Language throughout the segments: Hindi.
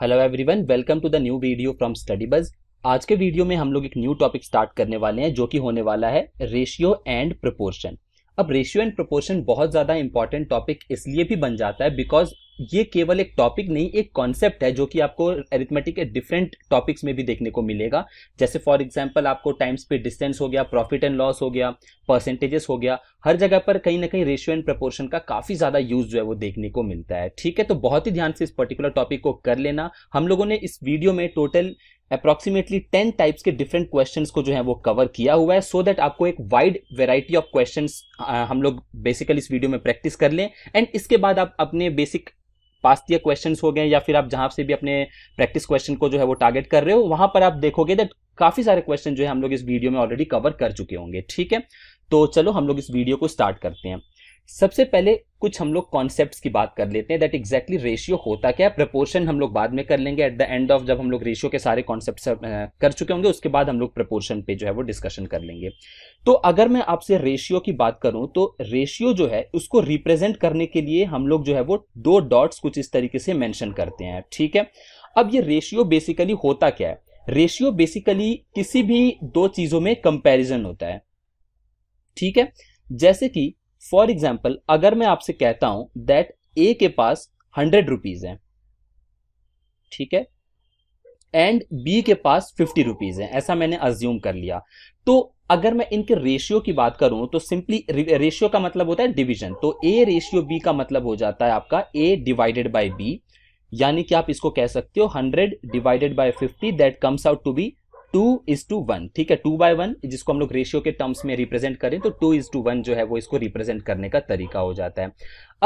Hello everyone welcome to the new video from Study Buzz आज के वीडियो में हम लोग एक न्यू टॉपिक स्टार्ट करने वाले हैं जो कि होने वाला है रेशियो एंड प्रोपोर्शन अब रेशियो एंड प्रोपोर्शन बहुत ज़्यादा इंपॉर्टेंट टॉपिक इसलिए भी बन जाता है बिकॉज ये केवल एक टॉपिक नहीं एक कॉन्सेप्ट है जो कि आपको एरिथमेटिक के डिफरेंट टॉपिक्स में भी देखने को मिलेगा जैसे फॉर एग्जांपल आपको टाइम्स पे डिस्टेंस हो गया प्रॉफिट एंड लॉस हो गया परसेंटेजेस हो गया हर जगह पर कहीं ना कहीं रेशियो एंड प्रपोर्शन का काफी ज्यादा यूज जो है वो देखने को मिलता है ठीक है तो बहुत ही ध्यान से इस पर्टिकुलर टॉपिक को कर लेना हम लोगों ने इस वीडियो में टोटल अप्रॉक्सीमेटली टेन टाइप्स के डिफरेंट क्वेश्चंस को जो है वो कवर किया हुआ है सो so दैट आपको एक वाइड वेराइटी ऑफ क्वेश्चंस हम लोग बेसिकली इस वीडियो में प्रैक्टिस कर लें एंड इसके बाद आप अपने बेसिक पास्तीय क्वेश्चन हो गए या फिर आप जहां से भी अपने प्रैक्टिस क्वेश्चन को जो है वो टारगेट कर रहे हो वहां पर आप देखोगे दैट काफी सारे क्वेश्चन जो है हम लोग इस वीडियो में ऑलरेडी कवर कर चुके होंगे ठीक है तो चलो हम लोग इस वीडियो को स्टार्ट करते हैं सबसे पहले कुछ हम लोग कॉन्सेप्ट की बात कर लेते हैं दैट एग्जैक्टली रेशियो होता क्या प्रपोर्शन हम लोग बाद में कर लेंगे एट द एंड ऑफ जब हम लोग रेशियो के सारे कॉन्सेप्ट कर चुके होंगे उसके बाद हम लोग प्रपोर्शन पे जो है वो डिस्कशन कर लेंगे तो अगर मैं आपसे रेशियो की बात करूं तो रेशियो जो है उसको रिप्रेजेंट करने के लिए हम लोग जो है वो दो डॉट्स कुछ इस तरीके से मैंशन करते हैं ठीक है अब ये रेशियो बेसिकली होता क्या है रेशियो बेसिकली किसी भी दो चीजों में कंपेरिजन होता है ठीक है जैसे कि फॉर एग्जाम्पल अगर मैं आपसे कहता हूं दैट ए के पास हंड्रेड रुपीज है ठीक है एंड बी के पास फिफ्टी रुपीज है ऐसा मैंने अज्यूम कर लिया तो अगर मैं इनके रेशियो की बात करूं तो सिंपली रेशियो का मतलब होता है डिवीजन तो ए रेशियो बी का मतलब हो जाता है आपका ए डिवाइडेड बाय बी यानी कि आप इसको कह सकते हो hundred divided by fifty that comes out to be two is to one ठीक है टू बाय वन जिसको हम लोग रेशियो के टर्म्स में रिप्रेजेंट करें तो टू इज टू वन जो है वो इसको रिप्रेजेंट करने का तरीका हो जाता है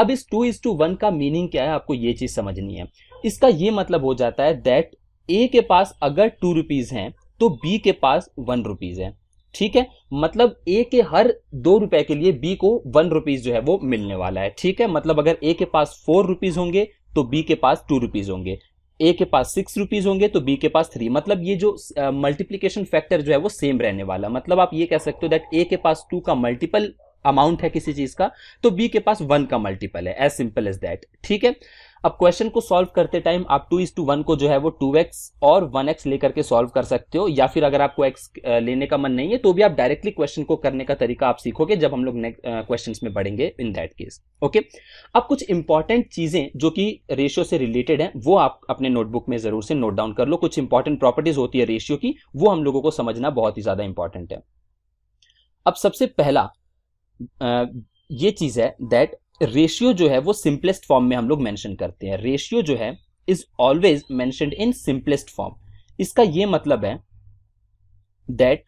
अब इस टू इज टू वन का मीनिंग क्या है आपको ये चीज समझनी है इसका ये मतलब हो जाता है दैट ए के पास अगर टू रुपीज हैं तो बी के पास वन रुपीज है ठीक है मतलब ए के हर दो रुपए के लिए बी को वन रुपीज जो है वो मिलने वाला है ठीक है मतलब अगर ए के पास फोर रुपीज होंगे तो बी के पास टू रुपीज होंगे ए के पास सिक्स रुपीज होंगे तो बी के पास थ्री मतलब ये जो मल्टीप्लीकेशन फैक्टर जो है वो सेम रहने वाला मतलब आप ये कह सकते हो दैट ए के पास टू का मल्टीपल अमाउंट है किसी चीज का तो बी के पास वन का मल्टीपल है एज सिंपल एज दैट ठीक है अब क्वेश्चन को सॉल्व करते टाइम आप टू इज टू वन को जो है वो टू एक्स और वन एक्स लेकर के सॉल्व कर सकते हो या फिर अगर आपको एक्स लेने का मन नहीं है तो भी आप डायरेक्टली क्वेश्चन को करने का तरीका आप सीखोगे जब हम लोग क्वेश्चन में बढ़ेंगे इन दैट केस ओके अब कुछ इंपॉर्टेंट चीजें जो कि रेशियो से रिलेटेड है वो आप अपने नोटबुक में जरूर से नोट डाउन कर लो कुछ इंपॉर्टेंट प्रॉपर्टीज होती है रेशियो की वो हम लोगों को समझना बहुत ही ज्यादा इंपॉर्टेंट है अब सबसे पहला ये चीज है दैट रेशियो जो है वो सिंपलेस्ट फॉर्म में हम लोग मैंशन करते हैं रेशियो जो है is always mentioned in simplest form इसका ये मतलब है दैट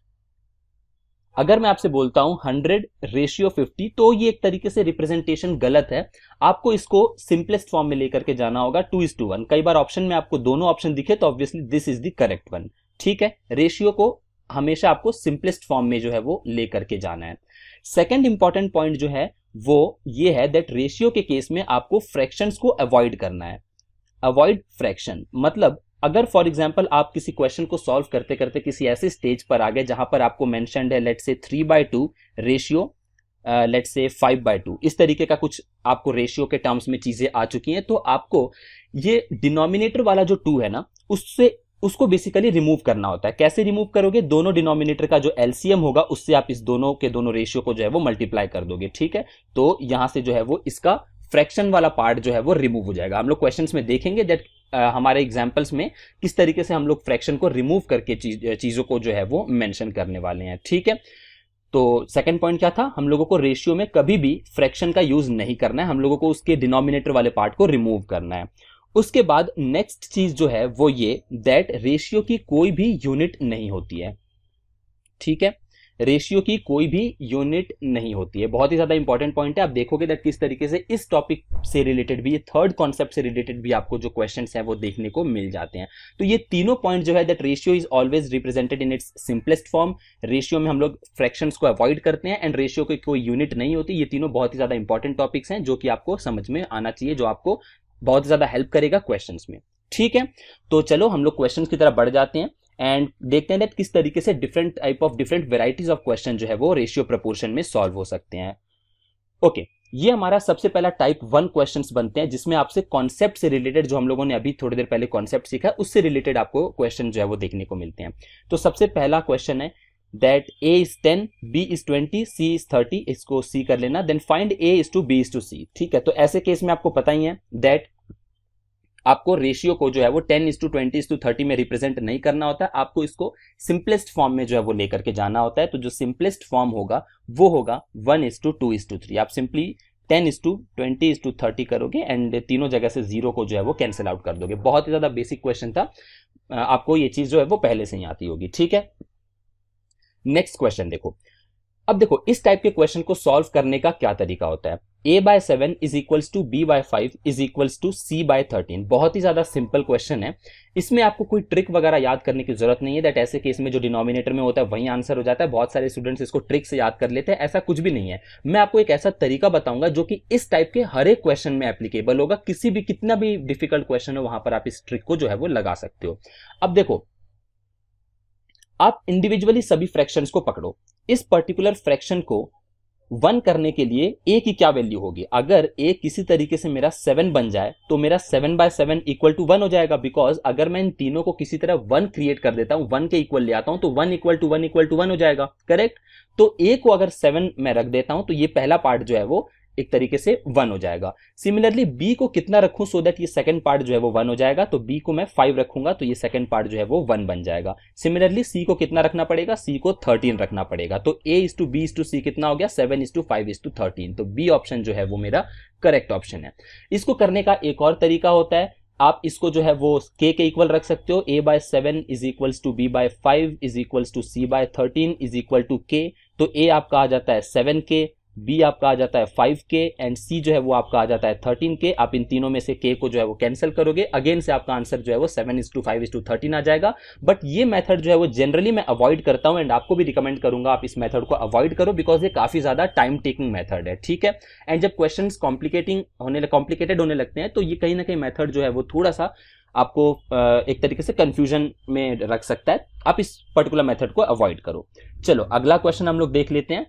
अगर मैं आपसे बोलता हूं हंड्रेड रेशियो फिफ्टी तो ये एक तरीके से रिप्रेजेंटेशन गलत है आपको इसको सिंपलेस्ट फॉर्म में लेकर के जाना होगा टू इज टू वन कई बार ऑप्शन में आपको दोनों ऑप्शन दिखे तो obviously this is the correct one ठीक है रेशियो को हमेशा आपको सिंपलेस्ट फॉर्म में जो है वो लेकर के जाना है सेकेंड इंपॉर्टेंट पॉइंट जो है वो ये है दैट रेशियो के केस में आपको फ्रैक्शंस को अवॉइड करना है अवॉइड फ्रैक्शन मतलब अगर फॉर एग्जाम्पल आप किसी क्वेश्चन को सॉल्व करते करते किसी ऐसे स्टेज पर आ गए जहां पर आपको मैंशन है let say three by two ratio let say five by two इस तरीके का कुछ आपको रेशियो के टर्म्स में चीजें आ चुकी हैं तो आपको ये डिनोमिनेटर वाला जो टू है ना उससे उसको बेसिकली रिमूव करना होता है कैसे रिमूव करोगे दोनों डिनोमिनेटर का जो एलसीएम होगा उससे आप इस दोनों के दोनों रेशियो को जो है वो मल्टीप्लाई कर दोगे ठीक है तो यहां से जो है वो इसका फ्रैक्शन वाला पार्ट जो है वो रिमूव हो जाएगा हम लोग क्वेश्चन में देखेंगे दैट हमारे एग्जाम्पल्स में किस तरीके से हम लोग फ्रैक्शन को रिमूव करके चीज, चीजों को जो है वो मैंशन करने वाले हैं ठीक है तो सेकंड पॉइंट क्या था हम लोगों को रेशियो में कभी भी फ्रैक्शन का यूज नहीं करना है हम लोगों को उसके डिनोमिनेटर वाले पार्ट को रिमूव करना है उसके बाद नेक्स्ट चीज जो है वो ये दैट रेशियो की कोई भी यूनिट नहीं होती है ठीक है रेशियो की कोई भी यूनिट नहीं होती है बहुत ही ज्यादा इंपॉर्टेंट पॉइंट है आप देखोगे दैट किस तरीके से इस टॉपिक से रिलेटेड भी थर्ड कॉन्सेप्ट से रिलेटेड भी आपको जो क्वेश्चन है वो देखने को मिल जाते हैं तो ये तीनों पॉइंट जो है that ratio is always represented in its simplest form ratio में हम लोग फ्रैक्शन को अवॉइड करते हैं एंड रेशियो की कोई यूनिट नहीं होती ये तीनों बहुत ही ज्यादा इंपॉर्टेंट टॉपिक्स हैं जो कि आपको समझ में आना चाहिए जो आपको बहुत ज़्यादा हेल्प करेगा क्वेश्चन में ठीक है तो चलो हम लोग क्वेश्चन की तरफ बढ़ जाते हैं एंड देखते हैं दैट किस तरीके से different type of different varieties of question जो है वो रेशियो प्रपोर्शन में सॉल्व हो सकते हैं ओके okay, ये हमारा सबसे पहला टाइप वन क्वेश्चंस बनते हैं जिसमें आपसे कॉन्सेप्ट से रिलेटेड जो हम लोगों ने अभी थोड़ी देर पहले कॉन्सेप्ट सीखा उससे रिलेटेड आपको क्वेश्चन जो है वो देखने को मिलते हैं तो सबसे पहला क्वेश्चन है that A is ten B is twenty C is thirty इसको सी कर लेना then find A is to B is to C ठीक है तो ऐसे केस में आपको पता ही है दैट आपको रेशियो को जो है वो ten is to twenty is to thirty में रिप्रेजेंट नहीं करना होता है आपको इसको सिंपलेस्ट फॉर्म में जो है वो लेकर के जाना होता है तो जो सिंपलेस्ट फॉर्म होगा वो होगा one is to two is to three आप simply ten is to twenty is to thirty करोगे एंड तीनों जगह से जीरो को जो है वो कैंसिल आउट कर दोगे बहुत ही ज्यादा बेसिक क्वेश्चन था आपको ये चीज जो है वो पहले से ही आती होगी ठीक है नेक्स्ट क्वेश्चन देखो अब देखो इस टाइप के क्वेश्चन को सॉल्व करने का क्या तरीका होता है A by seven is equals to B by five is equals to C by thirteen बहुत ही ज्यादा सिंपल क्वेश्चन है इसमें आपको कोई ट्रिक वगैरह याद करने की जरूरत नहीं है दैट ऐसे केस में जो डिनोमिनेटर में होता है वही आंसर हो जाता है बहुत सारे स्टूडेंट्स इसको ट्रिक से याद कर लेते हैं ऐसा कुछ भी नहीं है मैं आपको एक ऐसा तरीका बताऊंगा जो कि इस टाइप के हर एक क्वेश्चन में एप्लीकेबल होगा किसी भी कितना भी डिफिकल्ट क्वेश्चन हो वहां पर आप इस ट्रिक को जो है वो लगा सकते हो अब देखो आप इंडिविजुअली सभी फ्रैक्शंस को पकड़ो इस पर्टिकुलर फ्रैक्शन को वन करने के लिए ए की क्या वैल्यू होगी अगर ए किसी तरीके से मेरा सेवन बन जाए तो मेरा seven by seven equal to one हो जाएगा बिकॉज अगर मैं इन तीनों को किसी तरह वन क्रिएट कर देता हूं वन के इक्वल ले आता हूं तो one equal to one equal to one हो जाएगा करेक्ट तो ए को अगर सेवन में रख देता हूं तो ये पहला पार्ट जो है वो एक तरीके से वन हो जाएगा सिमिलरली बी को कितना रखूं सो so दैट ये सेकंड पार्ट जो है वो वन हो जाएगा तो बी को मैं फाइव रखूंगा तो ये सेकंड पार्ट जो है वो वन बन जाएगा सिमिलरली सी को कितना रखना पड़ेगा सी को थर्टीन रखना पड़ेगा तो A is to B is to C कितना हो गया seven is to five is to thirteen तो बी ऑप्शन जो है वो मेरा करेक्ट ऑप्शन है इसको करने का एक और तरीका होता है आप इसको जो है वो k के इक्वल रख सकते हो a by seven is equals to B by five is equals to C by thirteen is equal to K तो a आपका आ जाता है सेवन के बी आपका आ जाता है फाइव के एंड सी जो है वो आपका आ जाता है थर्टीन के आप इन तीनों में से के को जो है वो कैंसिल करोगे अगेन से आपका आंसर जो है वो seven is to five is to thirteen आ जाएगा बट ये मेथड जो है वो जनरली मैं अवॉइड करता हूँ एंड आपको भी रिकमेंड करूंगा आप इस मेथड को अवॉइड करो बिकॉज ये काफी ज्यादा टाइम टेकिंग मैथड है ठीक है एंड जब क्वेश्चन कॉम्प्लीकेटिंग होने कॉम्प्लीकेटेड होने लगते हैं तो ये कहीं ना कहीं मैथड जो है वो थोड़ा सा आपको एक तरीके से कंफ्यूजन में रख सकता है आप इस पर्टिकुलर मेथड को अवॉइड करो चलो अगला क्वेश्चन हम लोग देख लेते हैं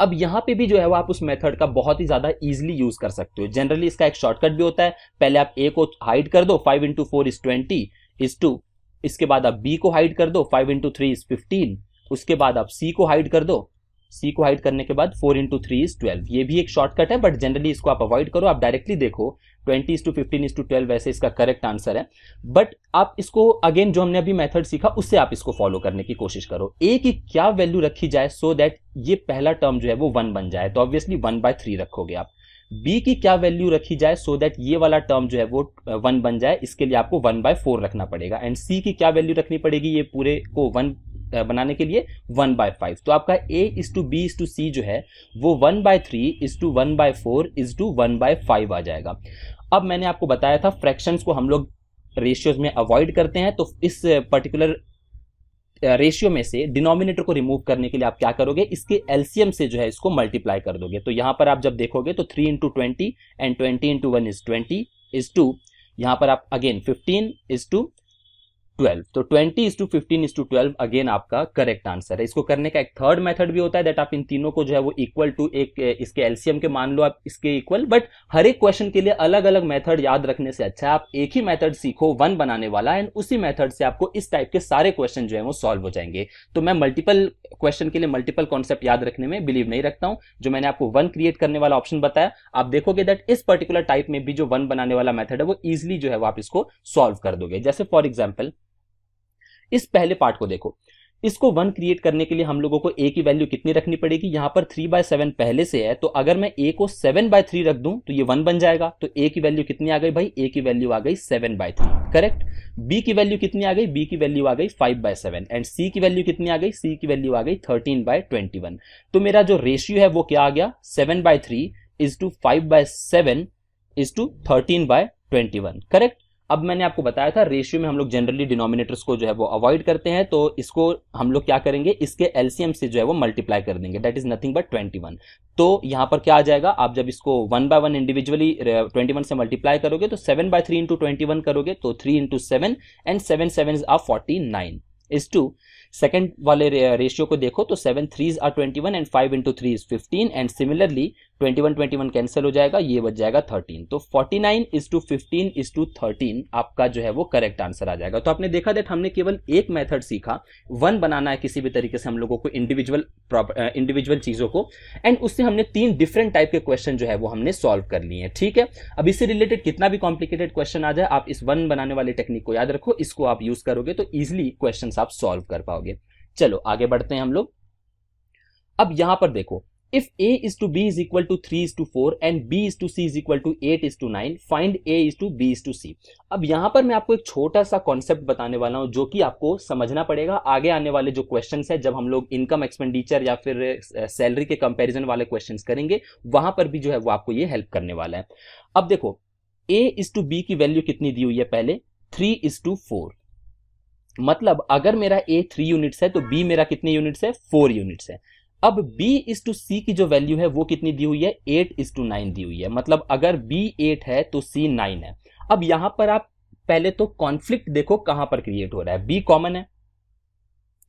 अब यहाँ पे भी जो है वो आप उस मेथड का बहुत ही ज्यादा इजीली यूज कर सकते हो जनरली इसका एक शॉर्टकट भी होता है पहले आप ए को हाइड कर दो five into four is twenty is to इसके बाद आप बी को हाइड कर दो five into three is fifteen उसके बाद आप सी को हाइड कर दो सी को हाइड करने के बाद four into three is twelve ये भी एक शॉर्टकट है बट जनरली इसको आप अवॉइड करो आप डायरेक्टली देखो twenty is to fifteen is to twelve वैसे इसका करेक्ट आंसर है बट आप इसको अगेन जो हमने अभी मेथड सीखा उससे आप इसको फॉलो करने की कोशिश करो ए की क्या वैल्यू रखी जाए सो so दैट ये पहला टर्म जो है वो वन बन जाए तो ऑब्वियसली वन बाय थ्री रखोगे आप बी की क्या वैल्यू रखी जाए सो so दैट ये वाला टर्म जो है वो वन uh, बन जाए इसके लिए आपको वन बाय फोर रखना पड़ेगा एंड सी की क्या वैल्यू रखनी पड़ेगी ये पूरे को वन बनाने के लिए वन बाय फाइव तो आपका A is to B is to C जो है वो one by three is to one by four is to one by five आ जाएगा अब मैंने आपको बताया था फ्रैक्शंस को हम लोग रेशियोज में अवॉइड करते हैं तो इस पर्टिकुलर रेशियो में से डिनोमिनेटर को रिमूव करने के लिए आप क्या करोगे इसके एलसीएम से जो है इसको मल्टीप्लाई कर दोगे तो यहाँ पर आप जब देखोगे तो three into twenty and twenty into one is twenty is to यहाँ पर आप again fifteen is to twelve तो twenty is to fifteen is to twelve again आपका करेक्ट आंसर है इसको करने का एक थर्ड मेथड भी होता है दैट आप इन तीनों को जो है वो इक्वल टू एक इसके एलसीएम के मान लो आप इसके इक्वल बट हर एक क्वेश्चन के लिए अलग अलग मेथड याद रखने से अच्छा है आप एक ही मेथड सीखो वन बनाने वाला एंड उसी मेथड से आपको इस टाइप के सारे क्वेश्चन जो है वो सॉल्व हो जाएंगे तो मैं मल्टीपल क्वेश्चन के लिए मल्टीपल कॉन्सेप्ट याद रखने में बिलीव नहीं रखता हूं जो मैंने आपको वन क्रिएट करने वाला ऑप्शन बताया आप देखोगे दैट इस पर्टिकुलर टाइप में भी जो वन बनाने वाला मेथड है वो इजिली जो है वो आप इसको सॉल्व कर दोगे जैसे फॉर एग्जाम्पल इस पहले पार्ट को देखो इसको वन क्रिएट करने के लिए हम लोगों को ए की वैल्यू कितनी रखनी पड़ेगी यहां पर थ्री बाय सेवन पहले से है तो अगर मैं ए को सेवन बाय थ्री रख दूं तो ये वन बन जाएगा तो ए की वैल्यू कितनी आ गई भाई ए की वैल्यू आ गई seven by three correct B की वैल्यू कितनी आ गई बी की वैल्यू आ गई five by seven and C की वैल्यू कितनी आ गई सी की वैल्यू आ गई थर्टीन बाय ट्वेंटी वन तो मेरा जो रेशियो है वो क्या आ गया seven by three is to five by seven is to thirteen by twenty one correct अब मैंने आपको बताया था रेशियो में हम लोग जनरली डिनोमिनेटर्स को जो है वो अवॉइड करते हैं तो इसको हम लोग क्या करेंगे इसके एलसीएम से जो है वो मल्टीप्लाई कर देंगे that is nothing but twenty one तो यहां पर क्या आ जाएगा आप जब इसको one by one individually twenty one से मल्टीप्लाई करोगे तो seven by three into twenty one करोगे तो three into seven and seven seven are forty nine is to second वाले रेशियो uh, को देखो तो seven threes are twenty one and five into three is fifteen and similarly twenty one twenty one cancel हो जाएगा ये बच जाएगा थर्टीन तो forty nine is to fifteen is to thirteen आपका जो है वो करेक्ट आंसर आ जाएगा तो आपने देखा दैट हमने केवल एक मेथड सीखा वन बनाना है किसी भी तरीके से हम लोगों को इंडिविजुअल इंडिविजुअल चीजों को एंड उससे हमने तीन डिफरेंट टाइप के क्वेश्चन जो है वो हमने सॉल्व कर लिए हैं ठीक है अब इससे रिलेटेड कितना भी कॉम्प्लिकेटेड क्वेश्चन आ जाए आप इस वन बनाने वाले टेक्निक को याद रखो इसको आप यूज करोगे तो इजिली क्वेश्चन आप सॉल्व कर पाओगे चलो आगे बढ़ते हैं हम लोग अब यहां पर देखो if a is to b is equal to 3 is to 4 and b is to c is equal to 8 is to 9 find a is to b is to c अब यहां पर मैं आपको एक छोटा सा कॉन्सेप्ट बताने वाला हूं जो कि आपको समझना पड़ेगा आगे आने वाले जो क्वेश्चंस है जब हम लोग इनकम एक्सपेंडिचर या फिर सैलरी के कंपैरिजन वाले क्वेश्चंस करेंगे वहां पर भी जो है वो आपको ये हेल्प करने वाला है अब देखो ए इज टू बी की वैल्यू कितनी दी हुई है पहले थ्री इज टू फोर मतलब अगर मेरा ए थ्री यूनिट्स है तो बी मेरा कितने यूनिट्स है फोर यूनिट्स है अब b इज टू सी की जो वैल्यू है वो कितनी दी हुई है एट इज टू नाइन दी हुई है मतलब अगर b एट है तो c नाइन है अब यहां पर आप पहले तो कॉन्फ्लिक्ट देखो कहां पर क्रिएट हो रहा है b कॉमन है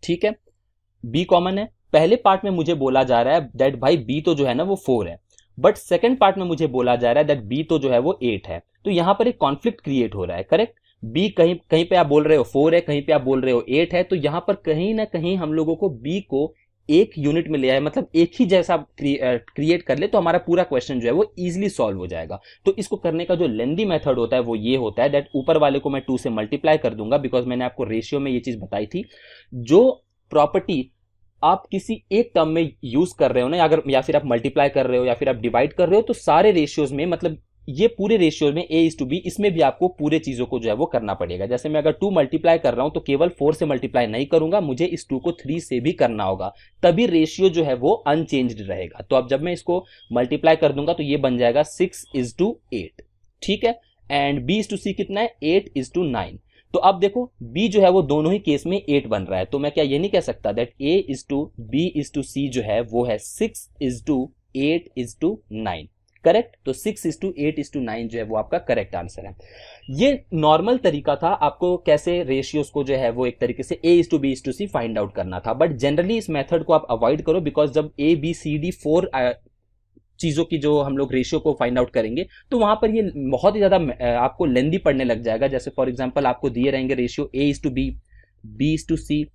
ठीक है b कॉमन है पहले पार्ट में मुझे बोला जा रहा है दैट भाई बी तो जो है ना वो फोर है बट सेकेंड पार्ट में मुझे बोला जा रहा है दैट बी तो जो है वो एट है तो यहां पर एक कॉन्फ्लिक्ट क्रिएट हो रहा है करेक्ट बी कहीं कहीं पे आप बोल रहे हो फोर है कहीं पे आप बोल रहे हो एट है तो यहां पर कहीं ना कहीं हम लोगों को बी को एक यूनिट में ले आए मतलब एक ही जैसा क्रिएट कर ले तो हमारा पूरा क्वेश्चन जो है वो इजीली सॉल्व हो जाएगा तो इसको करने का जो लेंदी मेथड होता है वो ये होता है दैट ऊपर वाले को मैं टू से मल्टीप्लाई कर दूंगा बिकॉज मैंने आपको रेशियो में ये चीज बताई थी जो प्रॉपर्टी आप किसी एक टर्म में यूज कर रहे हो ना अगर या फिर आप मल्टीप्लाई कर रहे हो या फिर आप डिवाइड कर रहे हो तो सारे रेशियोज में मतलब ये पूरे रेशियो में ए इज टू बी इसमें भी आपको पूरे चीजों को जो है वो करना पड़ेगा जैसे मैं अगर टू मल्टीप्लाई कर रहा हूं तो केवल फोर से मल्टीप्लाई नहीं करूंगा मुझे इस टू को थ्री से भी करना होगा तभी रेशियो जो है वो अनचेंज रहेगा तो अब जब मैं इसको मल्टीप्लाई कर दूंगा तो ये बन जाएगा सिक्स इज टू एट ठीक है and B is to C कितना है एट इज टू नाइन तो अब देखो बी जो है वो दोनों ही केस में एट बन रहा है तो मैं क्या ये नहीं कह सकता that A is to B is to C जो है वो है six is to eight is to nine correct तो six is to eight is to nine जो है वो आपका करेक्ट आंसर है ये नॉर्मल तरीका था आपको कैसे रेशियोज को जो है वो एक तरीके से A is to B is to C find out करना था बट जनरली इस मेथड को आप अवॉइड करो बिकॉज जब A B C D four चीज़ों की जो हम लोग रेशियो को फाइंड आउट करेंगे तो वहां पर ये बहुत ही ज़्यादा आपको लेंदी पड़ने लग जाएगा जैसे फॉर एग्जाम्पल आपको दिए रहेंगे ratio A is to B B is to C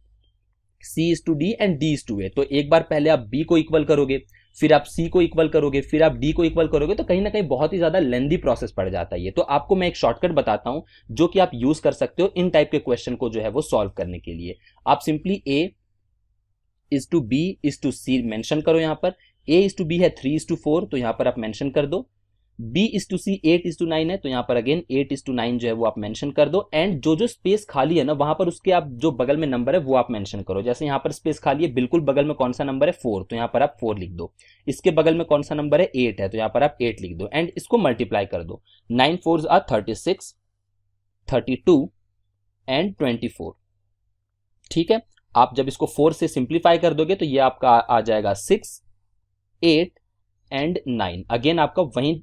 C is to D and D is to A तो एक बार पहले आप बी को इक्वल करोगे फिर आप सी को इक्वल करोगे फिर आप डी को इक्वल करोगे तो कहीं ना कहीं बहुत ही ज्यादा लेंदी प्रोसेस पड़ जाता है ये तो आपको मैं एक शॉर्टकट बताता हूं जो कि आप यूज कर सकते हो इन टाइप के क्वेश्चन को जो है वो सॉल्व करने के लिए आप simply A is to B is to C mention करो यहां पर ए इज टू बी है थ्री इज टू फोर तो यहां पर आप मैंशन कर दो B is to C eight is to nine है तो यहाँ पर again eight is to nine जो है वो आप मेंशन कर दो एंड जो जो स्पेस खाली है ना वहां पर उसके आप जो बगल में नंबर है वो आप मेंशन करो जैसे यहाँ पर स्पेस खाली है बिल्कुल बगल में कौन सा नंबर है फोर तो यहाँ पर आप फोर लिख दो इसके बगल में कौन सा नंबर है एट है तो यहाँ पर आप एट लिख दो एंड इसको मल्टीप्लाई कर दो nine four are thirty six thirty two and twenty four ठीक है आप जब इसको फोर से सिंप्लीफाई कर दोगे तो ये आपका आ जाएगा six eight and nine again आपका वही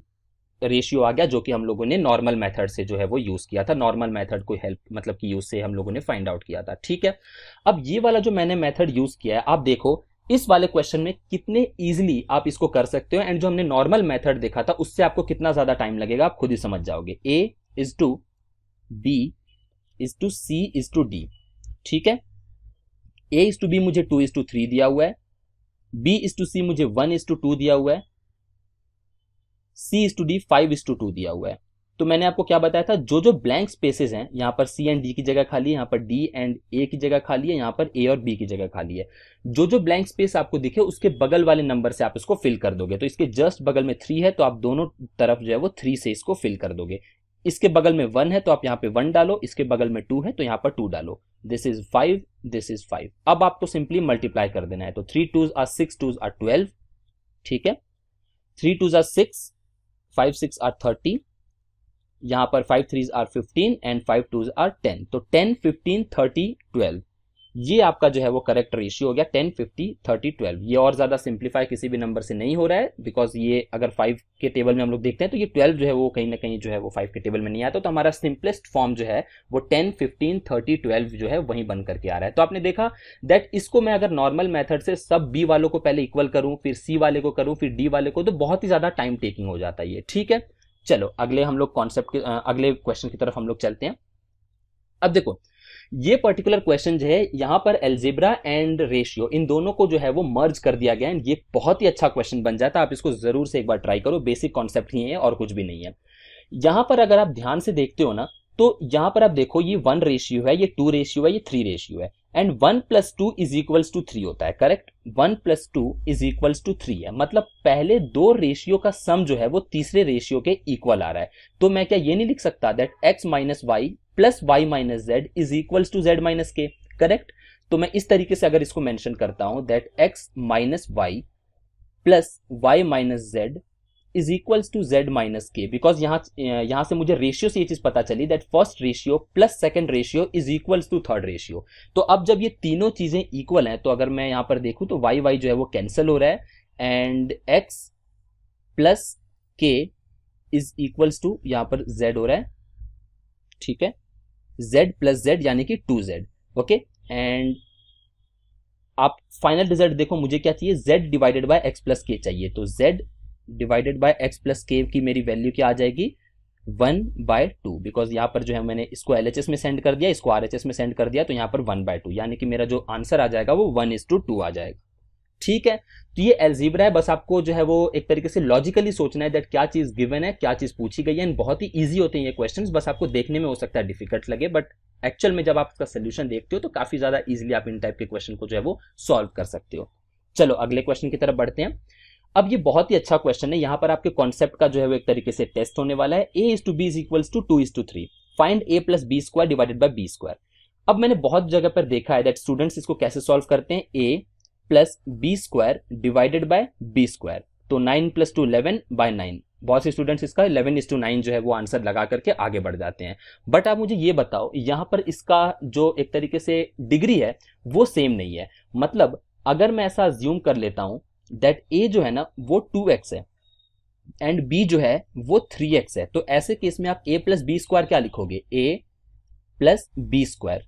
रेशियो आ गया जो कि हम लोगों ने नॉर्मल मेथड से जो है वो यूज किया था नॉर्मल मेथड को हेल्प मतलब कि यूज से हम लोगों ने फाइंड आउट किया था ठीक है अब ये वाला जो मैंने मेथड यूज किया है आप देखो इस वाले क्वेश्चन में कितने इजिली आप इसको कर सकते हो एंड जो हमने नॉर्मल मेथड देखा था उससे आपको कितना ज्यादा टाइम लगेगा आप खुद ही समझ जाओगे A is to B is to C is to D ठीक है ए इज टू बी मुझे टू इज टू थ्री दिया हुआ है बी इज टू सी मुझे वन इज टू टू दिया हुआ है C is to D five is to two दिया हुआ है तो मैंने आपको क्या बताया था जो जो ब्लैंक स्पेसेस हैं यहाँ पर सी एंड डी की जगह खाली है यहाँ पर डी एंड ए की जगह खाली है यहाँ पर ए और बी की जगह खाली है जो जो ब्लैंक स्पेस आपको दिखे उसके बगल वाले नंबर से आप इसको फिल कर दोगे तो इसके जस्ट बगल में थ्री है तो आप दोनों तरफ जो है वो थ्री से इसको फिल कर दोगे इसके बगल में वन है तो आप यहाँ पे वन डालो इसके बगल में टू है तो यहाँ पर टू डालो this is five this is five अब आपको सिंपली मल्टीप्लाई कर देना है तो three twos are six twos are twelve ठीक है three twos are six five six are thirty यहां पर five threes are fifteen and five twos are ten तो टेन फिफ्टीन थर्टी ट्वेल्व ये आपका जो है वो करेक्ट रेशियो हो गया टेन फिफ्टी थर्टी ट्वेल्व ये और ज्यादा सिंप्लीफाई किसी भी नंबर से नहीं हो रहा है बिकॉज ये अगर फाइव के टेबल में हम लोग देखते हैं तो ये ट्वेल्व जो है वो कहीं ना कहीं जो है वो फाइव के टेबल में नहीं आता तो हमारा सिंपलेस्ट फॉर्म जो है वो टेन फिफ्टीन थर्टी ट्वेल्व जो है वहीं बन करके आ रहा है तो आपने देखा दैट इसको मैं अगर नॉर्मल मैथड से सब बी वालों को पहले इक्वल करूं फिर सी वाले को करूं फिर डी वाले को तो बहुत ही ज्यादा टाइम टेकिंग हो जाता है ये ठीक है चलो अगले हम लोग कॉन्सेप्ट के अगले क्वेश्चन की तरफ हम लोग चलते हैं अब देखो ये पर्टिकुलर क्वेश्चन जो है यहाँ पर एल्जेब्रा एंड रेशियो इन दोनों को जो है वो मर्ज कर दिया गया एंड ये बहुत ही अच्छा क्वेश्चन बन जाता है आप इसको जरूर से एक बार ट्राई करो बेसिक कॉन्सेप्ट ही है और कुछ भी नहीं है यहाँ पर अगर आप ध्यान से देखते हो ना तो यहाँ पर आप देखो ये वन रेशियो है ये टू रेशियो है ये थ्री रेशियो है and one plus two is equals to three होता है correct one plus two is equals to three है मतलब पहले दो रेशियो का सम जो है वो तीसरे रेशियो के इक्वल आ रहा है तो मैं क्या ये नहीं लिख सकता that X minus Y plus Y minus Z is equals to Z minus K correct तो मैं इस तरीके से अगर इसको मेंशन करता हूं that X minus Y plus Y minus Z is equals to Z minus K because यहां यहां से मुझे रेशियो से ये चीज पता चली that first ratio plus second ratio is equals to third ratio तो अब जब ये तीनों चीजें इक्वल हैं तो अगर मैं यहां पर देखूं तो वाई वाई जो है वो कैंसिल हो रहा है and X plus K is equals to यहां पर जेड हो रहा है ठीक है जेड प्लस जेड यानी कि टू जेड ओके एंड आप फाइनल रिजल्ट देखो मुझे क्या चाहिए Z divided by X plus K चाहिए तो Z divided by X plus K की मेरी वैल्यू क्या आ जाएगी वन बाय टू बिकॉज यहाँ पर जो है मैंने इसको एल एच एस में सेंड कर दिया इसको आर एच एस में सेंड कर दिया तो यहाँ पर वन बाय टू यानी कि मेरा जो आंसर आ जाएगा वो वन इज टू टू आ जाएगा ठीक है तो ये एल्जीब्रा है बस आपको जो है वो एक तरीके से लॉजिकली सोचना है दैट क्या चीज गिवन है क्या चीज पूछी गई है बहुत ही ईजी होते हैं ये क्वेश्चन बस आपको देखने में हो सकता है डिफिकल्ट लगे बट एक्चुअल में जब आप इसका सोल्यूशन देखते हो तो काफी ज्यादा ईजिली आप इन टाइप के क्वेश्चन को जो है वो सॉल्व कर सकते हो चलो अगले क्वेश्चन की तरफ बढ़ते हैं अब ये बहुत ही अच्छा क्वेश्चन है यहाँ पर आपके कॉन्सेप्ट का जो है वो एक तरीके से टेस्ट होने वाला है A is to B is equals to two is to three find A plus B square divided by B square अब मैंने बहुत जगह पर देखा है दैट स्टूडेंट्स इसको कैसे सॉल्व करते हैं A plus B square divided by B square तो nine plus two eleven by nine बहुत से स्टूडेंट्स इसका इलेवन इस टू नाइन जो है वो आंसर लगा करके आगे बढ़ जाते हैं बट आप मुझे ये बताओ यहाँ पर इसका जो एक तरीके से डिग्री है वो सेम नहीं है मतलब अगर मैं ऐसा ज्यूम कर लेता हूँ दैट ए जो है ना वो टू एक्स है एंड बी जो है वो थ्री एक्स है तो ऐसे केस में आप ए प्लस बी स्क्वायर क्या लिखोगे A plus B square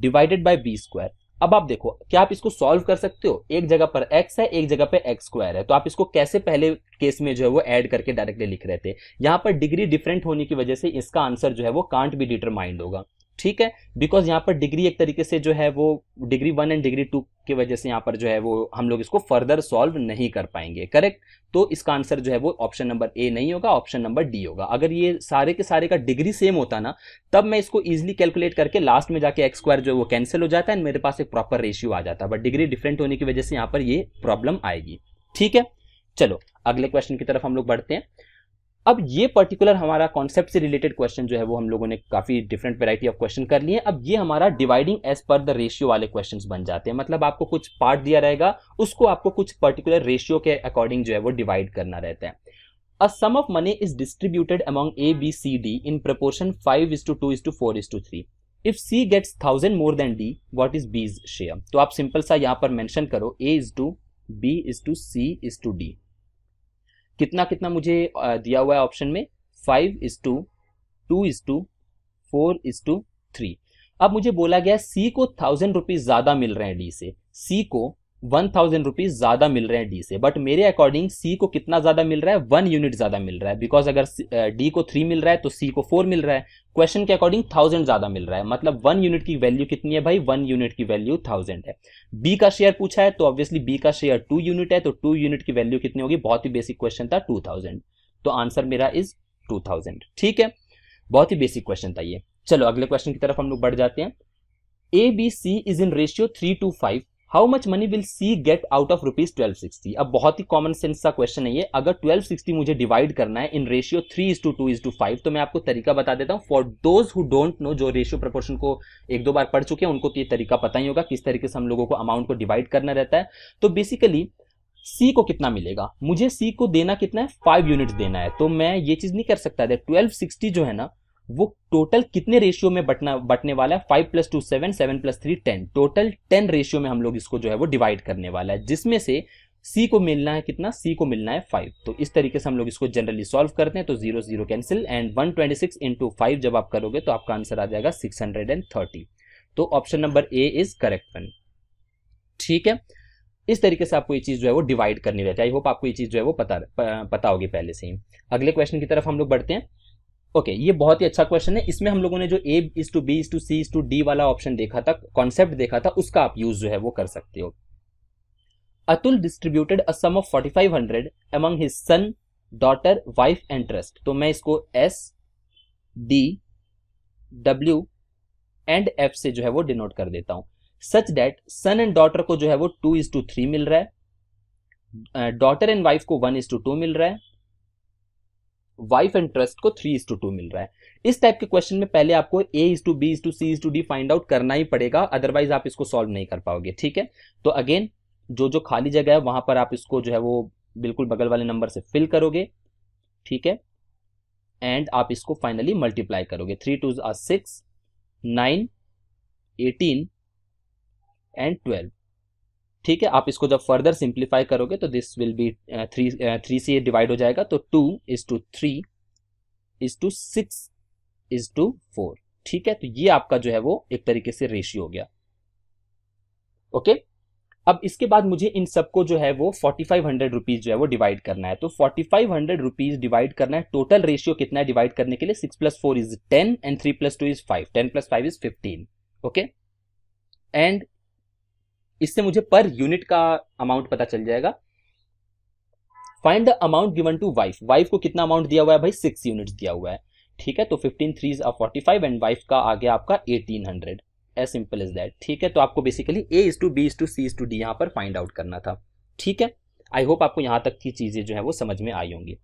divided by B square अब आप देखो क्या आप इसको सॉल्व कर सकते हो एक जगह पर x है एक जगह पर एक्स स्क्वायर है तो आप इसको कैसे पहले केस में जो है वो ऐड करके डायरेक्टली लिख रहे थे यहां पर डिग्री डिफरेंट होने की वजह से इसका आंसर जो है वो कांट भी डिटरमाइंड होगा ठीक है बिकॉज यहाँ पर डिग्री एक तरीके से जो है वो degree one and degree two की वजह से यहाँ पर जो है वो हम लोग इसको फर्दर सॉल्व नहीं कर पाएंगे करेक्ट तो इसका आंसर जो है वो ऑप्शन नंबर ए नहीं होगा ऑप्शन नंबर डी होगा अगर ये सारे के सारे का डिग्री सेम होता ना तब मैं इसको इजिली कैलकुलेट करके लास्ट में जाके एक्स जो है वो कैंसिल हो जाता है मेरे पास एक प्रॉपर रेशियो आ जाता है बट डिग्री डिफरेंट होने की वजह से यहाँ पर ये प्रॉब्लम आएगी ठीक है चलो अगले क्वेश्चन की तरफ हम लोग बढ़ते हैं अब ये पर्टिकुलर हमारा कॉन्सेप्ट से रिलेटेड क्वेश्चन जो है वो हम लोगों ने काफी डिफरेंट वेराइटी ऑफ क्वेश्चन कर लिए अब ये हमारा dividing as per the ratio वाले क्वेश्चंस बन जाते हैं मतलब आपको कुछ पार्ट दिया रहेगा उसको आपको कुछ पर्टिकुलर रेशियो के अकॉर्डिंग जो है वो डिवाइड करना रहता है a sum of money is distributed among A B C D in proportion five is to two is to four is to three if C gets thousand more than D what is B's share तो आप सिंपल सा यहाँ पर मैंशन करो A is to B is to C is to D कितना कितना मुझे दिया हुआ है ऑप्शन में five is to two is to four is to three अब मुझे बोला गया सी को थाउजेंड रुपीज ज्यादा मिल रहे हैं डी से सी को वन थाउजेंड रुपीज ज्यादा मिल रहे हैं डी से बट मेरे अकॉर्डिंग सी को कितना ज्यादा मिल रहा है वन यूनिट ज्यादा मिल रहा है बिकॉज अगर डी को थ्री मिल रहा है तो सी को फोर मिल रहा है क्वेश्चन के अकॉर्डिंग थाउजेंड ज्यादा मिल रहा है मतलब वन यूनिट की वैल्यू कितनी है भाई वन यूनिट की वैल्यू थाउजेंड है बी का शेयर पूछा है तो ऑब्वियसली बी का शेयर टू यूनिट है तो टू यूनिट की वैल्यू कितनी होगी बहुत ही बेसिक क्वेश्चन था टू थाउजेंड तो आंसर मेरा इज टू थाउजेंड ठीक है बहुत ही बेसिक क्वेश्चन था ये चलो अगले क्वेश्चन की तरफ हम लोग बढ़ जाते हैं A B C is in ratio three two five how much money will C get out of rupees twelve sixty अब बहुत ही कॉमन सेंस का क्वेश्चन है ये अगर ट्वेल्व सिक्सटी मुझे डिवाइड करना है in ratio three is to two is to five तो मैं आपको तरीका बता देता हूँ for those who don't know जो रेशियो प्रपोर्शन को एक दो बार पढ़ चुके हैं उनको तो ये तरीका पता ही होगा किस तरीके से हम लोगों को अमाउंट को डिवाइड करना रहता है तो बेसिकली सी को कितना मिलेगा मुझे सी को देना कितना है फाइव यूनिट देना है तो मैं ये चीज नहीं कर सकता ट्वेल्व सिक्सटी जो है ना वो टोटल कितने रेशियो में बटना बटने वाला है five plus two seven seven plus three ten total ten ratio में हम लोग इसको जो है वो डिवाइड करने वाला है जिसमें से सी को मिलना है कितना सी को मिलना है फाइव तो इस तरीके से हम लोग इसको जनरली सॉल्व करते हैं तो zero zero cancel and one twenty six into five जब आप करोगे तो आपका आंसर आ जाएगा सिक्स हंड्रेड एंड थर्टी तो option number A is correct one ठीक है इस तरीके से आपको ये चीज जो है वो डिवाइड करनी रहती है आई होप आपको ये चीज जो है वो पता पता होगी पहले से ही अगले क्वेश्चन की तरफ हम लोग बढ़ते हैं ओके okay, ये बहुत ही अच्छा क्वेश्चन है इसमें हम लोगों ने जो A is to B is to C is to D वाला ऑप्शन देखा था कॉन्सेप्ट देखा था उसका आप यूज जो है वो कर सकते हो Atul distributed a sum of 4500 among his son daughter wife and trust तो मैं इसको S D W and F से जो है वो डिनोट कर देता हूं such that son and daughter को जो है वो टू इज टू थ्री मिल रहा है डॉटर एंड वाइफ को वन इज टू टू मिल रहा है वाइफ एंड ट्रस्ट को थ्री इज टू टू मिल रहा है इस टाइप के क्वेश्चन में पहले आपको A is to B is to C is to D find out करना ही पड़ेगा अदरवाइज आप इसको सॉल्व नहीं कर पाओगे ठीक है तो अगेन जो जो खाली जगह है वहां पर आप इसको जो है वो बिल्कुल बगल वाले नंबर से फिल करोगे ठीक है एंड आप इसको फाइनली मल्टीप्लाई करोगे three two six nine eighteen and twelve ठीक है आप इसको जब फर्दर सिंप्लीफाई करोगे तो this will be three three से ये डिवाइड हो जाएगा तो two is to three is to six is to four ठीक है तो ये आपका जो है वो एक तरीके से रेशियो हो गया ओके अब इसके बाद मुझे इन सबको जो है वो फोर्टी फाइव हंड्रेड रुपीज जो है वो डिवाइड करना है तो forty five hundred rupees divide करना है टोटल रेशियो कितना है डिवाइड करने के लिए six plus four is ten and three plus two is five ten plus five is fifteen okay and इससे मुझे पर यूनिट का अमाउंट पता चल जाएगा find the amount given to wife wife को कितना अमाउंट दिया हुआ है भाई सिक्स यूनिट दिया हुआ है ठीक है तो fifteen three forty five and wife का आ गया आपका eighteen hundred as simple is that ठीक है तो आपको basically A is to B is to C is to D यहाँ पर फाइंड आउट करना था ठीक है आई होप आपको यहां तक की चीज़ें जो है वो समझ में आई होंगी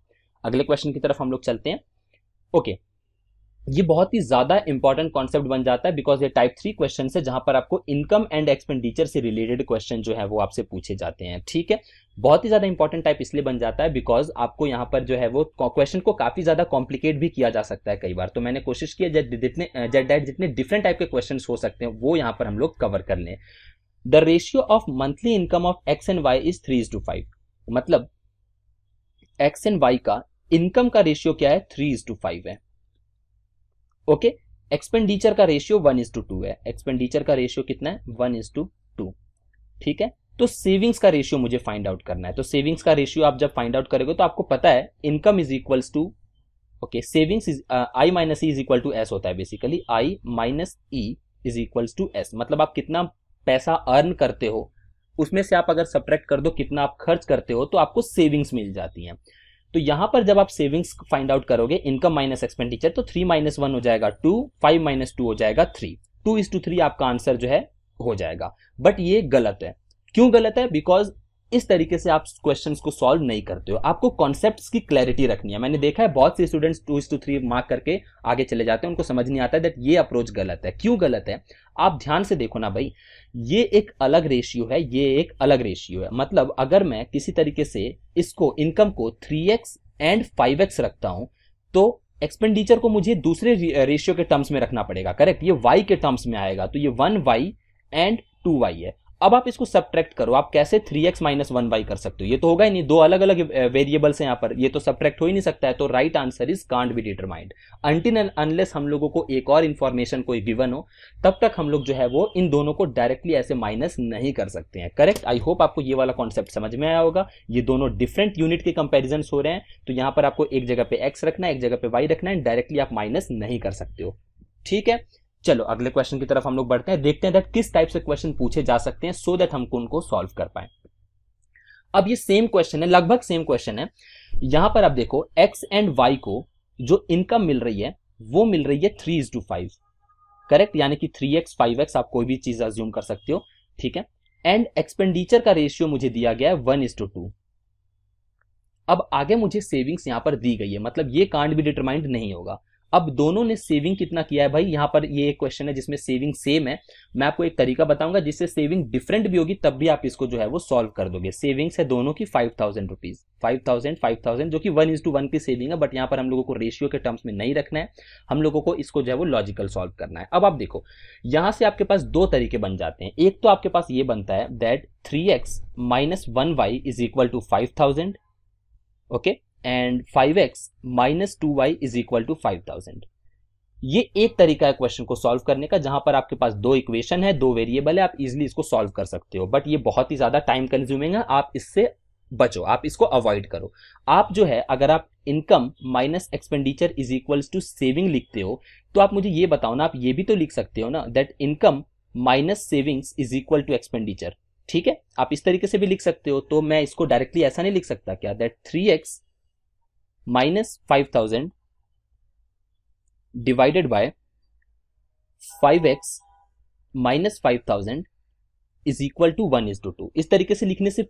अगले क्वेश्चन की तरफ हम लोग चलते हैं ओके okay. ये बहुत ही ज्यादा इंपॉर्टेंट कॉन्सेप्ट बन जाता है बिकॉज ये टाइप थ्री क्वेश्चन है जहां पर आपको इनकम एंड एक्सपेंडिचर से रिलेटेड क्वेश्चन जो है वो आपसे पूछे जाते हैं ठीक है बहुत ही ज्यादा इंपॉर्टेंट टाइप इसलिए बन जाता है बिकॉज आपको यहाँ पर जो है वो क्वेश्चन को काफी ज्यादा कॉम्प्लिकेट भी किया जा सकता है कई बार तो मैंने कोशिश किया है जितने जेट जितने डिफरेंट टाइप के क्वेश्चन हो सकते हैं वो यहाँ पर हम लोग कवर कर लें the ratio of monthly income of X and Y is three is to five मतलब एक्स एंड वाई का इनकम का रेशियो क्या है थ्री इज टू फाइव है ओके एक्सपेंडिचर का ratio one is to two है एक्सपेंडिचर का रेशियो कितना है वन इज टू टू ठीक है तो सेविंग्स का रेशियो मुझे फाइंड आउट करना है तो सेविंग्स का रेशियो आप जब फाइंड आउट करोगे तो आपको पता है income is equals to okay savings is I minus E is equal to S होता है basically I minus E is equals to S मतलब आप कितना पैसा अर्न करते हो उसमें से आप अगर सब्ट्रैक्ट कर दो कितना आप खर्च करते हो तो आपको सेविंग्स मिल जाती हैं तो यहां पर जब आप सेविंग्स फाइंड आउट करोगे इनकम माइनस एक्सपेंडिचर तो थ्री माइनस वन हो जाएगा टू फाइव माइनस टू हो जाएगा three two is to three आपका आंसर जो है हो जाएगा बट ये गलत है क्यों गलत है बिकॉज इस तरीके से आप क्वेश्चन को सॉल्व नहीं करते हो आपको कॉन्सेप्ट की क्लैरिटी रखनी है मैंने देखा है बहुत से students two is to three mark करके आगे चले जाते हैं उनको समझ नहीं आता है दैट ये अप्रोच गलत है क्यों गलत है आप ध्यान से देखो ना भाई ये एक अलग रेशियो है ये एक अलग रेशियो है मतलब अगर मैं किसी तरीके से इसको इनकम को three X and five X रखता हूं तो एक्सपेंडिचर को मुझे दूसरे रेशियो के टर्म्स में रखना पड़ेगा करेक्ट ये वाई के टर्म्स में आएगा तो ये one Y and two Y है अब आप इसको सब्ट्रैक्ट करो आप कैसे three X minus one Y कर सकते हो ये तो होगा ही नहीं दो अलग अलग वेरिएबल्स हैं यहाँ पर ये तो सब्ट्रैक्ट हो ही नहीं सकता है तो right answer is can't be determined until and unless हम लोगों को एक और इन्फॉर्मेशन कोई गिवन हो तब तक हम लोग जो है वो इन दोनों को डायरेक्टली ऐसे माइनस नहीं कर सकते हैं करेक्ट आई होप आपको ये वाला कॉन्सेप्ट समझ में आया होगा ये दोनों डिफरेंट यूनिट के कंपेरिजन हो रहे हैं तो यहाँ पर आपको एक जगह पे एक्स रखना है एक जगह पे वाई रखना है डायरेक्टली आप माइनस नहीं कर सकते हो ठीक है चलो अगले क्वेश्चन की तरफ हम लोग बढ़ते हैं देखते हैं दैट किस टाइप से क्वेश्चन पूछे जा सकते हैं सो so दैट हमको उनको सॉल्व कर पाए अब ये सेम क्वेश्चन है लगभग सेम क्वेश्चन है यहां पर आप देखो एक्स एंड वाई को जो इनकम मिल रही है वो मिल रही है three is to five correct यानी कि थ्री एक्स फाइव एक्स आप कोई भी चीज अज्यूम कर सकते हो ठीक है एंड एक्सपेंडिचर का रेशियो मुझे दिया गया है वन इज टू टू अब आगे मुझे सेविंग्स यहां पर दी गई है मतलब ये कांड भी डिटरमाइंड नहीं होगा अब दोनों ने सेविंग कितना किया है भाई यहाँ पर ये एक क्वेश्चन है जिसमें सेविंग सेम है मैं आपको एक तरीका बताऊंगा जिससे सेविंग डिफरेंट भी होगी तब भी आप इसको जो है वो सॉल्व कर दोगे सेविंग्स है दोनों की five thousand rupees five thousand five thousand जो कि वन इंस टू वन की सेविंग है बट यहाँ पर हम लोगों को रेशियो के टर्म्स में नहीं रखना है हम लोगों को इसको जो है वो लॉजिकल सॉल्व करना है अब आप देखो यहाँ से आपके पास दो तरीके बन जाते हैं एक तो आपके पास ये बनता है that three X minus one Y is equal to five thousand okay and five x minus two Y is equal to five thousand ये एक तरीका है क्वेश्चन को सॉल्व करने का जहां पर आपके पास दो इक्वेशन है दो वेरिएबल है आप इजिली इसको सॉल्व कर सकते हो बट ये बहुत ही ज्यादा टाइम कंज्यूमिंग है आप इससे बचो आप इसको अवॉइड करो आप जो है अगर आप income minus expenditure is equal to saving लिखते हो तो आप मुझे ये बताओ ना आप ये भी तो लिख सकते हो ना that income minus savings is equal to expenditure ठीक है आप इस तरीके से भी लिख सकते हो तो मैं इसको डायरेक्टली ऐसा नहीं लिख सकता क्या that three X minus five thousand divided by five x minus five thousand is equal to one is to two इस तरीके से लिखने से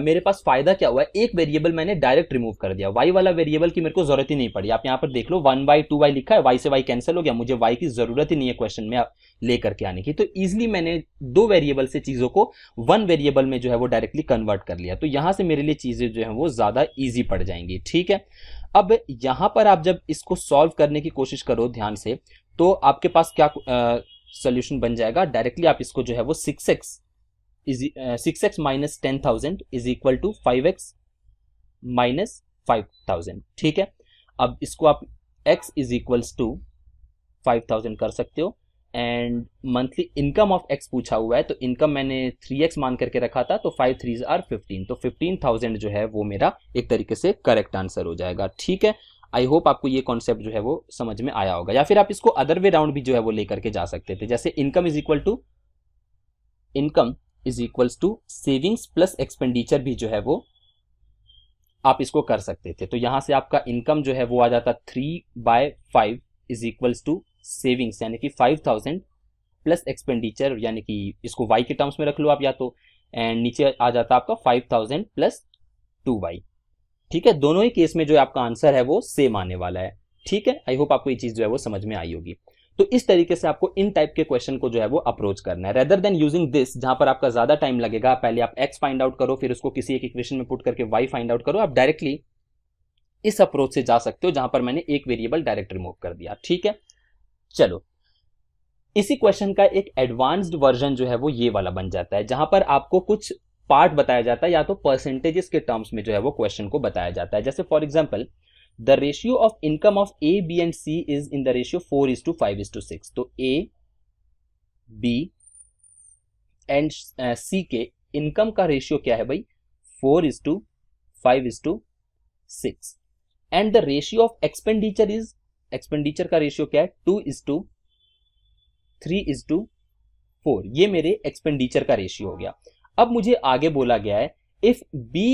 मेरे पास फायदा क्या हुआ है एक वेरिएबल मैंने डायरेक्ट रिमूव कर दिया वाई वाला वेरिएबल की मेरे को जरूरत ही नहीं पड़ी आप यहाँ पर देख लो वन बाई टू वाई लिखा है वाई से वाई कैंसिल हो गया मुझे वाई की जरूरत ही नहीं है क्वेश्चन में लेकर के आने की तो इजिली मैंने दो वेरिएबल से चीजों को वन वेरिएबल में जो है वो डायरेक्टली कन्वर्ट कर लिया तो यहां से मेरे लिए चीजें जो है वो ज्यादा ईजी पड़ जाएंगी ठीक है अब यहां पर आप जब इसको सॉल्व करने की कोशिश करो ध्यान से तो आपके पास क्या सोल्यूशन बन जाएगा डायरेक्टली आप इसको जो है वो six X is uh, 6x minus ten thousand is equal to five x minus five thousand ठीक है अब इसको आप x is equals to five thousand कर सकते हो and monthly income of X पूछा हुआ है तो इनकम मैंने थ्री एक्स मान करके रखा था तो फाइव थ्री आर फिफ्टीन तो फिफ्टीन थाउजेंड जो है वो मेरा एक तरीके से करेक्ट आंसर हो जाएगा ठीक है आई होप आपको ये कॉन्सेप्ट जो है वो समझ में आया होगा या फिर आप इसको अदर वे राउंड भी जो है वो लेकर के जा सकते थे जैसे income is equal to income is equals to savings plus expenditure भी जो है वो आप इसको कर सकते थे तो यहां से आपका इनकम जो है वो आ जाता three by five is equals to savings यानी कि फाइव थाउजेंड प्लस एक्सपेंडिचर यानी कि इसको वाई के टर्म्स में रख लो आप या तो एंड नीचे आ जाता आपका five thousand plus two Y ठीक है दोनों ही केस में जो आपका आंसर है वो सेम आने वाला है ठीक है आई होप आपको ये चीज़ जो है वो समझ में आई होगी तो इस तरीके से आपको इन टाइप के क्वेश्चन को जो है वो अप्रोच करना है रेदर देन यूजिंग दिस जहां पर आपका ज्यादा टाइम लगेगा पहले आप एक्स फाइंड आउट करो फिर उसको किसी एक इक्वेशन में पुट करके वाई फाइंड आउट करो आप डायरेक्टली इस अप्रोच से जा सकते हो जहां पर मैंने एक वेरिएबल डायरेक्ट रिमूव कर दिया ठीक है चलो इसी क्वेश्चन का एक एडवांस्ड वर्जन जो है वो ये वाला बन जाता है जहां पर आपको कुछ पार्ट बताया जाता है या तो परसेंटेजेस के टर्म्स में जो है वो क्वेश्चन को बताया जाता है जैसे for example the ratio of income of A B and C is in the ratio four is to five is to six तो ए बी एंड सी के इनकम का रेशियो क्या है भाई four is to five is to six and the ratio of expenditure is expenditure का रेशियो क्या है two is to three is to four ये मेरे एक्सपेंडिचर का रेशियो हो गया अब मुझे आगे बोला गया है if B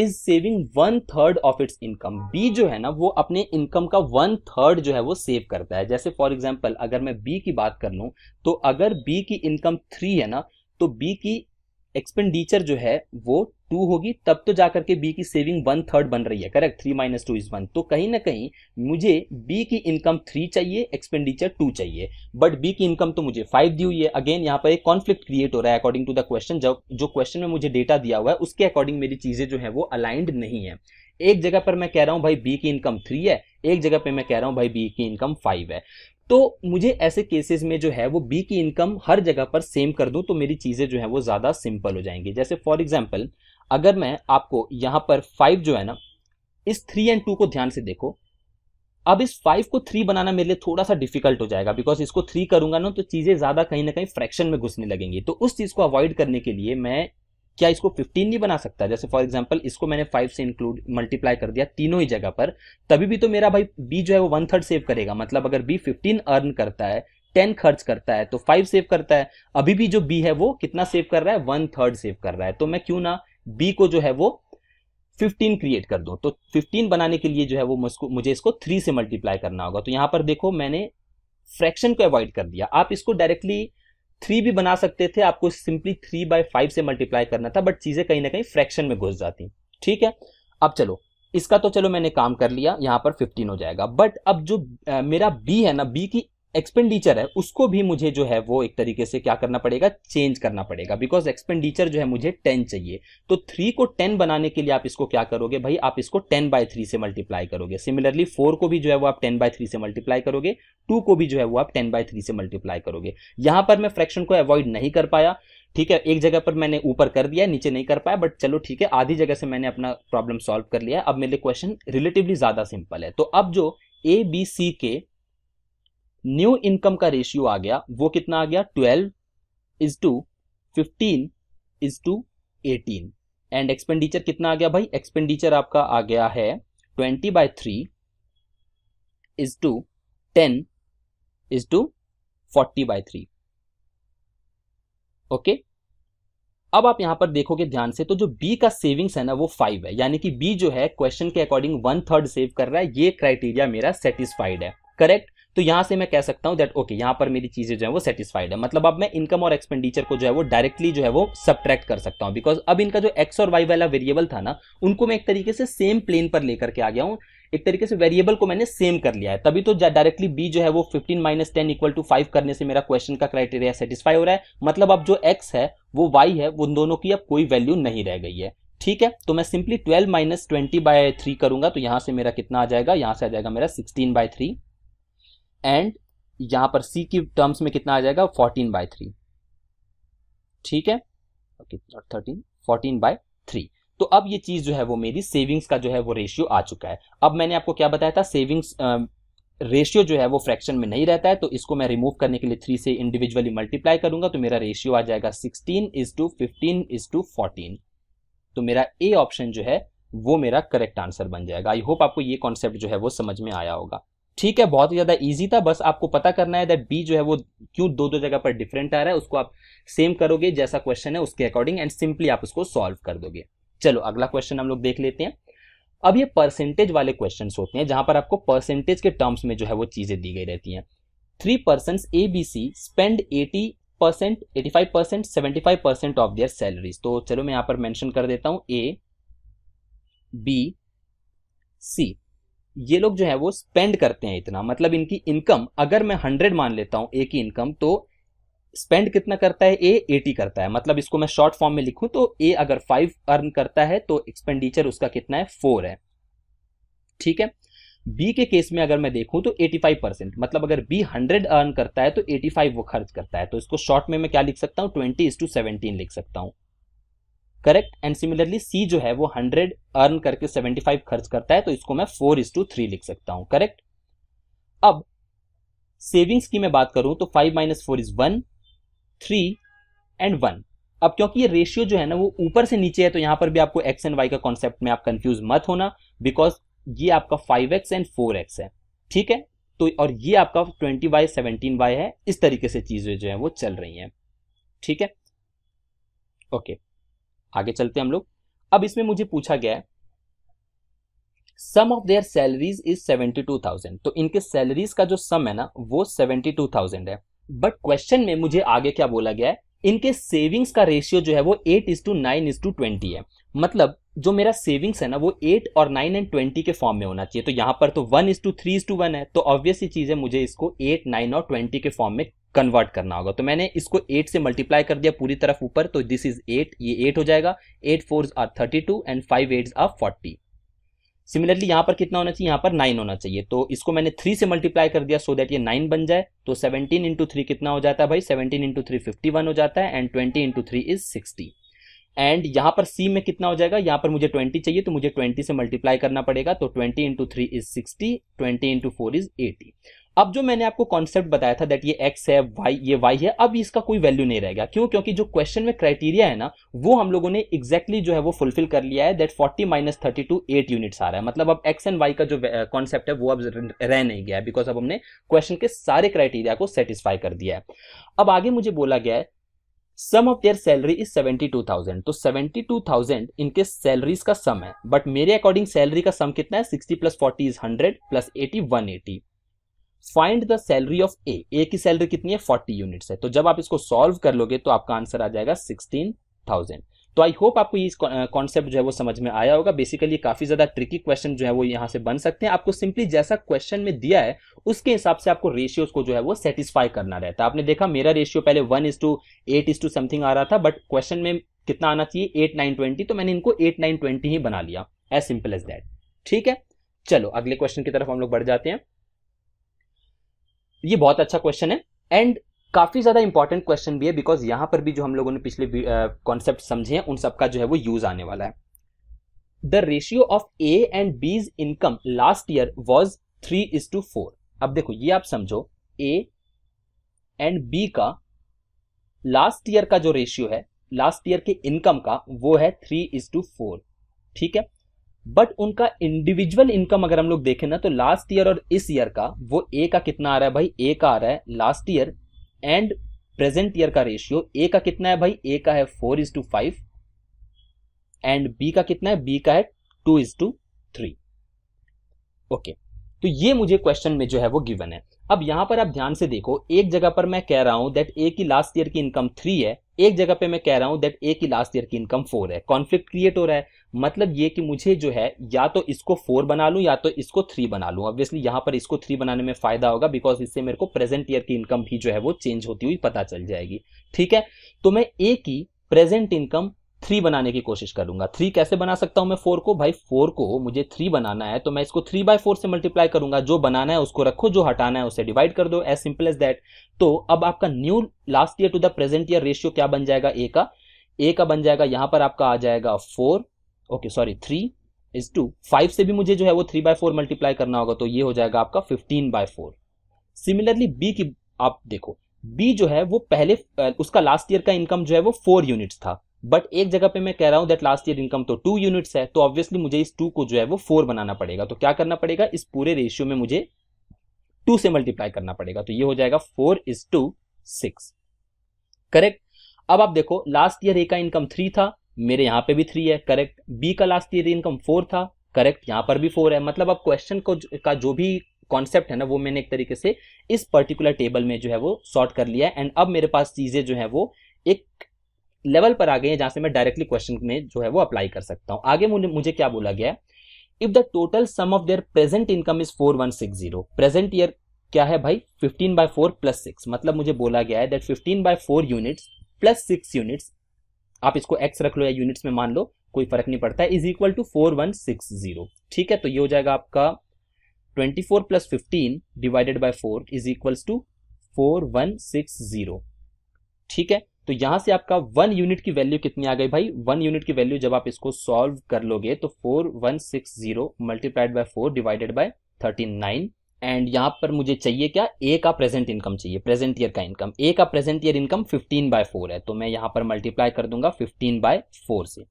is saving one third of its income B जो है ना वो अपने इनकम का वन थर्ड जो है वो सेव करता है जैसे फॉर एग्जाम्पल अगर मैं बी की बात कर लूँ तो अगर बी की इनकम थ्री है ना तो बी की एक्सपेंडिचर जो है वो टू होगी तब तो जाकर के बी की सेविंग वन थर्ड बन रही है correct three minus two is one तो कहीं ना कहीं मुझे बी की इनकम थ्री चाहिए एक्सपेंडिचर टू चाहिए बट बी की इनकम तो मुझे फाइव दी हुई है अगेन यहाँ पर एक कॉन्फ्लिक्ट क्रिएट हो रहा है अकॉर्डिंग टू द क्वेश्चन जो क्वेश्चन में मुझे डेटा दिया हुआ है उसके अकॉर्डिंग मेरी चीजें जो है वो अलाइंड नहीं है एक जगह पर मैं कह रहा हूं भाई बी की इनकम थ्री है एक जगह पे मैं कह रहा हूं भाई बी की इनकम फाइव है तो मुझे ऐसे केसेस में जो है वो बी की इनकम हर जगह पर सेम कर दूं तो मेरी चीज़ें जो है वो ज़्यादा सिंपल हो जाएंगी जैसे फॉर एग्जाम्पल अगर मैं आपको यहां पर फाइव जो है ना इस थ्री एंड टू को ध्यान से देखो अब इस फाइव को थ्री बनाना मेरे लिए थोड़ा सा डिफिकल्ट हो जाएगा बिकॉज इसको थ्री करूंगा ना तो चीजें ज्यादा कहीं ना कहीं फ्रैक्शन में घुसने लगेंगी तो उस चीज को अवॉइड करने के लिए मैं क्या इसको 15 नहीं बना सकता जैसे फॉर एग्जाम्पल इसको मैंने 5 से इंक्लूड मल्टीप्लाई कर दिया तीनों ही जगह पर तभी भी तो मेरा भाई बी जो है वो वन थर्ड सेव करेगा मतलब अगर बी 15 अर्न करता है 10 खर्च करता है तो 5 सेव करता है अभी भी जो बी है वो कितना सेव कर रहा है वन थर्ड सेव कर रहा है तो मैं क्यों ना बी को जो है वो 15 क्रिएट कर दो तो 15 बनाने के लिए जो है वो मुझे इसको 3 से मल्टीप्लाई करना होगा तो यहां पर देखो मैंने फ्रैक्शन को अवॉइड कर दिया आप इसको डायरेक्टली थ्री भी बना सकते थे आपको सिंपली थ्री बाय फाइव से मल्टीप्लाई करना था बट चीजें कहीं ना कहीं फ्रैक्शन में घुस जाती ठीक है अब चलो इसका तो चलो मैंने काम कर लिया यहाँ पर फिफ्टीन हो जाएगा बट अब जो आ, मेरा बी है ना बी की एक्सपेंडिचर है उसको भी मुझे जो है वो एक तरीके से क्या करना पड़ेगा चेंज करना पड़ेगा बिकॉज एक्सपेंडिचर जो है मुझे टेन चाहिए तो थ्री को टेन बनाने के लिए आप इसको क्या करोगे भाई आप इसको टेन बाय थ्री से मल्टीप्लाई करोगे सिमिलरली फोर को भी जो है वो आप टेन बाय थ्री से मल्टीप्लाई करोगे टू को भी जो है वो आप टेन बाय थ्री से मल्टीप्लाई करोगे यहां पर मैं फ्रैक्शन को अवॉइड नहीं कर पाया ठीक है एक जगह पर मैंने ऊपर कर दिया नीचे नहीं कर पाया बट चलो ठीक है आधी जगह से मैंने अपना प्रॉब्लम सॉल्व कर लिया अब मेरे क्वेश्चन रिलेटिवली ज्यादा सिंपल है तो अब जो ए बी सी के न्यू इनकम का रेशियो आ गया वो कितना आ गया twelve is to fifteen is to eighteen and expenditure कितना आ गया भाई एक्सपेंडिचर आपका आ गया है twenty by three is to ten is to forty by three okay अब आप यहां पर देखोगे ध्यान से तो जो बी का सेविंग्स है ना वो फाइव है यानी कि बी जो है क्वेश्चन के अकॉर्डिंग वन थर्ड सेव कर रहा है ये क्राइटेरिया मेरा सेटिस्फाइड है करेक्ट तो यहाँ से मैं कह सकता हूँ दैट ओके यहाँ पर मेरी चीज़ें जो है वो सेटिस्फाइड है मतलब अब मैं इनकम और एक्सपेंडिचर को जो है वो डायरेक्टली जो है वो सब्ट्रैक्ट कर सकता हूँ बिकॉज अब इनका जो एक्स और वाई वाला वेरिएबल था ना उनको मैं एक तरीके से सेम प्लेन पर लेकर के आ गया हूँ एक तरीके से वेरिएबल को मैंने सेम कर लिया है तभी तो डायरेक्टली बी जो है वो 15 minus ten equal to five करने से मेरा क्वेश्चन का क्राइटेरिया सेटिस्फाई हो रहा है मतलब अब जो एक्स है वो वाई है उन दोनों की अब कोई वैल्यू नहीं रह गई है ठीक है तो मैं simply 12 minus twenty by three करूंगा तो यहां से मेरा कितना आ जाएगा यहां से आ जाएगा मेरा सिक्सटीन बाय थ्री एंड यहां पर सी की टर्म्स में कितना आ जाएगा फोर्टीन बाय थ्री ठीक है थर्टीन फोर्टीन बाय थ्री तो अब ये चीज जो है वो मेरी सेविंग्स का जो है वो रेशियो आ चुका है अब मैंने आपको क्या बताया था सेविंग्स रेशियो जो है वो फ्रैक्शन में नहीं रहता है तो इसको मैं रिमूव करने के लिए थ्री से इंडिविजुअली मल्टीप्लाई करूंगा तो मेरा रेशियो आ जाएगा sixteen is to fifteen is to fourteen तो मेरा ए ऑप्शन जो है वो मेरा करेक्ट आंसर बन जाएगा आई होप आपको ये कॉन्सेप्ट जो है वो समझ में आया होगा ठीक है बहुत ही ज्यादा इजी था बस आपको पता करना है दैट बी जो है वो क्यों दो दो जगह पर डिफरेंट आ रहा है उसको आप सेम करोगे जैसा क्वेश्चन है उसके अकॉर्डिंग एंड सिंपली आप उसको सॉल्व कर दोगे चलो अगला क्वेश्चन हम लोग देख लेते हैं अब ये परसेंटेज वाले क्वेश्चन होते हैं जहां पर आपको परसेंटेज के टर्म्स में जो है वो चीजें दी गई रहती हैं three person A B C spend eighty percent eighty five percent seventy five percent of their salaries तो चलो मैं यहां पर मेंशन कर देता हूं ए बी सी ये लोग जो है वो स्पेंड करते हैं इतना मतलब इनकी इनकम अगर मैं हंड्रेड मान लेता हूं ए की इनकम तो स्पेंड कितना करता है ए एटी करता है मतलब इसको मैं शॉर्ट फॉर्म में लिखूं तो ए अगर फाइव अर्न करता है तो एक्सपेंडिचर उसका कितना है फोर है ठीक है बी के केस में अगर मैं देखूं तो 85 परसेंट मतलब अगर बी 100 अर्न करता है तो 85 वो खर्च करता है तो इसको शॉर्ट में मैं क्या लिख सकता हूं 20 इज टू 17 लिख सकता हूं करेक्ट एंड सिमिलरली सी जो है वो हंड्रेड अर्न करके सेवेंटी फाइव खर्च करता है तो इसको मैं फोर इज टू थ्री लिख सकता हूं करेक्ट अब सेविंग्स की मैं बात करूं तो five minus four is one three and one अब क्योंकि ये रेशियो जो है ना वो ऊपर से नीचे है तो यहां पर भी आपको एक्स एंड वाई का कॉन्सेप्ट में आप कंफ्यूज मत होना बिकॉज ये आपका five X and four X है ठीक है तो और ये आपका ट्वेंटी वाई सेवनटीन वाई है इस तरीके से चीजें जो है वो चल रही हैं ठीक है ओके okay. आगे चलते हैं हम लोग अब इसमें मुझे पूछा गया है sum of their salaries is seventy two thousand तो इनके सैलरीज का जो सम है ना वो सेवेंटी टू थाउजेंड है बट क्वेश्चन में मुझे आगे क्या बोला गया है इनके सेविंग्स का रेशियो जो है वो eight is to nine is to twenty है मतलब जो मेरा सेविंग्स है ना वो एट और नाइन एंड ट्वेंटी के फॉर्म में होना चाहिए तो यहाँ पर तो one is to three is to one है तो ऑब्वियसली चीज है मुझे इसको एट नाइन और ट्वेंटी के फॉर्म में कन्वर्ट करना होगा तो मैंने इसको एट से मल्टीप्लाई कर दिया पूरी तरफ ऊपर तो दिस इज एट ये एट हो जाएगा eight four are thirty two and five eight are forty similarly यहाँ पर कितना होना चाहिए यहाँ पर नाइन होना चाहिए तो इसको मैंने थ्री से मल्टीप्लाई कर दिया सो so दैट ये नाइन बन जाए तो सेवनटीन इंटू थ्री कितना हो जाता है भाई seventeen into three fifty one हो जाता है and twenty into three is sixty and यहां पर सी में कितना हो जाएगा यहां पर मुझे 20 चाहिए तो मुझे 20 से मल्टीप्लाई करना पड़ेगा तो 20 into three is 60 20 into four is 80 अब जो मैंने आपको कॉन्सेप्ट बताया था दैट ये एक्स है वाई ये वाई है अब इसका कोई वैल्यू नहीं रहेगा क्यों क्योंकि जो क्वेश्चन में क्राइटेरिया है ना वो हम लोगों ने एक्जैक्टली exactly जो है वो फुलफिल कर लिया है that 40 minus thirty two eight units आ रहा है मतलब अब एक्स एंड वाई का जो कॉन्सेप्ट uh, है वो अब रह नहीं गया बिकॉज अब हमने क्वेश्चन के सारे क्राइटेरिया को सेटिस्फाई कर दिया है अब आगे मुझे बोला गया है sum of their salary is thousand तो थाउजेंड इनके सैलरीज का सम है बट मेरे अकॉर्डिंग सैलरी का सम कितना है sixty plus forty is hundred plus eighty one eighty find the salary of A A की सैलरी कितनी है फोर्टी यूनिट्स है तो जब आप इसको सॉल्व कर लोगे तो आपका आंसर आ जाएगा सिक्सटीन थाउजेंड तो आई होप आपको ये कॉन्सेप्ट जो है वो समझ में आया होगा बेसिकली काफी ज्यादा ट्रिकी क्वेश्चन जो है वो यहाँ से बन सकते हैं आपको सिंपली जैसा क्वेश्चन में दिया है उसके हिसाब से आपको रेशियोज को जो है वो सेटिस्फाई करना रहता है आपने देखा मेरा रेशियो पहले one is to eight is to something आ रहा था बट क्वेश्चन में कितना आना चाहिए एट नाइन ट्वेंटी तो मैंने इनको एट नाइन ट्वेंटी ही बना लिया एज सिंपल एज दैट ठीक है चलो अगले क्वेश्चन की तरफ हम लोग बढ़ जाते हैं ये बहुत अच्छा क्वेश्चन है एंड काफ़ी ज़्यादा इंपॉर्टेंट क्वेश्चन भी है बिकॉज यहाँ पर भी जो हम लोगों ने पिछले कॉन्सेप्ट समझे हैं उन सबका जो है वो यूज आने वाला है the ratio of A and B's income last year was three is to four अब देखो ये आप समझो ए एंड बी का लास्ट ईयर का जो रेशियो है लास्ट ईयर के इनकम का वो है थ्री इज टू फोर ठीक है बट उनका इंडिविजुअल इनकम अगर हम लोग देखें ना तो लास्ट ईयर और इस ईयर का वो ए का कितना आ रहा है भाई ए का आ रहा है last year and present year का रेशियो ए का कितना है भाई ए का है four is to five and B का कितना है बी का है two is to three okay तो ये मुझे क्वेश्चन में जो है वो गिवन है अब यहां पर आप ध्यान से देखो एक जगह पर मैं कह रहा हूं दैट ए की लास्ट ईयर की इनकम थ्री है एक जगह पे मैं कह रहा हूं दैट ए की लास्ट ईयर की इनकम फोर है कॉन्फ्लिक्ट क्रिएट हो रहा है मतलब ये कि मुझे जो है या तो इसको फोर बना लूँ या तो इसको थ्री बना लूँ ऑब्वियसली यहाँ पर इसको थ्री बनाने में फायदा होगा बिकॉज इससे मेरे को प्रेजेंट ईयर की इनकम भी जो है वो चेंज होती हुई पता चल जाएगी ठीक है तो मैं ए की प्रेजेंट इनकम थ्री बनाने की कोशिश करूंगा थ्री कैसे बना सकता हूं मैं फोर को भाई फोर को मुझे थ्री बनाना है तो मैं इसको थ्री बाय फोर से मल्टीप्लाई करूंगा जो बनाना है उसको रखो जो हटाना है उसे डिवाइड कर दो एज सिंपल एज दैट तो अब आपका new last year to the present year ratio क्या बन जाएगा ए का ए का बन जाएगा यहां पर आपका आ जाएगा four okay sorry three is to five से भी मुझे जो है वो थ्री बाय फोर मल्टीप्लाई करना होगा तो ये हो जाएगा आपका fifteen by four similarly B की आप देखो बी जो है वो पहले उसका लास्ट ईयर का इनकम जो है वो फोर यूनिट्स था बट एक जगह पे मैं कह रहा हूं दैट लास्ट ईयर इनकम तो टू यूनिट्स है तो ऑब्वियसली मुझे इस टू को जो है वो फोर बनाना पड़ेगा तो क्या करना पड़ेगा इस पूरे रेशियो में मुझे टू से मल्टीप्लाई करना पड़ेगा तो ये हो जाएगा four is to six correct अब आप देखो लास्ट ईयर ए का इनकम थ्री था मेरे यहाँ पे भी थ्री है करेक्ट बी का लास्ट ईयर इनकम फोर था करेक्ट यहाँ पर भी फोर है मतलब अब क्वेश्चन को का जो भी कॉन्सेप्ट है ना वो मैंने एक तरीके से इस पर्टिकुलर टेबल में जो है वो सॉर्ट कर लिया है एंड अब मेरे पास चीज़ें जो है वो एक लेवल पर आ गई है जहाँ से मैं डायरेक्टली क्वेश्चन में जो है वो अप्लाई कर सकता हूँ आगे मुझे क्या बोला गया if the total sum of their present income is four one six zero present year क्या है भाई fifteen by four plus six मतलब मुझे बोला गया है that fifteen by four units plus six units आप इसको एक्स रख लो या यूनिट्स में मान लो कोई फर्क नहीं पड़ता है is equal to four one six zero ठीक है तो ये हो जाएगा आपका twenty four plus fifteen divided by four is equal to four one six zero ठीक है तो यहां से आपका वन यूनिट की वैल्यू कितनी आ गई भाई वन यूनिट की वैल्यू जब आप इसको सॉल्व कर लोगे तो four one six zero multiplied by four divided by thirty nine and यहाँ पर मुझे चाहिए क्या ए का प्रेजेंट इनकम चाहिए प्रेजेंट ईयर का इनकम ए का present year income 15 by four है तो मैं यहाँ पर मल्टीप्लाई कर दूंगा 15 बाय फोर से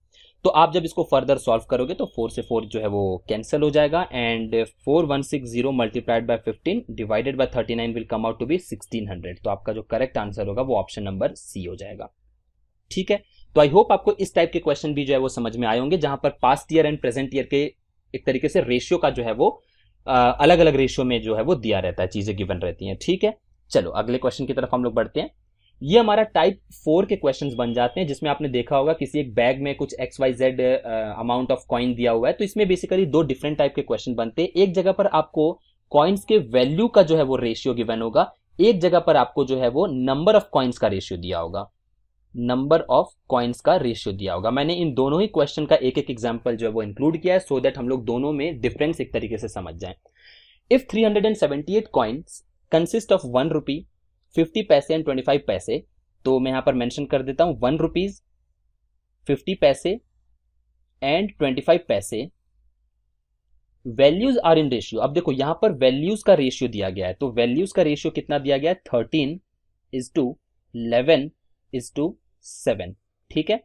तो आप जब इसको फर्दर सॉल्व करोगे तो फोर से फोर जो है वो कैंसिल हो जाएगा and four one six zero multiplied by fifteen divided by thirty nine will come out to be sixteen hundred तो आपका जो करेक्ट आंसर होगा वो ऑप्शन नंबर सी हो जाएगा ठीक है तो आई होप आपको इस टाइप के क्वेश्चन भी जो है वो समझ में आए होंगे जहां पर past year and present year के एक तरीके से रेशियो का जो है वो अलग अलग रेशियो में जो है वो दिया रहता है चीज़ें गिवन रहती हैं ठीक है चलो अगले क्वेश्चन की तरफ हम लोग बढ़ते हैं ये हमारा टाइप फोर के क्वेश्चंस बन जाते हैं जिसमें आपने देखा होगा किसी एक बैग में कुछ X Y Z amount of coin दिया हुआ है तो इसमें बेसिकली दो डिफरेंट टाइप के क्वेश्चन बनते हैं एक जगह पर आपको कॉइन्स के वैल्यू का जो है वो रेशियो गिवन होगा एक जगह पर आपको जो है वो नंबर ऑफ कॉइन्स का रेशियो दिया होगा नंबर ऑफ कॉइन्स का रेशियो दिया होगा मैंने इन दोनों ही क्वेश्चन का एक एक एग्जाम्पल जो है वो इंक्लूड किया है सो so दैट हम लोग दोनों में डिफरेंस एक तरीके से समझ जाए if 378 coins consist of one rupee fifty paise and twenty five paise तो मैं यहां पर मैंशन कर देता हूं one rupees fifty paise and twenty five paise values are in ratio अब देखो यहां पर वैल्यूज का रेशियो दिया गया है तो वैल्यूज का रेशियो कितना दिया गया है thirteen is to eleven is to seven ठीक है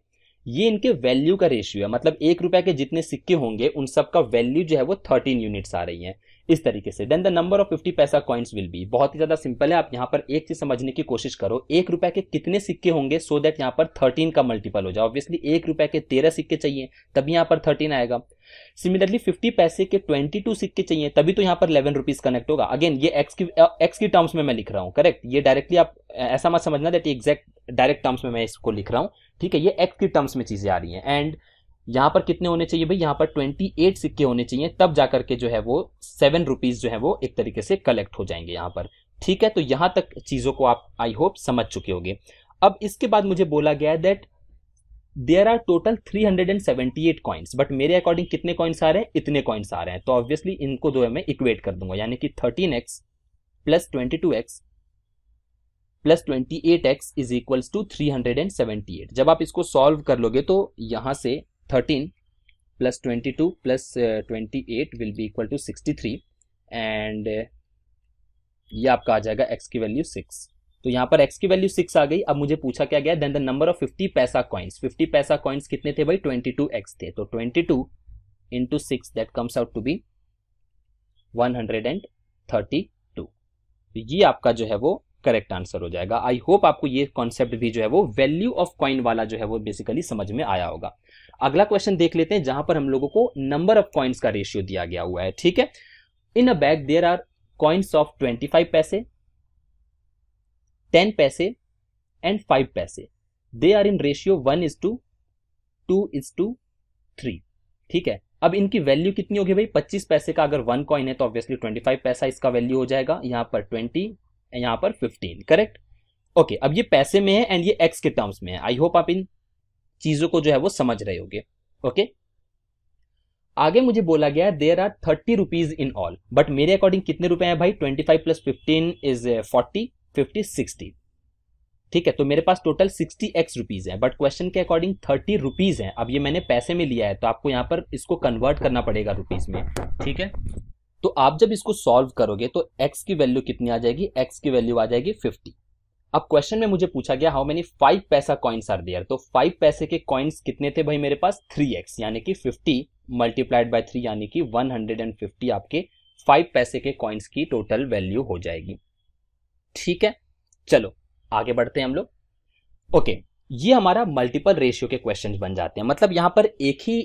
ये इनके वैल्यू का रेशियो है मतलब एक रुपए के जितने सिक्के होंगे उन सब का वैल्यू जो है वो थर्टीन यूनिट्स आ रही है इस तरीके से then the number of fifty paisa coins will be बहुत ही ज्यादा सिंपल है आप यहाँ पर एक चीज समझने की कोशिश करो एक रुपए के कितने सिक्के होंगे सो so दैट यहाँ पर थर्टीन का मल्टीपल हो जाए ऑब्वियसली एक रुपए के तेरह सिक्के चाहिए तभी यहाँ पर थर्टीन आएगा सिमिलरली फिफ्टी पैसे के ट्वेंटी टू सिक्के चाहिए तभी तो यहाँ पर इलेवन रुपीज कनेक्ट होगा अगेन ये एक्स की एक्स की टर्म्स में मैं लिख रहा हूँ करेक्ट ये डायरेक्टली आप ऐसा मत समझना दैट एग्जैक्ट डायरेक्ट टर्म्स में मैं इसको लिख रहा हूँ ठीक है ये एक्स की टर्म्स में चीजें आ रही हैं एंड यहाँ पर कितने होने चाहिए भाई यहाँ पर ट्वेंटी एट सिक्के होने चाहिए तब जा करके जो है वो सेवन रुपीज जो है वो एक तरीके से कलेक्ट हो जाएंगे यहाँ पर ठीक है तो यहाँ तक चीज़ों को आप आई होप समझ चुके होंगे अब इसके बाद मुझे बोला गया है that there are total three hundred and seventy eight coins but मेरे अकॉर्डिंग कितने कॉइन्स आ रहे हैं इतने कॉइन्स आ रहे हैं तो ऑब्वियसली इनको जो है मैं इक्वेट कर दूंगा यानी कि thirteen X plus twenty two X plus twenty eight X is equal to three hundred and seventy eight जब आप इसको सॉल्व कर लोगे तो यहां से thirteen plus twenty two plus twenty eight will be equal to sixty three and ये आपका आ जाएगा एक्स की वैल्यू सिक्स तो यहाँ पर एक्स की वैल्यू सिक्स आ गई अब मुझे पूछा क्या गया then the number of fifty paisa coins fifty paisa coins कितने थे भाई ट्वेंटी टू एक्स थे तो twenty two into six that comes out to be one hundred and thirty two ये आपका जो है वो करेक्ट आंसर हो जाएगा आई होप आपको ये कॉन्सेप्ट भी जो है वो वैल्यू ऑफ कॉइन वाला जो है वो बेसिकली समझ में आया होगा अगला क्वेश्चन देख लेते हैं जहां पर हम लोगों को नंबर ऑफ कॉइन्स का रेशियो दिया गया हुआ है ठीक है in a bag there are coins of twenty five paise ten paise and five paise they are in ratio one is to two is to three ठीक है अब इनकी वैल्यू कितनी होगी भाई पच्चीस पैसे का अगर वन कॉइन है तो ऑब्वियसली ट्वेंटी फाइव पैसा इसका वैल्यू हो जाएगा यहां पर ट्वेंटी यहां पर फिफ्टीन करेक्ट ओके अब ये पैसे में है एंड ये एक्स के टर्म्स में है आई होप आप इन चीजों को जो है वो समझ रहे होगे ओके आगे मुझे बोला गया है there are thirty rupees in all but मेरे अकॉर्डिंग कितने रुपए हैं भाई twenty five plus fifteen is forty fifty sixty ठीक है तो मेरे पास टोटल सिक्सटी एक्स रुपीज़ है बट क्वेश्चन के अकॉर्डिंग थर्टी रुपीज़ है अब ये मैंने पैसे में लिया है तो आपको यहां पर इसको कन्वर्ट करना पड़ेगा रुपीज़ में ठीक है तो आप जब इसको सॉल्व करोगे तो एक्स की वैल्यू कितनी आ जाएगी एक्स की वैल्यू आ जाएगी फिफ्टी अब क्वेश्चन में मुझे पूछा गया how many five paisa coins are there तो फाइव पैसे के कॉइन्स कितने थे भाई मेरे पास थ्री एक्स यानी कि फिफ्टी मल्टीप्लाइड बाई थ्री यानी कि वन हंड्रेड एंड फिफ्टी आपके फाइव पैसे के कॉइन्स की टोटल वैल्यू हो जाएगी ठीक है चलो आगे बढ़ते हैं हम लोग ओके ये हमारा मल्टीपल रेशियो के क्वेश्चन बन जाते हैं मतलब यहां पर एक ही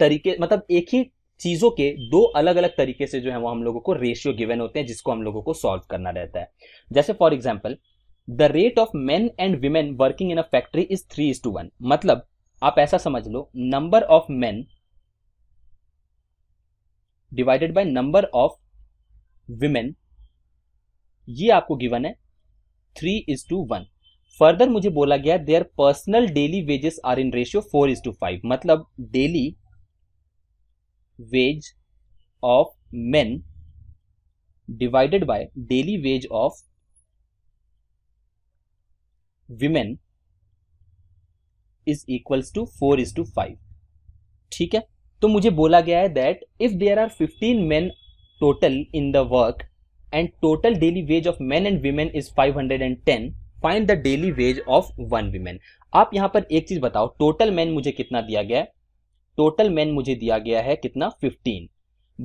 तरीके मतलब एक ही चीजों के दो अलग अलग तरीके से जो है वो हम लोगों को रेशियो गिवन होते हैं जिसको हम लोगों को सॉल्व करना रहता है जैसे for example the rate of men and women working in a factory is three is to one मतलब आप ऐसा समझ लो number of men divided by number of women ये आपको गिवन है three is to one further मुझे बोला गया their personal daily wages are in ratio four is to five मतलब daily wage of men divided by daily wage of women is equals to four is to five ठीक है तो मुझे बोला गया है that if there are fifteen men total in the work and total daily wage of men and women is 510 find the daily wage of one women आप यहां पर एक चीज बताओ टोटल मैन मुझे कितना दिया गया है टोटल मैन मुझे दिया गया है कितना 15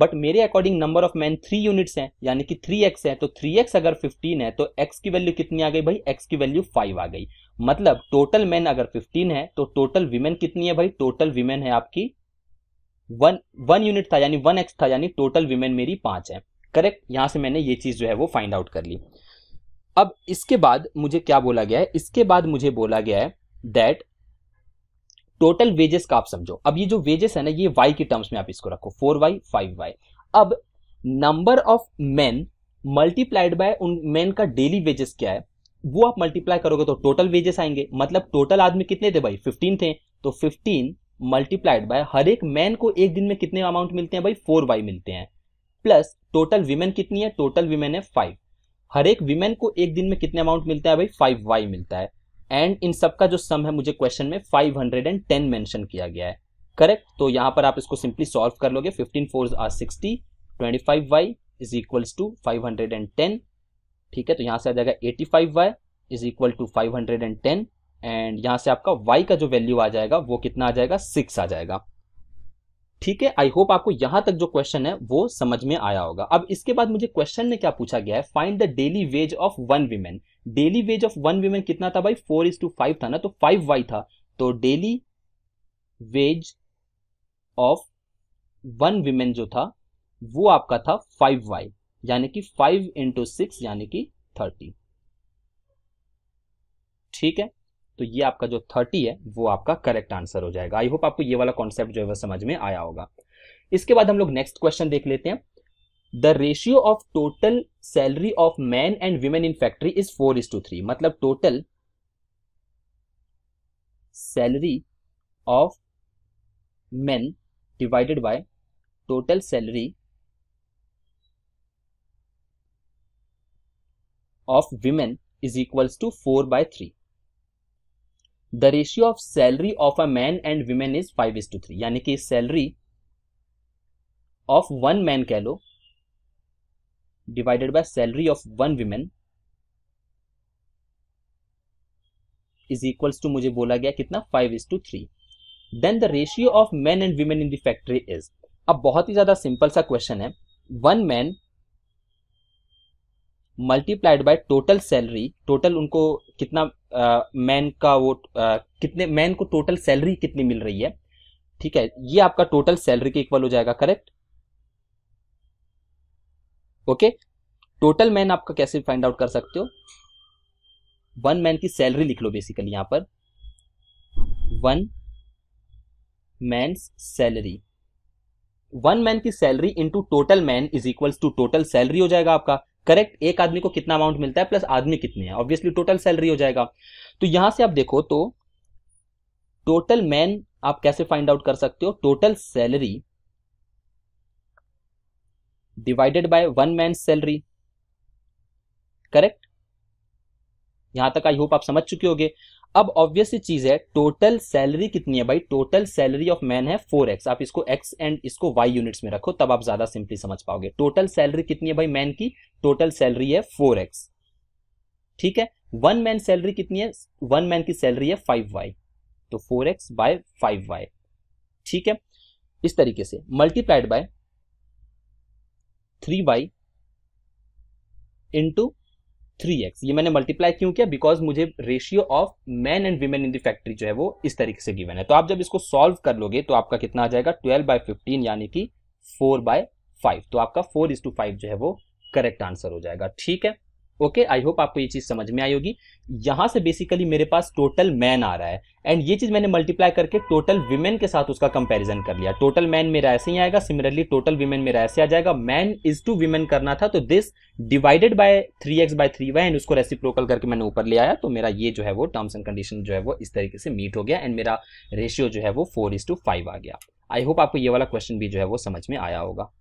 बट मेरे according number of man three units हैं यानी कि 3x है तो 3x अगर 15 है तो x की वैल्यू कितनी आ गई भाई x की वैल्यू 5 आ गई मतलब टोटल मैन अगर 15 है तो टोटल वीमेन कितनी है भाई टोटल वीमेन है आपकी वन वन यूनिट था यानी वन एक्स था यानी टोटल वीमेन मेरी पांच है करेक्ट यहाँ से मैंने ये चीज़ जो है वो फाइंड आउट कर ली अब इसके बाद मुझे क्या बोला गया है इसके बाद मुझे बोला गया है दैट टोटल वेजेस का आप समझो अब ये जो वेजेस है ना ये वाई के टर्म्स में आप इसको रखो फोर वाई फाइव वाई अब number of men multiplied by उन मेन का डेली वेजेस क्या है वो आप मल्टीप्लाई करोगे तो टोटल वेजेस आएंगे मतलब टोटल आदमी कितने थे भाई फिफ्टीन थे तो फिफ्टीन मल्टीप्लाइड बाय हर एक मैन को एक दिन में कितने अमाउंट मिलते हैं भाई फोर वाई मिलते हैं प्लस टोटल विमेन कितनी है टोटल विमेन है फाइव हर एक विमेन को एक दिन में कितने अमाउंट मिलता है भाई फाइव वाई मिलता है एंड इन सब का जो सम है मुझे क्वेश्चन में five hundred and ten mention किया गया है करेक्ट तो यहाँ पर आप इसको सिंपली सॉल्व कर लोगे fifteen four are sixty twenty five y is equals to five hundred and ten ठीक है तो यहाँ से आ जाएगा eighty five y is equal to five hundred and ten and यहाँ से आपका वाई का जो वैल्यू आ जाएगा वो कितना आ जाएगा सिक्स आ जाएगा ठीक है आई होप आपको यहां तक जो क्वेश्चन है वो समझ में आया होगा अब इसके बाद मुझे क्वेश्चन में क्या पूछा गया है find the daily wage of one women daily wage of one women कितना था भाई फोर इज टू फाइव था ना तो फाइव वाई था तो daily wage of one women जो था वो आपका था फाइव वाई यानी कि फाइव इंटू सिक्स यानी कि थर्टी ठीक है तो ये आपका जो थर्टी है वो आपका करेक्ट आंसर हो जाएगा आई होप आपको ये वाला कॉन्सेप्ट जो है वह समझ में आया होगा इसके बाद हम लोग नेक्स्ट क्वेश्चन देख लेते हैं the ratio of total salary of man and women in factory is four is to three मतलब total salary of man divided by total salary of women is equals to four by three the ratio of salary of a man and women is five is to three यानी कि सैलरी ऑफ वन मैन कह लो divided by salary of one women is equals to मुझे बोला गया कितना five is to three then the ratio of man and women in the factory is अब बहुत ही ज्यादा सिंपल सा क्वेश्चन है one man multiplied by total salary total उनको कितना मैन का वो uh, कितने मैन को टोटल सैलरी कितनी मिल रही है ठीक है ये आपका टोटल सैलरी के इक्वल हो जाएगा करेक्ट ओके टोटल मैन आपका कैसे फाइंड आउट कर सकते हो वन मैन की सैलरी लिख लो बेसिकली यहां पर one man salary one man की salary into total man is equals to total salary हो जाएगा आपका करेक्ट एक आदमी को कितना अमाउंट मिलता है प्लस आदमी कितने हैं ऑब्वियसली टोटल सैलरी हो जाएगा तो यहां से आप देखो तो टोटल मैन आप कैसे फाइंड आउट कर सकते हो total salary divided by one man salary correct यहां तक आई होप आप समझ चुके होगे अब ऑब्वियसली चीज है टोटल सैलरी कितनी है भाई टोटल सैलरी ऑफ मैन है फोर एक्स आप इसको एक्स एंड इसको वाई यूनिट्स में रखो तब आप ज्यादा सिंपली समझ पाओगे टोटल सैलरी कितनी है भाई मैन की टोटल सैलरी है फोर एक्स ठीक है वन मैन सैलरी कितनी है वन मैन की सैलरी है फाइव वाई तो four x by five y ठीक है इस तरीके से multiplied by three y into three x ये मैंने मल्टीप्लाई क्यों किया बिकॉज मुझे ratio of man and women in the factory जो है वो इस तरीके से गिवन है तो आप जब इसको सॉल्व कर लोगे तो आपका कितना आ जाएगा ट्वेल्व बाय फिफ्टीन यानी कि फोर बाय फाइव तो आपका फोर इज टू फाइव जो है वो करेक्ट आंसर हो जाएगा ठीक है ओके आई होप आपको ये चीज़ समझ में आई होगी यहां से बेसिकली मेरे पास टोटल मैन आ रहा है एंड ये चीज़ मैंने मल्टीप्लाई करके टोटल वीमेन के साथ उसका कंपैरिजन कर लिया टोटल मैन मेरा ऐसे ही आएगा सिमिलरली टोटल वीमेन मेरा ऐसे आ जाएगा मैन इज टू वीमेन करना था तो this divided by three x by three y and उसको रेसिप्रोकल करके मैंने ऊपर ले आया तो मेरा ये जो है वो टर्म्स एंड कंडीशन जो है वो इस तरीके से मीट हो गया एंड मेरा रेशियो जो है वो फोर इज टू फाइव आ गया आई होप आपको ये वाला क्वेश्चन भी जो है वो समझ में आया होगा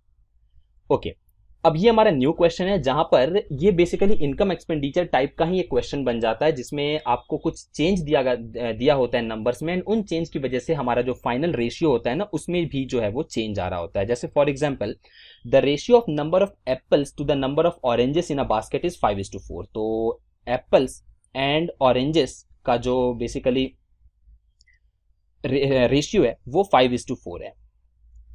ओके okay. अब ये हमारा न्यू क्वेश्चन है जहां पर ये बेसिकली इनकम एक्सपेंडिचर टाइप का ही एक क्वेश्चन बन जाता है जिसमें आपको कुछ चेंज दिया दिया होता है नंबर्स में एंड उन चेंज की वजह से हमारा जो फाइनल रेशियो होता है ना उसमें भी जो है वो चेंज आ रहा होता है जैसे for example the ratio of number of apples to the number of oranges in a basket is five is to four तो एप्पल्स एंड ऑरेंजेस का जो बेसिकली रेशियो है वो फाइव इज टू फोर है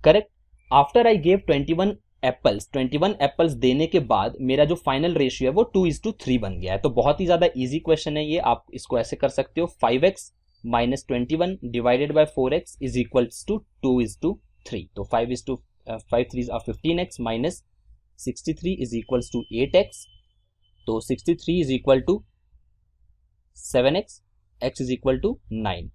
correct after I gave twenty one apples 21 apples देने के बाद मेरा जो फाइनल रेशियो है वो टू इज टू थ्री बन गया है तो बहुत ही ज्यादा इजी क्वेश्चन है ये आप इसको ऐसे कर सकते हो five x minus twenty one divided by four x is equal to two is to three तो five is to five three fifteen x minus sixty three is equal to eight x तो sixty three is equal to seven x x is equal to nine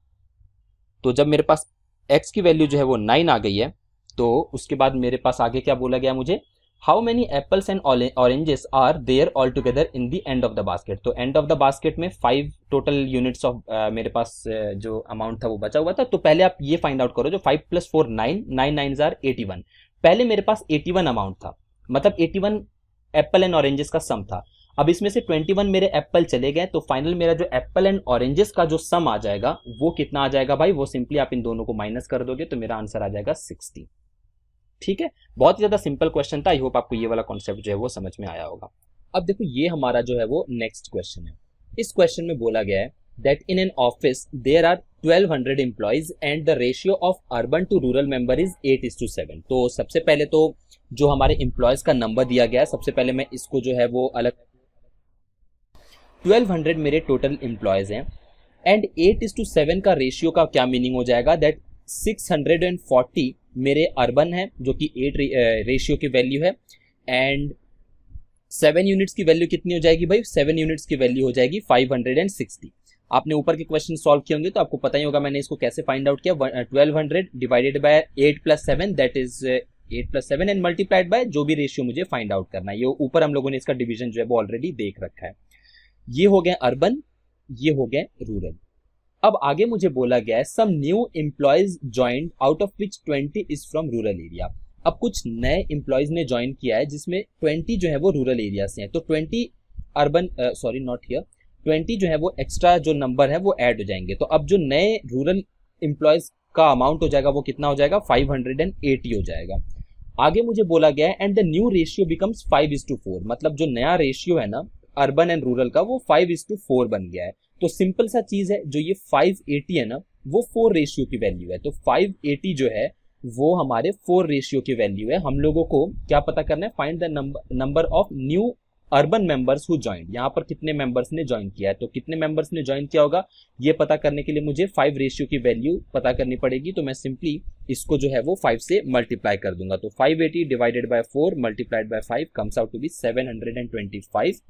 तो जब मेरे पास एक्स की वैल्यू जो है वो नाइन आ गई है तो उसके बाद मेरे पास आगे क्या बोला गया मुझे how many apples and oranges are there all together in the end of the basket तो एंड ऑफ द बास्केट में फाइव टोटल यूनिट्स ऑफ मेरे पास uh, जो अमाउंट था वो बचा हुआ था तो पहले आप ये फाइंड आउट करो जो five plus four nine nine nine are eighty one पहले मेरे पास एटी वन अमाउंट था मतलब eighty one apple and oranges का सम था अब इसमें से ट्वेंटी वन मेरे एप्पल चले गए तो फाइनल मेरा जो एप्पल एंड ऑरेंजेस का जो सम आ जाएगा वो कितना आ जाएगा भाई वो सिंपली आप इन दोनों को माइनस कर दोगे तो मेरा आंसर आ जाएगा सिक्सटी ठीक है बहुत ही ज़्यादा सिंपल क्वेश्चन था आई होप आपको ये वाला कॉन्सेप्ट जो है वो समझ में आया होगा अब देखो ये हमारा जो है वो नेक्स्ट क्वेश्चन है इस क्वेश्चन में बोला गया है that in an office there are 1200 hundred employees and the ratio of urban to rural member is eight is to seven तो सबसे पहले तो जो हमारे एम्प्लॉयज का नंबर दिया गया है सबसे पहले मैं इसको जो है वो अलग 1200 मेरे टोटल एम्प्लॉयज हैं and eight is to seven का रेशियो का क्या मीनिंग हो जाएगा दैट 640 मेरे अर्बन है जो कि एट रेशियो की वैल्यू है एंड सेवन यूनिट्स की वैल्यू कितनी हो जाएगी भाई सेवन यूनिट्स की वैल्यू हो जाएगी फाइव हंड्रेड एंड सिक्सटी आपने ऊपर के क्वेश्चन सॉल्व किए होंगे तो आपको पता ही होगा मैंने इसको कैसे फाइंड आउट किया twelve hundred divided by eight plus seven that is eight plus seven and multiplied by जो भी रेशियो मुझे फाइंड आउट करना है ये ऊपर हम लोगों ने इसका डिविजन जो है वो ऑलरेडी देख रखा है ये हो गए अर्बन ये हो गए रूरल अब आगे मुझे बोला गया है some new employees join out of which twenty is from rural area अब कुछ नए एम्प्लॉयज ने ज्वाइन किया है जिसमें ट्वेंटी जो है वो रूरल एरिया से हैं तो twenty urban sorry not here twenty जो है वो एक्स्ट्रा जो नंबर है वो ऐड हो जाएंगे तो अब जो नए रूरल एम्प्लॉयज का अमाउंट हो जाएगा वो कितना हो जाएगा फाइव हंड्रेड एंड एटी हो जाएगा आगे मुझे बोला गया है and the new ratio becomes five is to four मतलब जो नया रेशियो है ना अर्बन एंड रूरल का वो फाइव इज टू फोर बन गया है तो सिंपल सा चीज है जो ये 580 है ना वो फोर रेशियो की वैल्यू है तो 580 जो है वो हमारे फोर रेशियो की वैल्यू है हम लोगों को क्या पता करना है find the number of new urban members who join यहाँ पर कितने मेंबर्स ने ज्वाइन किया है तो कितने मेंबर्स ने ज्वाइन किया होगा ये पता करने के लिए मुझे फाइव रेशियो की वैल्यू पता करनी पड़ेगी तो मैं सिंपली इसको जो है वो फाइव से मल्टीप्लाई कर दूंगा तो five eighty divided by four multiplied by five comes out to be seven hundred and twenty five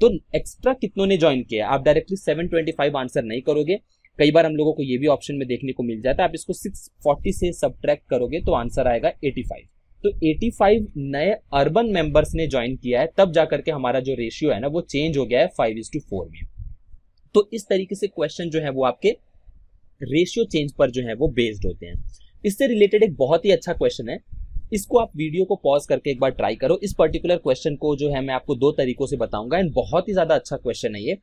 तो एक्स्ट्रा कितनों ने ज्वाइन किया आप डायरेक्टली 725 आंसर नहीं करोगे कई बार हम लोगों को ये भी ऑप्शन में देखने को मिल जाता है आप इसको 640 से सब्ट्रैक्ट करोगे तो आंसर आएगा 85 तो 85 नए अर्बन मेंबर्स ने ज्वाइन किया है तब जाकर के हमारा जो रेशियो है ना वो चेंज हो गया है फाइव इज टू फोर में तो इस तरीके से क्वेश्चन जो है वो आपके रेशियो चेंज पर जो है वो बेस्ड होते हैं इससे रिलेटेड एक बहुत ही अच्छा क्वेश्चन है इसको आप वीडियो को पॉज करके एक बार ट्राई करो इस पर्टिकुलर क्वेश्चन को जो है मैं आपको दो तरीकों से बताऊंगा एंड बहुत ही ज्यादा अच्छा क्वेश्चन है ये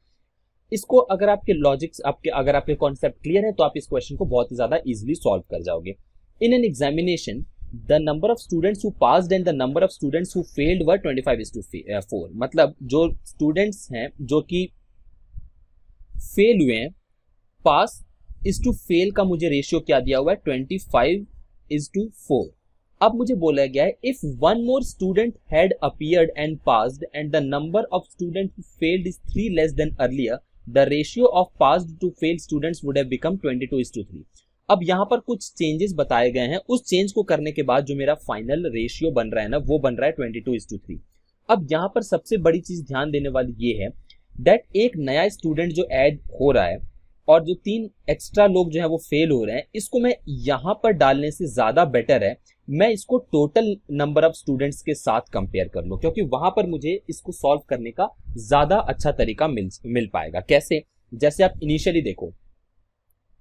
इसको अगर आपके लॉजिक्स आपके अगर आपके कॉन्सेप्ट क्लियर है तो आप इस क्वेश्चन को बहुत ही ज्यादा इजिली सॉल्व कर जाओगे in an examination the number of students who passed and the number of students who failed were 25 four मतलब जो स्टूडेंट्स हैं जो कि फेल हुए हैं पास इज टू फेल का मुझे रेशियो क्या दिया हुआ है फाइव इज टू फोर अब मुझे बोला गया है if one more student had appeared and passed and the number of student failed is three less then earlier the ratio of passed to fail students would have become 22 अब यहां पर कुछ चेंजेस बताए गए हैं उस चेंज को करने के बाद जो मेरा फाइनल रेशियो बन रहा है ना वो बन रहा है twenty two is to three अब यहां पर सबसे बड़ी चीज ध्यान देने वाली ये है डेट एक नया स्टूडेंट जो ऐड हो रहा है और जो तीन एक्स्ट्रा लोग जो है वो फेल हो रहे हैं इसको मैं यहां पर डालने से ज्यादा बेटर है मैं इसको टोटल नंबर ऑफ स्टूडेंट्स के साथ कंपेयर कर लूँ क्योंकि वहां पर मुझे इसको सॉल्व करने का ज्यादा अच्छा तरीका मिल मिल पाएगा कैसे जैसे आप इनिशियली देखो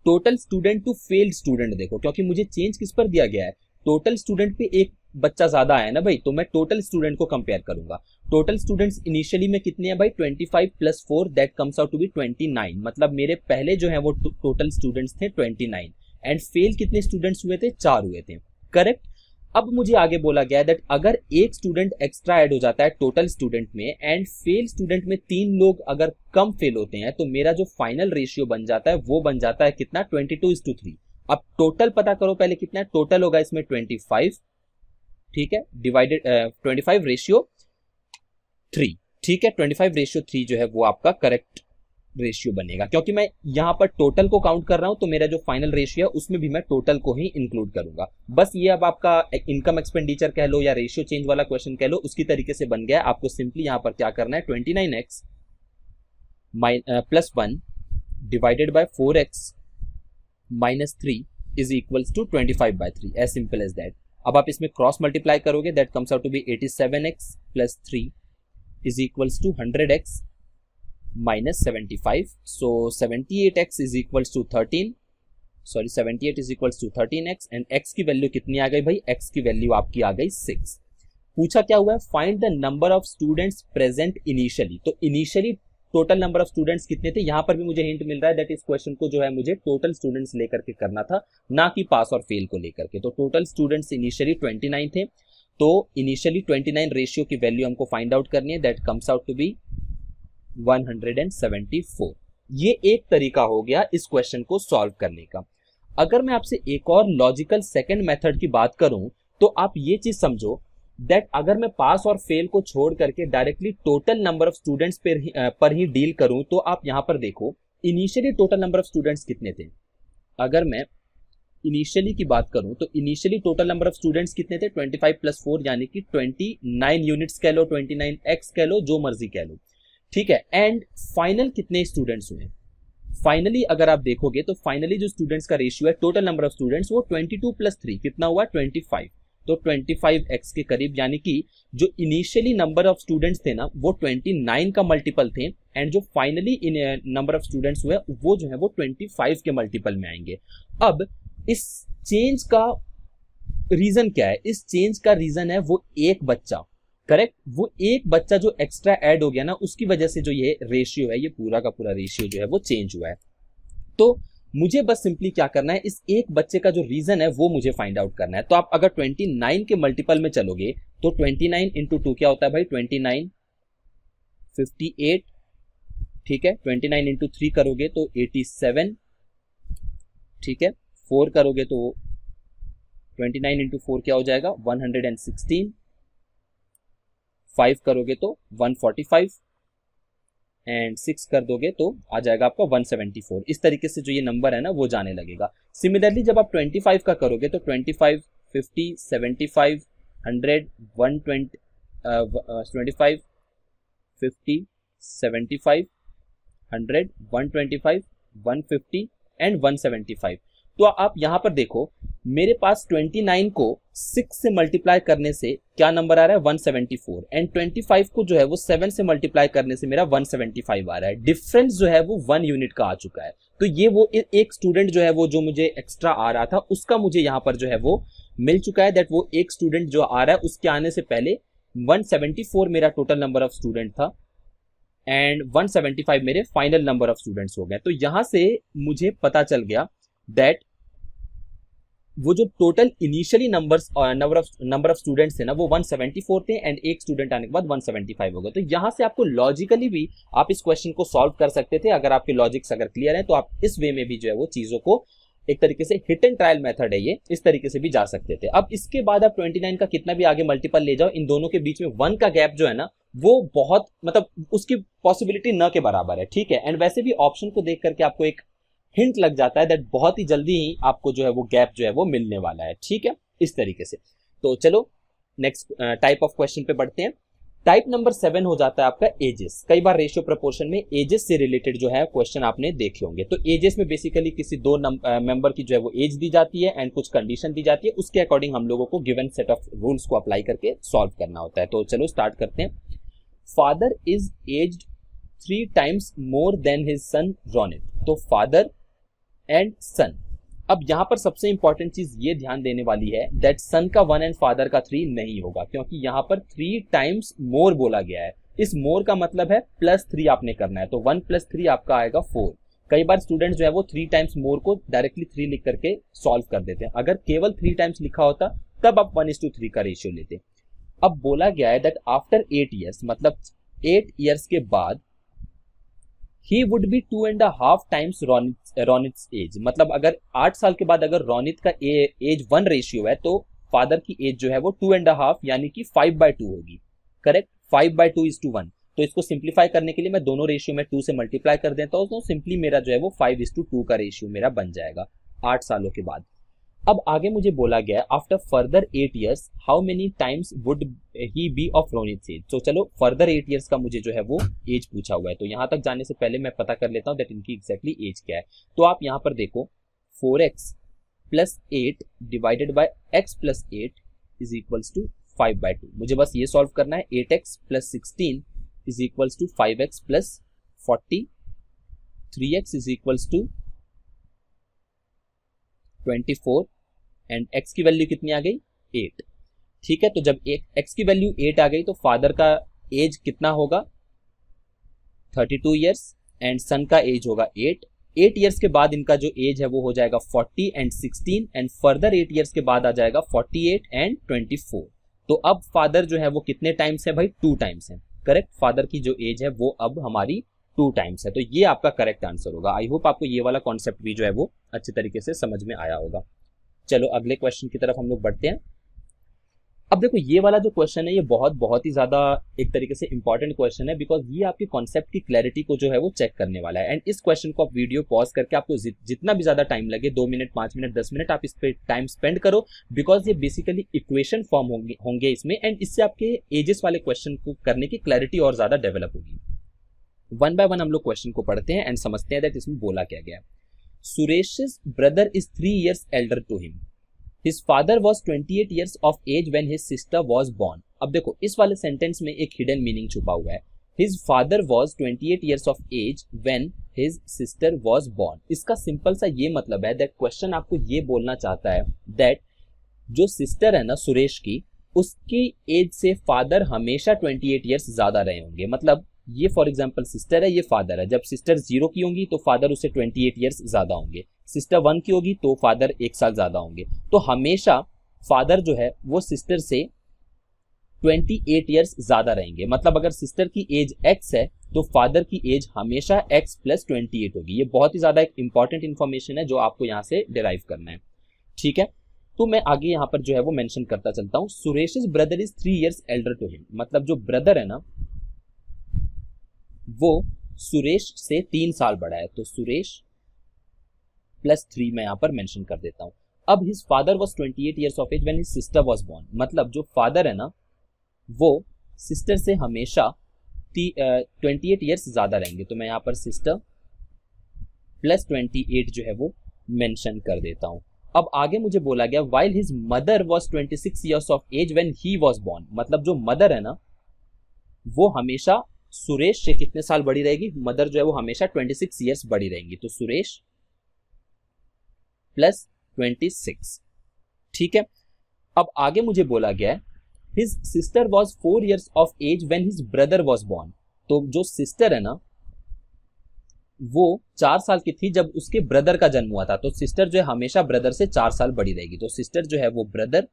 total student to failed student देखो क्योंकि मुझे चेंज किस पर दिया गया है टोटल स्टूडेंट पे एक बच्चा ज्यादा आया ना भाई तो मैं टोटल स्टूडेंट को कंपेयर करूंगा टोटल स्टूडेंट्स इनिशियली में कितने हैं भाई 25 plus 4 that comes out to be 29 मतलब मेरे पहले जो है वो टोटल स्टूडेंट्स थे 29 एंड फेल कितने स्टूडेंट्स हुए थे चार हुए थे करेक्ट अब मुझे आगे बोला गया है दैट अगर एक स्टूडेंट एक्स्ट्रा ऐड हो जाता है टोटल स्टूडेंट में एंड फेल स्टूडेंट में तीन लोग अगर कम फेल होते हैं तो मेरा जो फाइनल रेशियो बन जाता है वो बन जाता है कितना ट्वेंटी टू टू थ्री अब टोटल पता करो पहले कितना टोटल होगा इसमें ट्वेंटी फाइव ठीक है divided twenty five ratio three ठीक है ट्वेंटी फाइव रेशियो थ्री जो है वो आपका करेक्ट रेशियो बनेगा क्योंकि मैं यहाँ पर टोटल को काउंट कर रहा हूँ तो मेरा जो फाइनल रेशियो है उसमें भी मैं टोटल को ही इंक्लूड करूंगा बस ये अब आपका इनकम एक्सपेंडिचर कह लो या रेशियो चेंज वाला क्वेश्चन कह लो उसकी तरीके से बन गया आपको सिंपली यहाँ पर क्या करना है twenty nine x plus one divided by four x minus three is equals to twenty five by three as simple as that अब आप इसमें क्रॉस मल्टीप्लाई करोगे that comes out to be eighty seven x plus three is equals to hundred x minus 75 so 78x is equals to 13 sorry 78 is equals to 13x and x ki value kitni aa gayi bhai x ki value aapki aa gayi 6 pucha kya hua hai find the number of students present initially to initially total number of students कितने थे यहां पर भी मुझे हिंट मिल रहा है दैट इस क्वेश्चन को जो है मुझे टोटल स्टूडेंट्स लेकर के करना था ना कि पास और फेल को लेकर के तो टोटल स्टूडेंट्स इनिशियली 29 थे तो इनिशियली 29 रेशियो की वैल्यू हमको फाइंड आउट करनी है that comes out to be 174 ये एक तरीका हो गया इस क्वेश्चन को सॉल्व करने का अगर मैं आपसे एक और लॉजिकल सेकेंड मेथड की बात करूं तो आप ये चीज समझो दैट अगर मैं पास और फेल को छोड़ करके directly total number of students पर ही, डील करूं तो आप यहां पर देखो initially total number of students कितने थे अगर मैं इनिशियली की बात करूं तो initially total number of students कितने थे 25 प्लस 4 यानी कि 29 यूनिट्स कह लो 29 एक्स कह लो जो मर्जी कह लो ठीक है एंड फाइनल कितने स्टूडेंट्स हुए फाइनली अगर आप देखोगे तो फाइनली जो स्टूडेंट्स का रेशियो है टोटल नंबर ऑफ स्टूडेंट्स वो 22 प्लस थ्री कितना हुआ 25 तो 25x के करीब यानी कि जो इनिशियली नंबर ऑफ स्टूडेंट्स थे ना वो 29 का मल्टीपल थे एंड जो फाइनली नंबर ऑफ स्टूडेंट्स हुए वो जो है वो 25 के मल्टीपल में आएंगे अब इस चेंज का रीजन क्या है इस चेंज का रीजन है वो एक बच्चा करेक्ट वो एक बच्चा जो एक्स्ट्रा ऐड हो गया ना उसकी वजह से जो ये रेशियो है ये पूरा का पूरा रेशियो जो है वो चेंज हुआ है तो मुझे बस सिंपली क्या करना है इस एक बच्चे का जो रीजन है वो मुझे फाइंड आउट करना है तो आप अगर 29 के मल्टीपल में चलोगे तो 29 नाइन इंटू टू क्या होता है भाई 29 58 ठीक है 29 नाइन इंटू थ्री करोगे तो 87 ठीक है फोर करोगे तो 29 नाइन इंटू फोर क्या हो जाएगा 116 फाइव करोगे तो one forty five and six कर दोगे तो आ जाएगा आपका वन सेवेंटी फोर इस तरीके से जो ये नंबर है ना वो जाने लगेगा सिमिलरली जब आप ट्वेंटी फाइव का करोगे तो twenty five fifty seventy five hundred one twenty twenty five fifty seventy five hundred one twenty five one fifty and one seventy five तो आप यहाँ पर देखो मेरे पास 29 को 6 से मल्टीप्लाई करने से क्या नंबर आ रहा है 174 एंड 25 को जो है वो 7 से मल्टीप्लाई करने से मेरा 175 आ रहा है डिफरेंस जो है वो वन यूनिट का आ चुका है तो ये वो एक स्टूडेंट जो है वो जो मुझे एक्स्ट्रा आ रहा था उसका मुझे यहाँ पर जो है वो मिल चुका है दैट वो एक स्टूडेंट जो आ रहा है उसके आने से पहले 174 मेरा टोटल नंबर ऑफ स्टूडेंट था एंड 175 मेरे फाइनल नंबर ऑफ स्टूडेंट्स हो गए तो यहां से मुझे पता चल गया दैट वो जो total initially numbers number of number of students थे ना वो 174 थे एंड एक स्टूडेंट आने के बाद 175 हो गए तो यहां से आपको लॉजिकली भी आप इस क्वेश्चन को सॉल्व कर सकते थे अगर आपके लॉजिक्स अगर क्लियर हैं तो आप इस वे में भी जो है वो चीज़ों को एक तरीके से हिट एंड ट्रायल मेथड है ये इस तरीके से भी जा सकते थे अब इसके बाद आप 29 का कितना भी आगे मल्टीपल ले जाओ इन दोनों के बीच में वन का गैप जो है ना वो बहुत मतलब उसकी पॉसिबिलिटी न के बराबर है ठीक है एंड वैसे भी ऑप्शन को देख करके आपको एक हिंट लग जाता है दैट बहुत ही जल्दी ही आपको जो है वो गैप जो है वो मिलने वाला है ठीक है इस तरीके से तो चलो नेक्स्ट टाइप ऑफ क्वेश्चन पे बढ़ते हैं टाइप नंबर सेवन हो जाता है आपका एजेस कई बार रेशियो प्रपोर्शन में एजेस से रिलेटेड जो है क्वेश्चन आपने देखे होंगे तो एजेस में बेसिकली किसी दो मेंबर uh, की जो है वो एज दी जाती है एंड कुछ कंडीशन दी जाती है उसके अकॉर्डिंग हम लोगों को गिवन सेट ऑफ रूल्स को अप्लाई करके सॉल्व करना होता है तो चलो स्टार्ट करते हैं father is age three times more then his son Ronit तो फादर एंड सन अब यहाँ पर सबसे इंपॉर्टेंट चीज ये ध्यान देने वाली है दैट सन का वन एंड फादर का थ्री नहीं होगा क्योंकि यहां पर थ्री टाइम्स मोर बोला गया है इस मोर का मतलब है प्लस थ्री आपने करना है तो वन प्लस थ्री आपका आएगा फोर कई बार स्टूडेंट जो है वो थ्री टाइम्स मोर को डायरेक्टली थ्री लिख करके सॉल्व कर देते हैं अगर केवल थ्री टाइम्स लिखा होता तब आप वन टू थ्री का रेशियो लेते अब बोला गया है दैट आफ्टर एट ईयर्स मतलब एट ईयर्स के बाद he would be to and half times Ronit as मतलब अगर आठ साल के बाद अगर रोनित का ए, एज वन रेशियो है तो फादर की एज जो है वो टू एंड हाफ यानी कि फाइव बाय टू होगी correct five by two is to one तो इसको सिंप्लीफाई करने के लिए मैं दोनों रेशियो में टू से मल्टीप्लाई कर देता हूँ तो सिंपली मेरा जो है वो फाइव इज टू टू का रेशियो मेरा बन जाएगा आठ सालों के बाद अब आगे मुझे बोला गया है after further eight years how many times would he be of Ronit age तो चलो फर्दर एट ईयर्स का मुझे जो है वो एज पूछा हुआ है तो यहां तक जाने से पहले मैं पता कर लेता हूँ दैट इनकी एग्जैक्टली exactly एज क्या है तो आप यहाँ पर देखो four x plus eight divided by x plus eight is equals to five by two मुझे बस ये सॉल्व करना है eight x plus sixteen is equals to five x plus forty three x is equals to twenty four and x की वैल्यू कितनी आ गई एट ठीक है तो जब एक्स की वैल्यू एट आ गई तो फादर का एज कितना होगा thirty two years and son का एज होगा एट एट ईयर्स के बाद इनका जो एज है वो हो जाएगा forty and sixteen and further eight years के बाद आ जाएगा forty eight and twenty four तो अब फादर जो है वो कितने टाइम्स है भाई टू टाइम्स है करेक्ट फादर की जो एज है वो अब हमारी टू टाइम्स है तो ये आपका करेक्ट आंसर होगा आई होप आपको ये वाला कॉन्सेप्ट भी जो है वो अच्छे तरीके से समझ में आया होगा चलो अगले क्वेश्चन की तरफ हम लोग बढ़ते हैं अब देखो ये वाला जो क्वेश्चन है ये बहुत बहुत ही ज्यादा एक तरीके से इंपॉर्टेंट क्वेश्चन है बिकॉज ये आपकी कॉन्सेप्ट की क्लैरिटी को जो है वो चेक करने वाला है एंड इस क्वेश्चन को आप वीडियो पॉज करके आपको जितना भी ज्यादा टाइम लगे दो मिनट पांच मिनट दस मिनट आप इस पर टाइम स्पेंड करो बिकॉज ये बेसिकली इक्वेशन फॉर्म होंगे होंगे इसमें एंड इससे आपके एजेस वाले क्वेश्चन को करने की क्लैरिटी और ज्यादा डेवलप होगी वन बाय वन हम लोग क्वेश्चन को पढ़ते हैं एंड समझते हैं दैट इसमें बोला क्या गया है Suresh's brother is 3 years elder to him. His father was 28 years of age when his sister was born. अब देखो इस वाले सेंटेंस में एक हिडन मीनिंग छुपा हुआ है his father was 28 years of age when his sister was born. इसका सिंपल सा ये मतलब है दैट क्वेश्चन आपको ये बोलना चाहता है दैट जो सिस्टर है ना सुरेश की उसकी एज से फादर हमेशा 28 ईयर्स ज्यादा रहे होंगे मतलब ये फॉर एग्जाम्पल सिस्टर है ये फादर है जब सिस्टर जीरो की होंगी तो फादर उसे ट्वेंटी एट ईयर्स ज़्यादा होंगे सिस्टर वन की होगी तो फादर एक साल ज़्यादा होंगे तो हमेशा फादर जो है वो सिस्टर से ट्वेंटी एट ईयर्स ज़्यादा रहेंगे मतलब अगर सिस्टर की एज एक्स है तो फादर की एज हमेशा एक्स प्लस ट्वेंटी एट होगी ये बहुत ही ज़्यादा एक इंपॉर्टेंट इन्फॉर्मेशन है जो आपको यहाँ से डिराइव करना है ठीक है तो मैं आगे यहाँ पर जो है वो मेंशन करता चलता हूँ Suresh brother is three years elder to him मतलब जो ब्रदर है ना वो सुरेश से तीन साल बड़ा है तो सुरेश प्लस थ्री मैं यहाँ पर मेंशन कर देता हूँ अब his father was twenty eight years of age when his sister was born मतलब जो फादर है ना वो सिस्टर से हमेशा ट्वेंटी एट ईयर्स ज़्यादा रहेंगे तो मैं यहाँ पर सिस्टर प्लस ट्वेंटी एट जो है वो मेंशन कर देता हूँ अब आगे मुझे बोला गया while his mother was twenty six years of age when he was born मतलब जो मदर है ना वो हमेशा सुरेश से कितने साल बड़ी रहेगी मदर जो है वो हमेशा ट्वेंटी सिक्स ईयर्स बड़ी रहेंगी तो सुरेश प्लस ट्वेंटी सिक्स ठीक है अब आगे मुझे बोला गया है his sister was four years of age when his brother was born तो जो सिस्टर है ना वो चार साल की थी जब उसके ब्रदर का जन्म हुआ था तो सिस्टर जो है हमेशा ब्रदर से चार साल बड़ी रहेगी तो सिस्टर जो है वो ब्रदर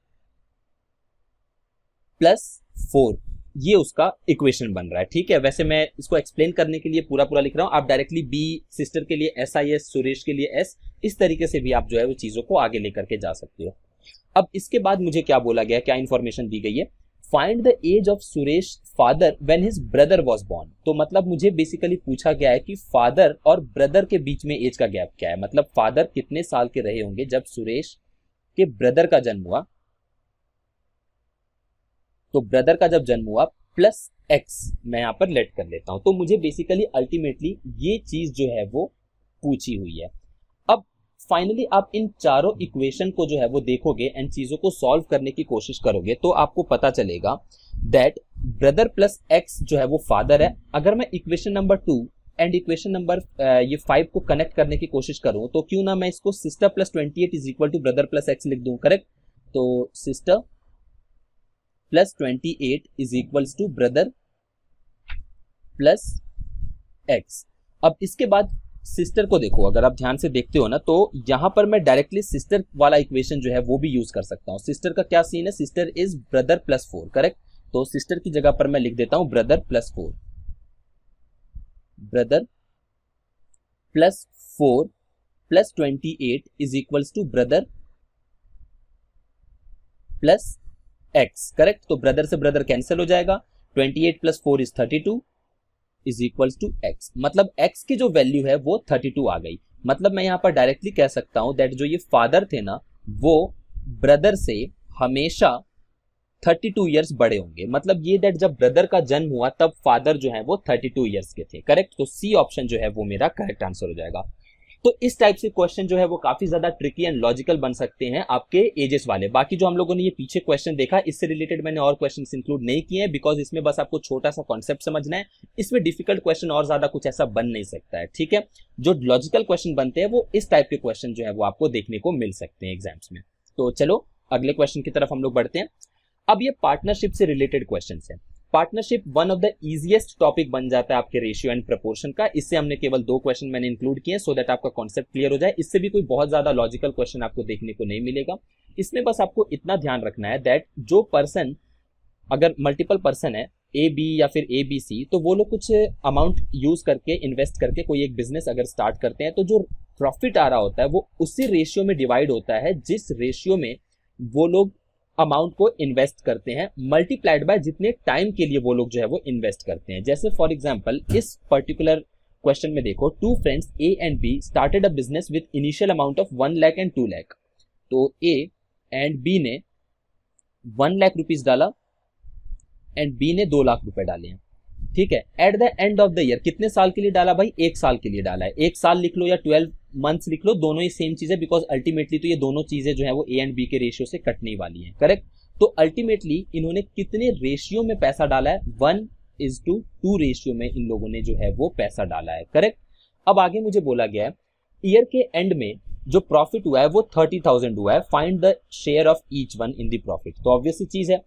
प्लस फोर ये उसका इक्वेशन बन रहा है ठीक है वैसे मैं इसको एक्सप्लेन करने के लिए पूरा पूरा लिख रहा हूँ आप डायरेक्टली बी सिस्टर के लिए एस आई एस सुरेश के लिए एस इस तरीके से भी आप जो है वो चीज़ों को आगे लेकर के जा सकते हो अब इसके बाद मुझे क्या बोला गया क्या इन्फॉर्मेशन दी गई है find the age of Suresh father when his brother was born तो मतलब मुझे बेसिकली पूछा गया है कि फादर और ब्रदर के बीच में एज का गैप क्या है मतलब फादर कितने साल के रहे होंगे जब सुरेश के ब्रदर का जन्म हुआ तो ब्रदर का जब जन्म हुआ प्लस एक्स मैं यहाँ पर लेट कर लेता हूँ तो मुझे बेसिकली अल्टीमेटली ये चीज जो है वो पूछी हुई है अब फाइनली आप इन चारों इक्वेशन को जो है वो देखोगे एंड चीजों को सॉल्व करने की कोशिश करोगे तो आपको पता चलेगा दैट ब्रदर प्लस एक्स जो है वो फादर है अगर मैं equation number two and equation number ये फाइव को कनेक्ट करने की कोशिश करूं तो क्यों ना मैं इसको sister plus twenty eight is equal to brother plus x लिख दूं करेक्ट तो sister plus twenty eight is equal to brother plus x अब इसके बाद सिस्टर को देखो अगर आप ध्यान से देखते हो ना तो यहां पर मैं डायरेक्टली सिस्टर वाला इक्वेशन जो है वो भी यूज कर सकता हूं सिस्टर का क्या सीन है sister is brother plus four correct तो सिस्टर की जगह पर मैं लिख देता हूं brother plus four brother plus four plus twenty eight is equals to brother plus x correct तो ब्रदर से ब्रदर कैंसिल हो जाएगा twenty eight plus four is thirty two is equal to x मतलब एक्स की जो वैल्यू है वो थर्टी टू आ गई मतलब मैं यहाँ पर डायरेक्टली कह सकता हूँ दैट जो ये फादर थे ना वो ब्रदर से हमेशा थर्टी टू ईयर्स बड़े होंगे मतलब ये दैट जब ब्रदर का जन्म हुआ तब फादर जो है वो थर्टी टू ईयर्स के थे करेक्ट तो सी ऑप्शन जो है वो मेरा करेक्ट आंसर हो जाएगा तो इस टाइप से क्वेश्चन जो है वो काफी ज्यादा ट्रिकी एंड लॉजिकल बन सकते हैं आपके एजेस वाले बाकी जो हम लोगों ने ये पीछे क्वेश्चन देखा इससे रिलेटेड मैंने और क्वेश्चन इंक्लूड नहीं किए हैं बिकॉज इसमें बस आपको छोटा सा कॉन्सेप्ट समझना है इसमें डिफिकल्ट क्वेश्चन और ज्यादा कुछ ऐसा बन नहीं सकता है ठीक है जो लॉजिकल क्वेश्चन बनते हैं वो इस टाइप के क्वेश्चन जो है वो आपको देखने को मिल सकते हैं एग्जाम्स में तो चलो अगले क्वेश्चन की तरफ हम लोग बढ़ते हैं अब ये पार्टनरशिप से रिलेटेड क्वेश्चन है partnership one of the easiest topic बन जाता है आपके रेशियो एंड प्रपोर्शन का इससे हमने केवल दो क्वेश्चन मैंने इंक्लूड किए सो दैट आपका कॉन्सेप्ट क्लियर हो जाए इससे भी कोई बहुत ज्यादा लॉजिकल क्वेश्चन आपको देखने को नहीं मिलेगा इसमें बस आपको इतना ध्यान रखना है दैट जो पर्सन अगर मल्टीपल पर्सन है ए बी या फिर ए बी सी तो वो लोग कुछ अमाउंट यूज करके इन्वेस्ट करके कोई एक बिजनेस अगर स्टार्ट करते हैं तो जो प्रॉफिट आ रहा होता है वो उसी रेशियो में डिवाइड होता है जिस रेशियो में वो लोग अमाउंट को इन्वेस्ट करते हैं मल्टीप्लाइड बाय जितने टाइम के लिए वो लोग जो है वो इन्वेस्ट करते हैं जैसे फॉर एग्जाम्पल इस पर्टिकुलर क्वेश्चन में देखो two friends A and B started a business with initial amount of one lakh and two lakh तो ए एंड बी ने वन लाख रुपीज डाला एंड बी ने दो लाख रुपए डाले हैं ठीक है at the end of the year कितने साल के लिए डाला भाई एक साल के लिए डाला है एक साल लिख लो या ट्वेल्व मंथ्स लिख लो दोनों ही सेम चीज है बिकॉज अल्टीमेटली तो ये दोनों चीजें जो है वो ए एंड बी के रेशियो से कटने वाली है करेक्ट तो अल्टीमेटली इन्होंने कितने रेशियो में पैसा डाला है one is to two ratio में इन लोगों ने जो है वो पैसा डाला है करेक्ट अब आगे मुझे बोला गया है ईयर के एंड में जो प्रॉफिट हुआ है वो थर्टी थाउजेंड हुआ है find the share of each one in the profit तो ऑब्वियसली चीज है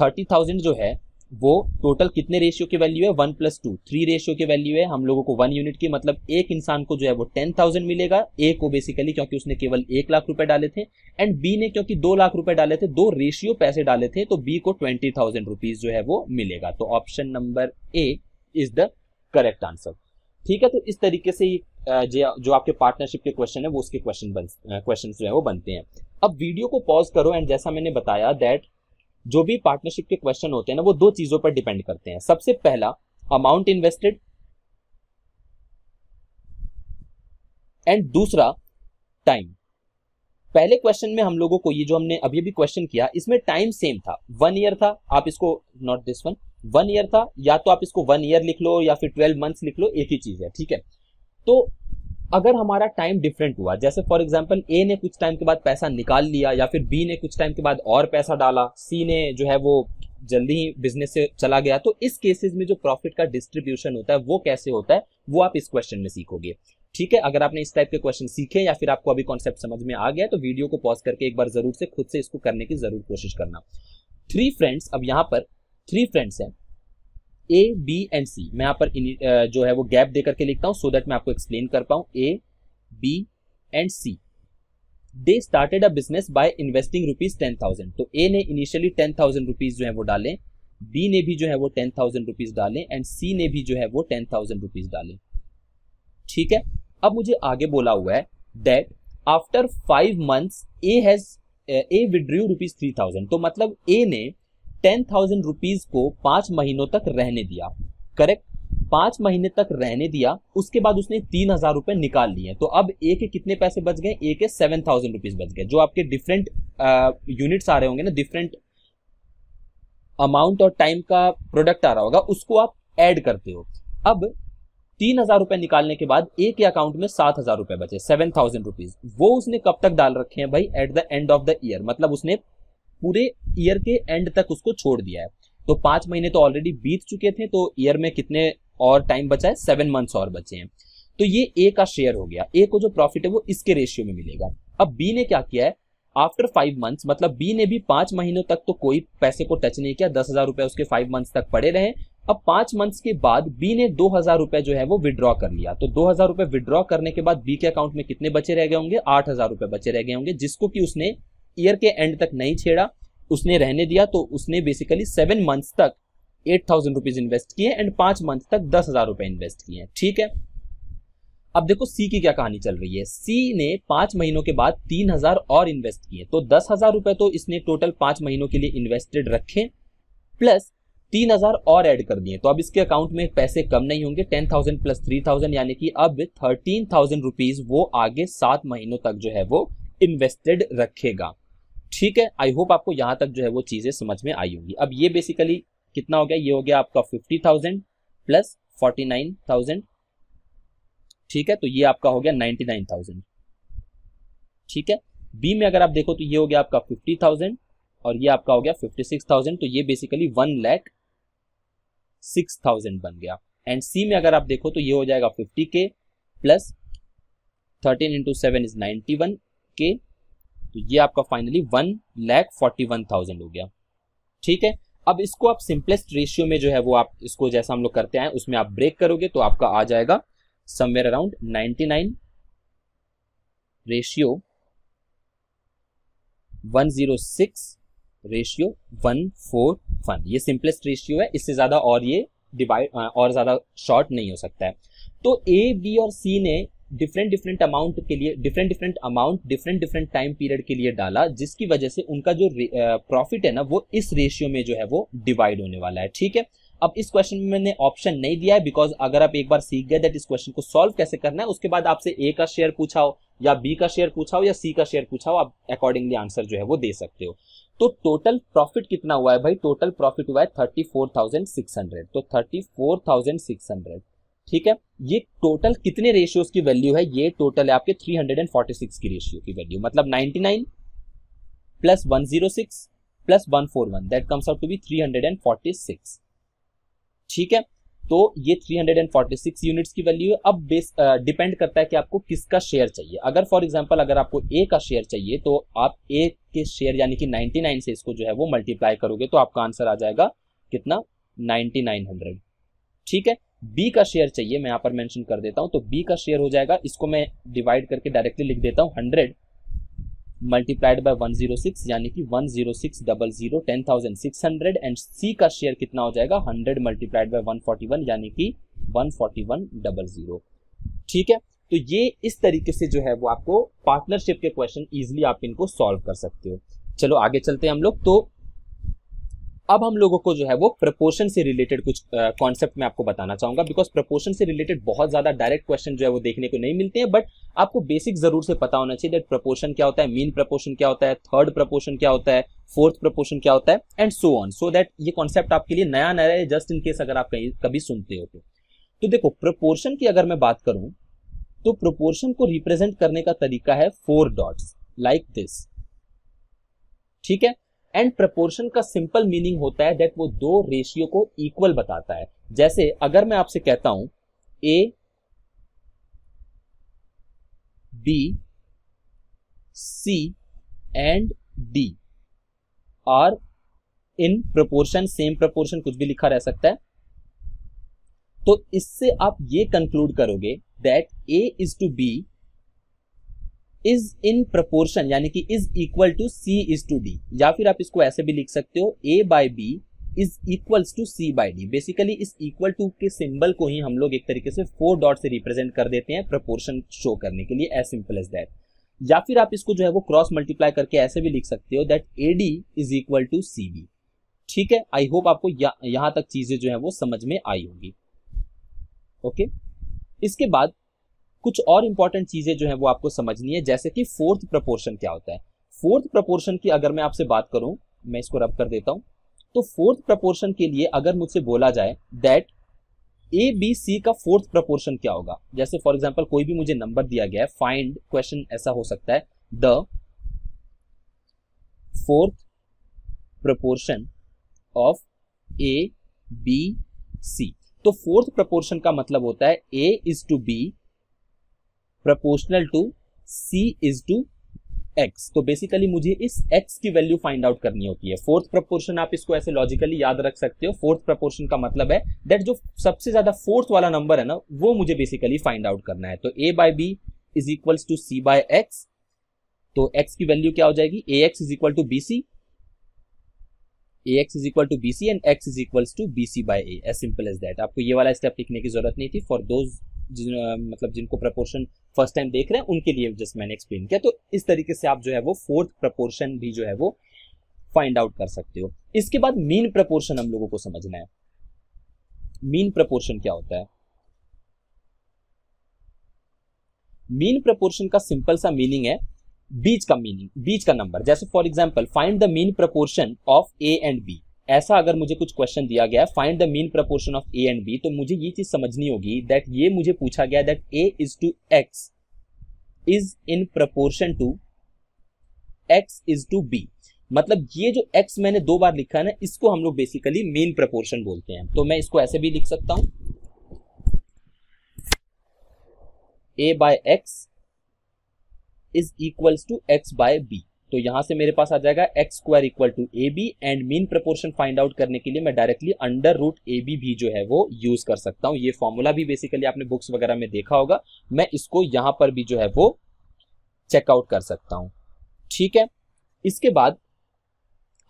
थर्टी थाउजेंड जो है वो टोटल कितने रेशियो की वैल्यू है one plus two three ratio की वैल्यू है हम लोगों को वन यूनिट की मतलब एक इंसान को जो है वो टेन थाउजेंड मिलेगा ए को बेसिकली क्योंकि उसने केवल एक लाख रुपए डाले थे एंड बी ने क्योंकि दो लाख रुपए डाले थे दो रेशियो पैसे डाले थे तो बी को ट्वेंटी थाउजेंड रुपीज जो है वो मिलेगा तो option number A is the correct answer ठीक है तो इस तरीके से जो आपके पार्टनरशिप के क्वेश्चन है वो उसके क्वेश्चन क्वेश्चन जो है वो बनते हैं अब वीडियो को पॉज करो एंड जैसा मैंने बताया दैट जो भी पार्टनरशिप के क्वेश्चन होते हैं ना वो दो चीजों पर डिपेंड करते हैं सबसे पहला अमाउंट इन्वेस्टेड एंड दूसरा टाइम पहले क्वेश्चन में हम लोगों को ये जो हमने अभी अभी क्वेश्चन किया इसमें टाइम सेम था वन ईयर था आप इसको not this one one year था या तो आप इसको वन ईयर लिख लो या फिर ट्वेल्व मंथ्स लिख लो एक ही चीज है ठीक है तो अगर हमारा टाइम डिफरेंट हुआ जैसे फॉर एग्जाम्पल ए ने कुछ टाइम के बाद पैसा निकाल लिया या फिर बी ने कुछ टाइम के बाद और पैसा डाला सी ने जो है वो जल्दी ही बिजनेस से चला गया तो इस केसेस में जो प्रॉफिट का डिस्ट्रीब्यूशन होता है वो कैसे होता है वो आप इस क्वेश्चन में सीखोगे ठीक है अगर आपने इस टाइप के क्वेश्चन सीखे या फिर आपको अभी कॉन्सेप्ट समझ में आ गया तो वीडियो को पॉज करके एक बार जरूर से खुद से इसको करने की जरूर कोशिश करना थ्री फ्रेंड्स अब यहाँ पर थ्री फ्रेंड्स हैं ए बी एंड सी मैं यहाँ पर जो है वो गैप दे करके लिखता हूँ सो देट मैं आपको एक्सप्लेन कर पाऊँ A B and C they started a business by investing rupees ten thousand तो ए ने इनिशियली टेन थाउजेंड रुपीज जो है वो डाले बी ने भी जो है वो टेन थाउजेंड रुपीज डाले एंड सी ने भी जो है वो टेन थाउजेंड रुपीज डाले ठीक है अब मुझे आगे बोला हुआ है that after five months A has a withdrew rupees three thousand तो मतलब ए ने टेन थाउजेंड रुपीज को पांच महीनों तक रहने दिया करेक्ट पांच महीने तक रहने दिया उसके बाद उसने तीन हजार रुपए निकाल लिए तो अब ए के कितने पैसे बच गए ए के सेवन थाउजेंड रुपीज बच गए जो आपके डिफरेंट यूनिट्स आ रहे होंगे ना डिफरेंट अमाउंट और टाइम का प्रोडक्ट आ रहा होगा उसको आप ऐड करते हो अब तीन हजार रुपए निकालने के बाद एक के अकाउंट में सात हजार रुपए बचे सेवन थाउजेंड रुपीज वो उसने कब तक डाल रखे हैं भाई at the end of the year मतलब उसने पूरे ईयर के एंड तक उसको छोड़ दिया है तो पांच महीने तो ऑलरेडी बीत चुके थे तो ईयर में कितने और टाइम बचा है सेवन मंथ्स और बचे हैं तो ये ए का शेयर हो गया ए को जो प्रॉफिट है वो इसके रेशियो में मिलेगा अब बी ने क्या किया है आफ्टर फाइव मंथ्स मतलब बी ने भी पांच महीनों तक तो कोई पैसे को टच नहीं किया दस हजार रुपए उसके फाइव मंथ्स तक पड़े रहे अब पांच मंथ्स के बाद बी ने दो हजार रुपए जो है वो विड्रॉ कर लिया तो दो हजार रुपए विड्रॉ करने के बाद बी के अकाउंट में कितने बचे रह गए होंगे आठ हजार रुपए बचे रह गए होंगे जिसको कि उसने ईयर के एंड तक नहीं छेड़ा उसने रहने दिया तो उसने बेसिकली सेवन मंथ्स तक एट थाउजेंड रुपीज इन्वेस्ट किए एंड पांच मंथ तक दस हजार रुपए इन्वेस्ट किए हैं ठीक है अब देखो सी की क्या कहानी चल रही है सी ने पांच महीनों के बाद तीन हजार और इन्वेस्ट किए तो दस हजार रुपए तो इसने टोटल पांच महीनों के लिए इन्वेस्टेड रखे प्लस तीन हजार और ऐड कर दिए तो अब इसके अकाउंट में पैसे कम नहीं होंगे ten thousand plus three thousand यानी कि अब थर्टीन थाउजेंड रुपीज वो आगे सात महीनों तक जो है वो इन्वेस्टेड रखेगा ठीक है आई होप आपको यहां तक जो है वो चीज़ें समझ में आई होंगी अब ये बेसिकली कितना हो गया ये हो गया आपका fifty thousand plus forty nine thousand ठीक है तो ये आपका हो गया नाइनटी नाइन थाउजेंड ठीक है बी में अगर आप देखो तो ये हो गया आपका फिफ्टी थाउजेंड और ये आपका हो गया फिफ्टी सिक्स थाउजेंड तो ये basically one lakh six thousand बन गया एंड सी में अगर आप देखो तो ये हो जाएगा fifty K plus thirteen into seven is ninety one K तो ये आपका finally one lakh forty one thousand हो गया ठीक है अब इसको आप सिंपलेस्ट रेशियो में जो है वो आप इसको जैसा हम लोग करते हैं उसमें आप ब्रेक करोगे तो आपका आ जाएगा somewhere around ninety nine ratio one zero six ratio one four one ये सिंपलेस्ट रेशियो है इससे ज्यादा और ये डिवाइड और ज्यादा शॉर्ट नहीं हो सकता है तो ए बी और सी ने डिफरेंट डिफरेंट अमाउंट के लिए different different amount different different time period के लिए डाला जिसकी वजह से उनका जो प्रॉफिट है ना वो इस रेशियो में जो है वो डिवाइड होने वाला है ठीक है अब इस क्वेश्चन में मैंने ऑप्शन नहीं दिया है बिकॉज अगर आप एक बार सीख गए दैट इस क्वेश्चन को सॉल्व कैसे करना है उसके बाद आपसे ए का शेयर पूछा हो या बी का शेयर पूछा हो या सी का शेयर पूछा हो आप अकॉर्डिंगली आंसर जो है वो दे सकते हो तो टोटल प्रॉफिट कितना हुआ है भाई टोटल प्रॉफिट हुआ है thirty four thousand six hundred तो thirty four thousand six hundred ठीक है ये टोटल कितने रेशियोज की वैल्यू है ये टोटल है आपके 346 की रेशियो की वैल्यू मतलब 99 plus 106 plus 141 that comes out to be 346 ठीक है तो ये 346 यूनिट्स की वैल्यू है अब बेस डिपेंड करता है कि आपको किसका शेयर चाहिए अगर फॉर एग्जांपल अगर आपको ए का शेयर चाहिए तो आप ए के शेयर यानी कि 99 से इसको जो है वो मल्टीप्लाई करोगे तो आपका आंसर आ जाएगा कितना 9900 ठीक है बी का शेयर चाहिए मैं यहाँ पर मेंशन कर देता हूँ तो बी का शेयर हो जाएगा इसको मैं डिवाइड करके डायरेक्टली लिख देता हूँ हंड्रेड मल्टीप्लाइड बाय 106 यानी कि 106 zero six double zero ten thousand six hundred and C का शेयर कितना हो जाएगा 100 मल्टीप्लाइड बाय 141 यानी कि 141 डबल जीरो ठीक है तो ये इस तरीके से जो है वो आपको पार्टनरशिप के क्वेश्चन इजिली आप इनको सॉल्व कर सकते हो चलो आगे चलते हैं हम लोग तो अब हम लोगों को जो है वो प्रपोर्शन से रिलेटेड कुछ कॉन्सेप्ट uh, आपको बताना चाहूंगा बिकॉज प्रपोर्शन से रिलेटेड बहुत ज्यादा डायरेक्ट क्वेश्चन जो है वो देखने को नहीं मिलते हैं बट आपको बेसिक जरूर से पता होना चाहिए दैट प्रपोर्शन क्या होता है मीन प्रपोर्शन क्या होता है थर्ड प्रपोर्शन क्या होता है फोर्थ प्रपोर्शन क्या होता है and so on so that ये कॉन्सेप्ट आपके लिए नया नया है जस्ट इनकेस अगर आप कहीं कभी सुनते हो तो, तो देखो प्रपोर्शन की अगर मैं बात करूं तो प्रपोर्शन को रिप्रेजेंट करने का तरीका है फोर डॉट्स लाइक दिस ठीक है एंड प्रपोर्शन का सिंपल मीनिंग होता है दैट वो दो रेशियो को इक्वल बताता है जैसे अगर मैं आपसे कहता हूं A B C and D are in proportion same proportion कुछ भी लिखा रह सकता है तो इससे आप ये कंक्लूड करोगे that A is to B is in proportion यानी कि is equal to C is to D या फिर आप इसको ऐसे भी लिख सकते हो A by B is equals to C by D basically इस इक्वल टू के सिंबल को ही हम लोग एक तरीके से फोर डॉट से रिप्रेजेंट कर देते हैं प्रपोर्शन शो करने के लिए एज सिंपल एज दैट या फिर आप इसको जो है वो क्रॉस मल्टीप्लाई करके ऐसे भी लिख सकते हो that A D is equal to C B ठीक है आई होप आपको यहां तक चीजें जो है वो समझ में आई होगी ओके okay? इसके बाद कुछ और इंपॉर्टेंट चीजें जो है वो आपको समझनी है जैसे कि फोर्थ प्रपोर्शन क्या होता है फोर्थ प्रपोर्शन की अगर मैं आपसे बात करूं मैं इसको रब कर देता हूं तो फोर्थ प्रपोर्शन के लिए अगर मुझसे बोला जाए दैट ए बी सी का फोर्थ प्रपोर्शन क्या होगा जैसे फॉर एग्जाम्पल कोई भी मुझे नंबर दिया गया है फाइंड क्वेश्चन ऐसा हो सकता है the fourth proportion of A B C तो फोर्थ प्रपोर्शन का मतलब होता है A is to B proportional to C is to x तो बेसिकली मुझे इस एक्स की वैल्यू फाइंड आउट करनी होती है फोर्थ प्रपोर्शन आप इसको ऐसे लॉजिकली याद रख सकते हो फोर्थ प्रपोर्शन का मतलब है दैट जो सबसे ज्यादा फोर्थ वाला नंबर है ना वो मुझे बेसिकली फाइंड आउट करना है तो A by B is equal to C by x तो एक्स की वैल्यू क्या हो जाएगी A x is equal to B C A x is equal to B C and x is equal to B C by A as simple as that आपको ये वाला स्टेप लिखने की जरूरत नहीं थी फॉर दो जिन, मतलब जिनको प्रपोर्शन फर्स्ट टाइम देख रहे हैं उनके लिए जस्ट मैंने एक्सप्लेन किया तो इस तरीके से आप जो है वो फोर्थ प्रपोर्शन भी जो है वो फाइंड आउट कर सकते हो इसके बाद मीन प्रपोर्शन हम लोगों को समझना है मीन प्रपोर्शन क्या होता है मीन प्रपोर्शन का सिंपल सा मीनिंग है बीच का मीनिंग बीच का नंबर जैसे for example find the mean proportion of A and B ऐसा अगर मुझे कुछ क्वेश्चन दिया गया find the mean proportion of A and B तो मुझे ये चीज समझनी होगी दैट ये मुझे पूछा गया that A is to x is in proportion to x is to B मतलब ये जो x मैंने दो बार लिखा है ना इसको हम लोग बेसिकली मेन प्रपोर्शन बोलते हैं तो मैं इसको ऐसे भी लिख सकता हूं A by x is equals to x by B तो यहां से मेरे पास आ जाएगा x square equal to A B and mean proportion find out करने के लिए मैं directly under root A B भी जो है वो यूज कर सकता हूं ये फॉर्मूला भी बेसिकली आपने बुक्स वगैरह में देखा होगा मैं इसको यहां पर भी जो है वो चेकआउट कर सकता हूं ठीक है इसके बाद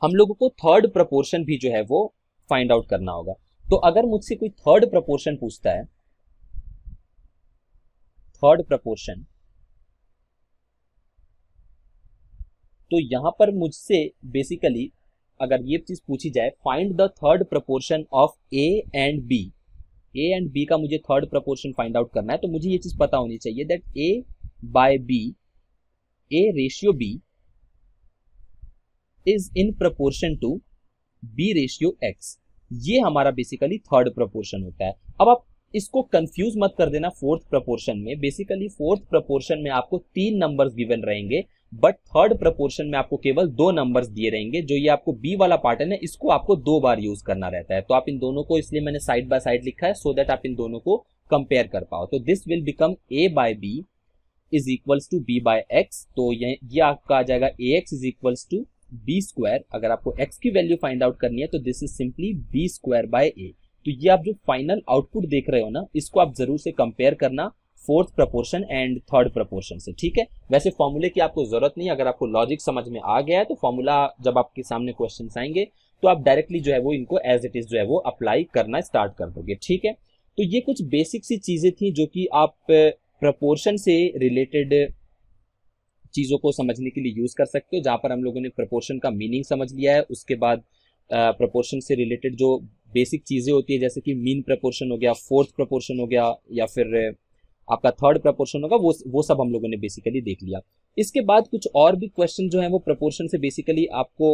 हम लोगों को थर्ड प्रपोर्शन भी जो है वो फाइंड आउट करना होगा तो अगर मुझसे कोई थर्ड प्रपोर्शन पूछता है थर्ड प्रपोर्शन तो यहाँ पर मुझसे बेसिकली अगर ये चीज़ पूछी जाए find the third proportion of A and B A and B का मुझे थर्ड प्रपोर्शन फाइंड आउट करना है तो मुझे ये चीज़ पता होनी चाहिए that A by B A ratio B is in proportion to B ratio x ये हमारा बेसिकली थर्ड प्रपोर्शन होता है अब आप इसको कंफ्यूज मत कर देना फोर्थ प्रपोर्शन में बेसिकली फोर्थ प्रपोर्शन में आपको तीन नंबर्स गिवन रहेंगे बट थर्ड प्रपोर्शन में आपको केवल दो नंबर्स दिए रहेंगे जो ये आपको बी वाला पैटर्न है इसको आपको दो बार यूज करना रहता है तो आप इन दोनों को इसलिए मैंने साइड बाय साइड लिखा है सो so दैट आप इन दोनों को कंपेयर कर पाओ तो this will become A by B is equals to B by x तो ये, ये आपका आ जाएगा A x is equals to B square अगर आपको एक्स की वैल्यू फाइंड आउट करनी है तो this is simply B square by A तो ये आप जो फाइनल आउटपुट देख रहे हो ना इसको आप जरूर से कंपेयर करना fourth proportion and third proportion से ठीक है वैसे फॉर्मूले की आपको जरूरत नहीं अगर आपको लॉजिक समझ में आ गया है तो फॉर्मूला जब आपके सामने क्वेश्चन आएंगे तो आप डायरेक्टली जो है वो इनको एज इट इज जो है वो अप्लाई करना स्टार्ट कर दोगे ठीक है तो ये कुछ बेसिक सी चीजें थी जो कि आप प्रपोर्शन से रिलेटेड चीजों को समझने के लिए यूज कर सकते हो जहां पर हम लोगों ने प्रपोर्शन का मीनिंग समझ लिया है उसके बाद प्रपोर्शन से रिलेटेड जो बेसिक चीजें होती है जैसे कि मीन प्रपोर्शन हो गया फोर्थ प्रपोर्शन हो गया या फिर आपका थर्ड प्रपोर्शन होगा वो वो सब हम लोगों ने बेसिकली देख लिया इसके बाद कुछ और भी क्वेश्चन जो है वो प्रपोर्शन से बेसिकली आपको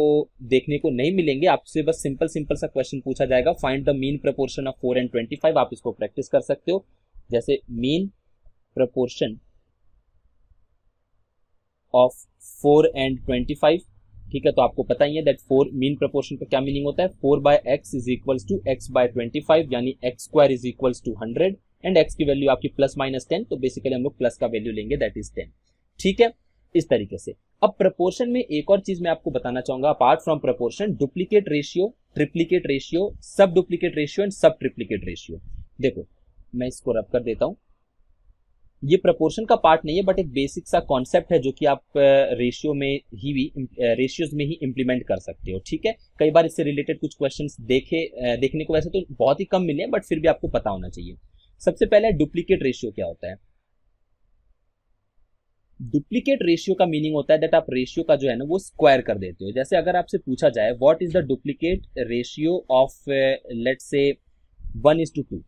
देखने को नहीं मिलेंगे आपसे बस सिंपल सिंपल सा क्वेश्चन पूछा जाएगा find the mean proportion of four and twenty five आप इसको प्रैक्टिस कर सकते हो जैसे mean proportion of four and twenty five ठीक है तो आपको पता ही है दैट फोर मीन प्रपोर्शन का क्या मीनिंग होता है four by x is equals to x by twenty five यानी x square is equals to hundred and x की वैल्यू आपकी प्लस माइनस टेन तो बेसिकली हम लोग प्लस का वैल्यू लेंगे दैट इज टेन ठीक है इस तरीके से अब प्रपोर्शन में एक और चीज मैं आपको बताना चाहूंगा apart from proportion duplicate ratio triplicate ratio sub duplicate ratio and sub triplicate ratio देखो मैं इसको रब कर देता हूं ये प्रपोर्शन का पार्ट नहीं है बट एक बेसिक सा कॉन्सेप्ट है जो कि आप रेशियो में ही भी रेशियोज में ही इम्प्लीमेंट कर सकते हो ठीक है कई बार इससे रिलेटेड कुछ क्वेश्चन देखे देखने को वैसे तो बहुत ही कम मिले बट फिर भी आपको पता होना चाहिए सबसे पहले डुप्लीकेट रेशियो क्या होता है डुप्लीकेट रेशियो का मीनिंग होता है दैट आप रेशियो का जो है ना वो स्क्वायर कर देते हो जैसे अगर आपसे पूछा जाए what is the duplicate ratio of let's say one is to two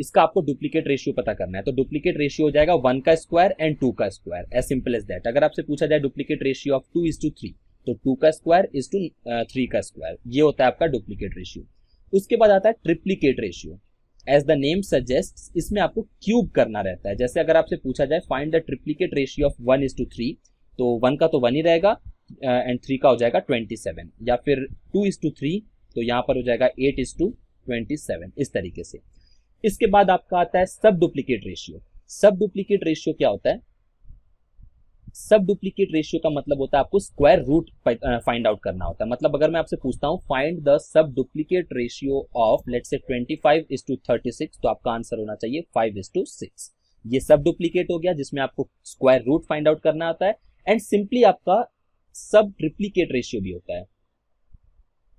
इसका आपको डुप्लीकेट रेशियो पता करना है तो डुप्लीकेट रेशियो हो जाएगा वन का स्क्वायर एंड टू का square as simple as that अगर आपसे पूछा जाए duplicate ratio of two is to three तो टू का स्क्वायर इज टू थ्री का स्क्वायर ये होता है आपका डुप्लीकेट रेशियो उसके बाद आता है triplicate ratio as the name suggest इसमें आपको क्यूब करना रहता है जैसे अगर आपसे पूछा जाए find the triplicate ratio of one is to three तो वन का तो वन ही रहेगा एंड uh, थ्री का हो जाएगा ट्वेंटी सेवन या फिर टू इज टू थ्री तो यहाँ पर हो जाएगा eight is to twenty seven इस तरीके से इसके बाद आपका आता है sub duplicate ratio sub duplicate ratio क्या होता है सब डुप्लीकेट रेशियो का मतलब होता है आपको स्क्वायर रूट फाइंड आउट करना होता है मतलब अगर मैं आपसे पूछता हूँ find the sub duplicate ratio of let's say twenty five is to thirty six तो आपका आंसर होना चाहिए फाइव इज टू सिक्स ये सब डुप्लीकेट हो गया जिसमें आपको स्क्वायर रूट फाइंड आउट करना आता है एंड सिंपली आपका सब ट्रिप्लीकेट रेशियो भी होता है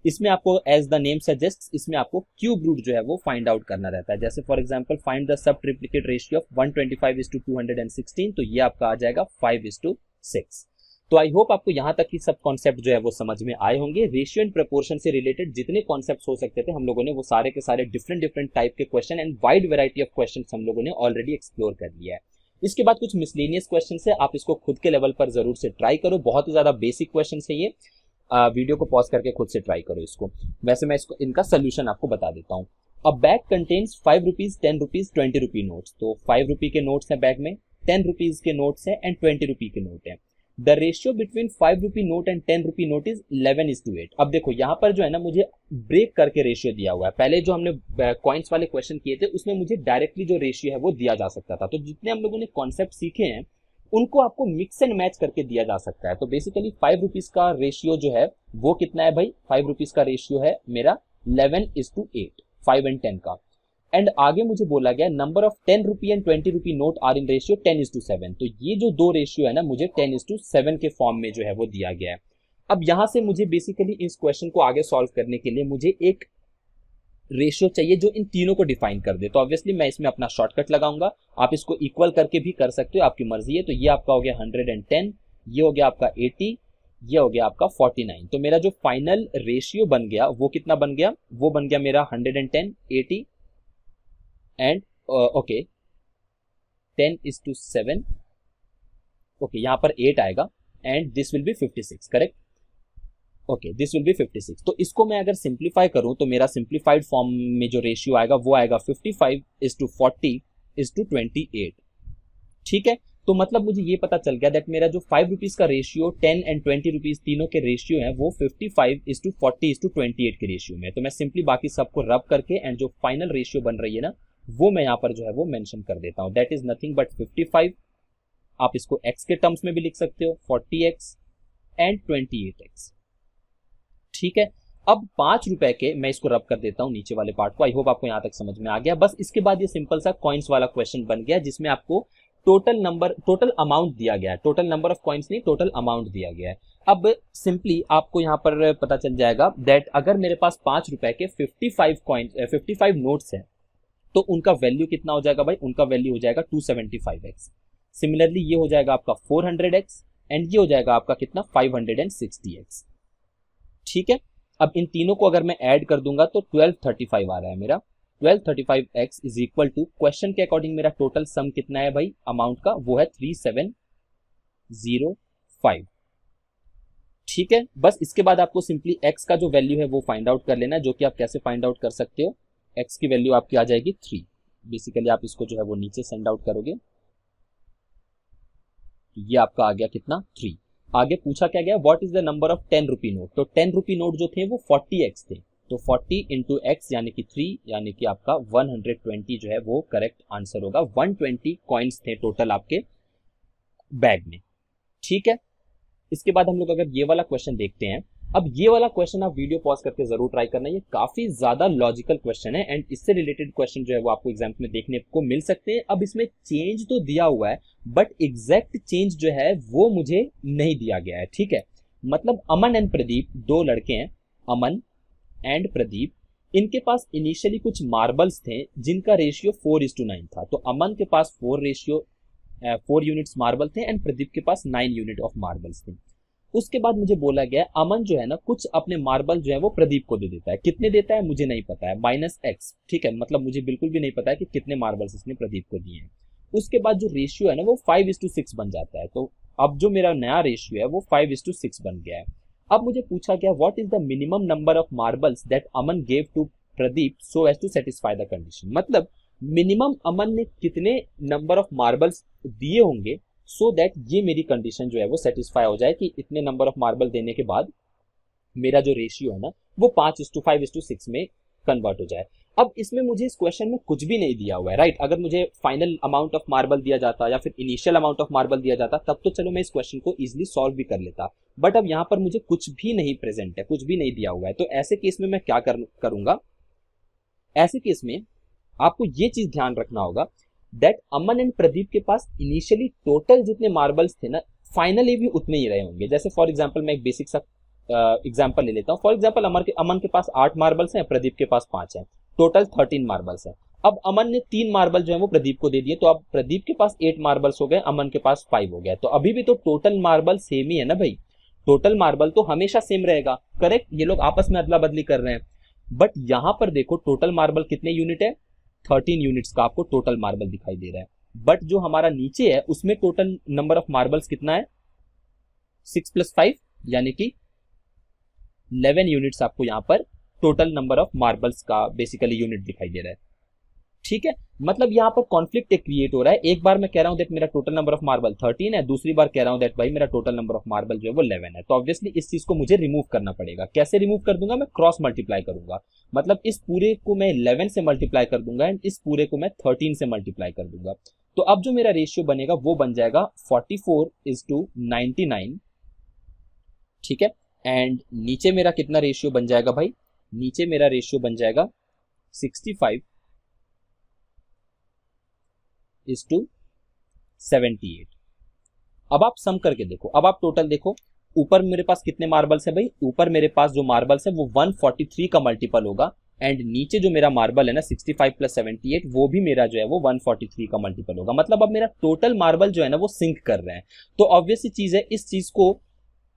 इसमें आपको एज द नेम सजेस्ट इसमें आपको क्यूब रूट जो है वो फाइंड आउट करना रहता है जैसे for example find the sub triplicate ratio of one twenty five to two hundred and तो ये आपका आ जाएगा फाइव तो आई होप आपको यहाँ तक ही सब कॉन्सेप्ट जो है वो समझ में आए होंगे रेशियो एंड प्रपोर्शन से रिलेटेड जितने कॉन्सेप्ट हो सकते थे हम लोगों ने वो सारे के सारे डिफरेंट डिफरेंट टाइप के question and wide variety of question हम लोगों ने ऑलरेडी एक्सप्लोर कर लिया है इसके बाद कुछ मिसलेनियस क्वेश्चन है आप इसको खुद के लेवल पर जरूर से ट्राई करो बहुत ही ज्यादा बेसिक क्वेश्चन है ये वीडियो को पॉज करके खुद से ट्राई करो इसको वैसे मैं इसको इनका सोल्यूशन आपको बता देता हूँ अब bag contains five rupees ten rupees twenty rupee note तो फाइव रुपी के नोट्स हैं बैग में टेन रुपीज के नोट्स हैं एंड ट्वेंटी रुपी के नोट हैं the ratio between five rupee note and ten rupee note is eleven is to eight अब देखो यहाँ पर जो है ना मुझे ब्रेक करके रेशियो दिया हुआ है पहले जो हमने कॉइन्स वाले क्वेश्चन किए थे उसमें मुझे डायरेक्टली जो रेशियो है वो दिया जा सकता था तो जितने हम लोगों ने कॉन्सेप्ट सीखे हैं उनको आपको मिक्स एंड मैच करके दिया जा सकता है तो बेसिकली फाइव रुपीज का रेशियो जो है वो कितना है भाई फाइव रुपीज का रेशियो है मेरा eleven is to eight five and ten का एंड आगे मुझे बोला गया number of ten rupee and twenty rupee note are in ratio ten is to seven तो ये जो दो रेशियो है ना मुझे टेन इज टू सेवन के फॉर्म में जो है वो दिया गया है अब यहां से मुझे बेसिकली इस क्वेश्चन को आगे सॉल्व करने के लिए मुझे एक रेशियो चाहिए जो इन तीनों को डिफाइन कर दे तो ऑब्वियसली मैं इसमें अपना शॉर्टकट लगाऊंगा आप इसको इक्वल करके भी कर सकते हो आपकी मर्जी है तो ये आपका हो गया हंड्रेड एंड टेन ये हो गया आपका एटी ये हो गया आपका 49 तो मेरा जो फाइनल रेशियो बन गया वो कितना बन गया वो बन गया मेरा 110 80 and okay ten is to seven okay यहाँ पर एट आएगा and this will be six correct okay this will be 56 तो इसको मैं अगर सिंप्लीफाई करूं तो मेरा सिंप्लीफाइड फॉर्म में जो रेशियो आएगा वो आएगा 55 five is to forty is to twenty eight ठीक है तो मतलब मुझे ये पता चल गया दैट मेरा जो फाइव रुपीज का ratio ten and twenty rupees तीनों के रेशियो है वो fifty five is to forty is to twenty eight के रेशियो में तो मैं सिंपली बाकी सबको रब करके एंड जो फाइनल रेशियो बन रही है ना वो मैं यहाँ पर जो है वो मैंशन कर देता हूँ that is nothing but fifty five आप इसको एक्स के टर्म्स में भी लिख सकते हो forty x and twenty eight x ठीक है अब पांच रुपए के मैं इसको रब कर देता हूं नीचे वाले पार्ट को आई होप आपको यहां तक समझ में आ गया बस इसके बाद ये सिंपल सा कॉइन्स वाला क्वेश्चन बन गया जिसमें आपको टोटल नंबर टोटल अमाउंट दिया गया है टोटल नंबर ऑफ कॉइन्स नहीं टोटल अमाउंट दिया गया है अब सिंपली आपको यहाँ पर पता चल जाएगा दैट अगर मेरे पास पांच रुपए के fifty five coin fifty five notes हैं तो उनका वैल्यू कितना हो जाएगा भाई उनका वैल्यू हो जाएगा two seventy five x similarly ये हो जाएगा आपका फोर हंड्रेड एक्स एंड ये हो जाएगा आपका कितना five hundred and sixty x ठीक है अब इन तीनों को अगर मैं ऐड कर दूंगा तो 1235 आ रहा है मेरा 1235x is equal to question के अकॉर्डिंग मेरा टोटल सम कितना है भाई अमाउंट का वो है 3705 ठीक है बस इसके बाद आपको सिंपली x का जो वैल्यू है वो फाइंड आउट कर लेना है जो कि आप कैसे फाइंड आउट कर सकते हो x की वैल्यू आपकी आ जाएगी थ्री बेसिकली आप इसको जो है वो नीचे सेंड आउट करोगे ये आपका आ गया कितना थ्री आगे पूछा क्या गया what is the number of ten rupee note तो टेन रुपी नोट जो थे वो फोर्टी एक्स थे तो फोर्टी इंटू एक्स यानी कि थ्री यानी कि आपका वन हंड्रेड ट्वेंटी जो है वो करेक्ट आंसर होगा वन ट्वेंटी कॉइन्स थे टोटल आपके बैग में ठीक है इसके बाद हम लोग अगर ये वाला क्वेश्चन देखते हैं अब ये वाला क्वेश्चन आप वीडियो पॉज करके जरूर ट्राई करना ये काफी ज्यादा लॉजिकल क्वेश्चन है एंड इससे रिलेटेड क्वेश्चन जो है वो आपको एग्जाम्स में देखने को मिल सकते हैं अब इसमें चेंज तो दिया हुआ है बट एग्जैक्ट चेंज जो है वो मुझे नहीं दिया गया है ठीक है मतलब अमन एंड प्रदीप दो लड़के हैं अमन एंड प्रदीप इनके पास इनिशियली कुछ मार्बल्स थे जिनका ratio four is to nine था तो अमन के पास four ratio four units marble थे एंड प्रदीप के पास नाइन यूनिट ऑफ मार्बल्स थे उसके बाद मुझे बोला गया अमन जो है ना कुछ अपने मार्बल जो है वो प्रदीप को दे देता है कितने देता है मुझे नहीं पता है माइनस एक्स ठीक है मतलब मुझे बिल्कुल भी नहीं पता है कि कितने मार्बल्स इसने प्रदीप को दिए हैं उसके बाद जो रेशियो है ना वो फाइव इज टू सिक्स बन जाता है तो अब जो मेरा नया रेशियो है वो फाइव इज टू सिक्स बन गया है अब मुझे पूछा गया what is the minimum number of marbles that Aman gave to Pradeep so as to satisfy the condition मतलब मिनिमम अमन ने कितने नंबर ऑफ मार्बल्स दिए होंगे सो so दैट ये मेरी कंडीशन जो है वो सेटिस्फाई हो जाए कि इतने नंबर ऑफ मार्बल देने के बाद मेरा जो रेशियो है ना वो पांच is to five is to six में कन्वर्ट हो जाए अब इसमें मुझे इस क्वेश्चन में कुछ भी नहीं दिया हुआ है राइट अगर मुझे फाइनल अमाउंट ऑफ मार्बल दिया जाता या फिर इनिशियल अमाउंट ऑफ मार्बल दिया जाता तब तो चलो मैं इस क्वेश्चन को इजिली सॉल्व भी कर लेता बट अब यहां पर मुझे कुछ भी नहीं प्रेजेंट है कुछ भी नहीं दिया हुआ है तो ऐसे केस में मैं क्या कर, करूंगा ऐसे केस में आपको ये चीज ध्यान रखना होगा दैट अमन एंड प्रदीप के पास इनिशियली टोटल जितने मार्बल्स थे ना फाइनली भी उतने ही रहे होंगे जैसे फॉर एग्जाम्पल मैं एक बेसिक सा एग्जाम्पल uh, ले लेता हूँ फॉर एग्जाम्पल अमर के अमन के पास आठ मार्बल्स हैं प्रदीप के पास पांच हैं टोटल थर्टीन मार्बल्स हैं अब अमन ने तीन मार्बल जो है वो प्रदीप को दे दिए तो अब प्रदीप के पास एट मार्बल्स हो गए अमन के पास फाइव हो गया तो अभी भी तो टोटल मार्बल सेम ही है ना भाई टोटल मार्बल तो हमेशा सेम रहेगा करेक्ट ये लोग आपस में अदला बदली कर रहे हैं बट यहां पर देखो टोटल मार्बल कितने यूनिट है थर्टीन यूनिट्स का आपको टोटल मार्बल दिखाई दे रहा है बट जो हमारा नीचे है उसमें टोटल नंबर ऑफ मार्बल्स कितना है सिक्स प्लस फाइव यानी कि इलेवन यूनिट्स आपको यहाँ पर टोटल नंबर ऑफ मार्बल्स का बेसिकली यूनिट दिखाई दे रहा है ठीक है मतलब यहाँ पर कॉन्फ्लिक्ट क्रिएट हो रहा है एक बार मैं कह रहा हूँ दैट मेरा total number of marble thirteen है दूसरी बार कह रहा हूँ देट भाई मेरा टोटल नंबर ऑफ मार्बल जो है वो इलेवन है तो ऑब्वियसली इस चीज को मुझे रिमूव करना पड़ेगा कैसे रिमूव कर दूंगा मैं क्रॉस मल्टीप्लाई करूंगा मतलब इस पूरे को मैं इलेवन से मल्टीप्लाई कर दूंगा एंड इस पूरे को मैं थर्टीन से मल्टीप्लाई कर दूंगा तो अब जो मेरा रेशियो बनेगा वो बन जाएगा forty four is to ninety nine ठीक है एंड नीचे मेरा कितना रेशियो बन जाएगा भाई नीचे मेरा रेशियो बन जाएगा sixty five is to seventy eight अब आप सम करके देखो अब आप टोटल देखो ऊपर मेरे पास कितने मार्बल्स है भाई ऊपर मेरे पास जो मार्बल्स है वो वन फोर्टी थ्री का मल्टीपल होगा एंड नीचे जो मेरा मार्बल है ना sixty five plus seventy eight वो भी मेरा जो है वो वन फोर्टी थ्री का मल्टीपल होगा मतलब अब मेरा टोटल मार्बल जो है ना वो सिंक कर रहे हैं तो ऑब्वियसली चीज है इस चीज को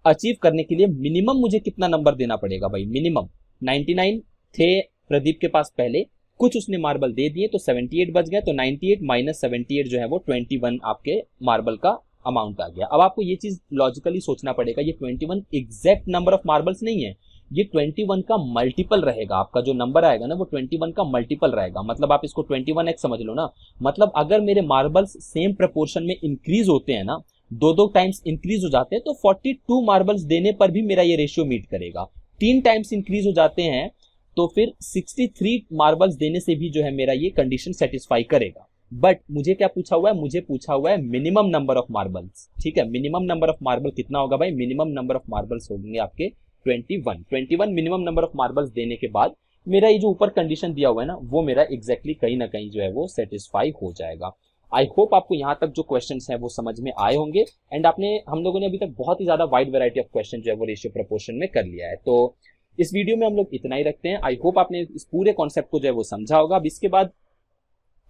अचीव करने के लिए मिनिमम मुझे कितना नंबर देना पड़ेगा भाई मिनिमम 99 थे प्रदीप के पास पहले कुछ उसने मार्बल दे दिए तो 78 बच गया तो 98 एट माइनस सेवेंटी जो है वो 21 आपके मार्बल का अमाउंट आ गया अब आपको ये चीज लॉजिकली सोचना पड़ेगा ये 21 एग्जैक्ट नंबर ऑफ मार्बल्स नहीं है ये 21 का मल्टीपल रहेगा आपका जो नंबर आएगा ना वो 21 का मल्टीपल रहेगा मतलब आप इसको 21x समझ लो ना मतलब अगर मेरे मार्बल्स सेम प्रपोर्शन में इंक्रीज होते हैं ना दो दो टाइम्स इंक्रीज हो जाते हैं तो 42 मार्बल्स देने पर भी मेरा ये रेशियो मीट करेगा तीन टाइम्स इंक्रीज हो जाते हैं तो फिर 63 मार्बल्स देने से भी जो है मेरा ये कंडीशन सेटिस्फाई करेगा बट मुझे क्या पूछा हुआ है मुझे पूछा हुआ है मिनिमम नंबर ऑफ मार्बल्स ठीक है मिनिमम नंबर ऑफ मार्बल कितना होगा भाई मिनिमम नंबर ऑफ मार्बल्स होंगे आपके 21 21 मिनिमम नंबर ऑफ मार्बल्स देने के बाद मेरा ये जो ऊपर कंडीशन दिया हुआ है ना वो मेरा एग्जैक्टली exactly कहीं ना कहीं जो है वो सेटिस्फाई हो जाएगा आई होप आपको यहाँ तक जो क्वेश्चन है वो समझ में आए होंगे एंड आपने हम लोगों ने अभी तक बहुत ही ज्यादा वाइड वेरायटी ऑफ क्वेश्चन जो है वो रेशियो प्रपोर्शन में कर लिया है तो इस वीडियो में हम लोग इतना ही रखते हैं आई होप आपने इस पूरे कॉन्सेप्ट को जो है वो समझा होगा अब इसके बाद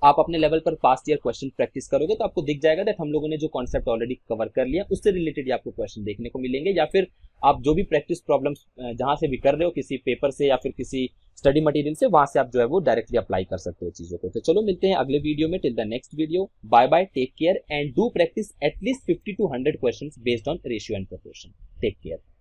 आप अपने लेवल पर फास्ट ईयर क्वेश्चन प्रैक्टिस करोगे तो आपको दिख जाएगा दैट हम लोगों ने जो कॉन्सेप्ट ऑलरेडी कवर कर लिया उससे रिलेटेड आपको क्वेश्चन देखने को मिलेंगे या फिर आप जो भी प्रैक्टिस प्रॉब्लम जहां से भी कर रहे हो किसी पेपर से या फिर किसी स्टडी मटेरियल से वहां से आप जो है वो डायरेक्टली अप्लाई कर सकते हो चीजों को तो चलो मिलते हैं अगले वीडियो में till the next video bye bye take care and do practice at least fifty to hundred question based on ratio and proportion take care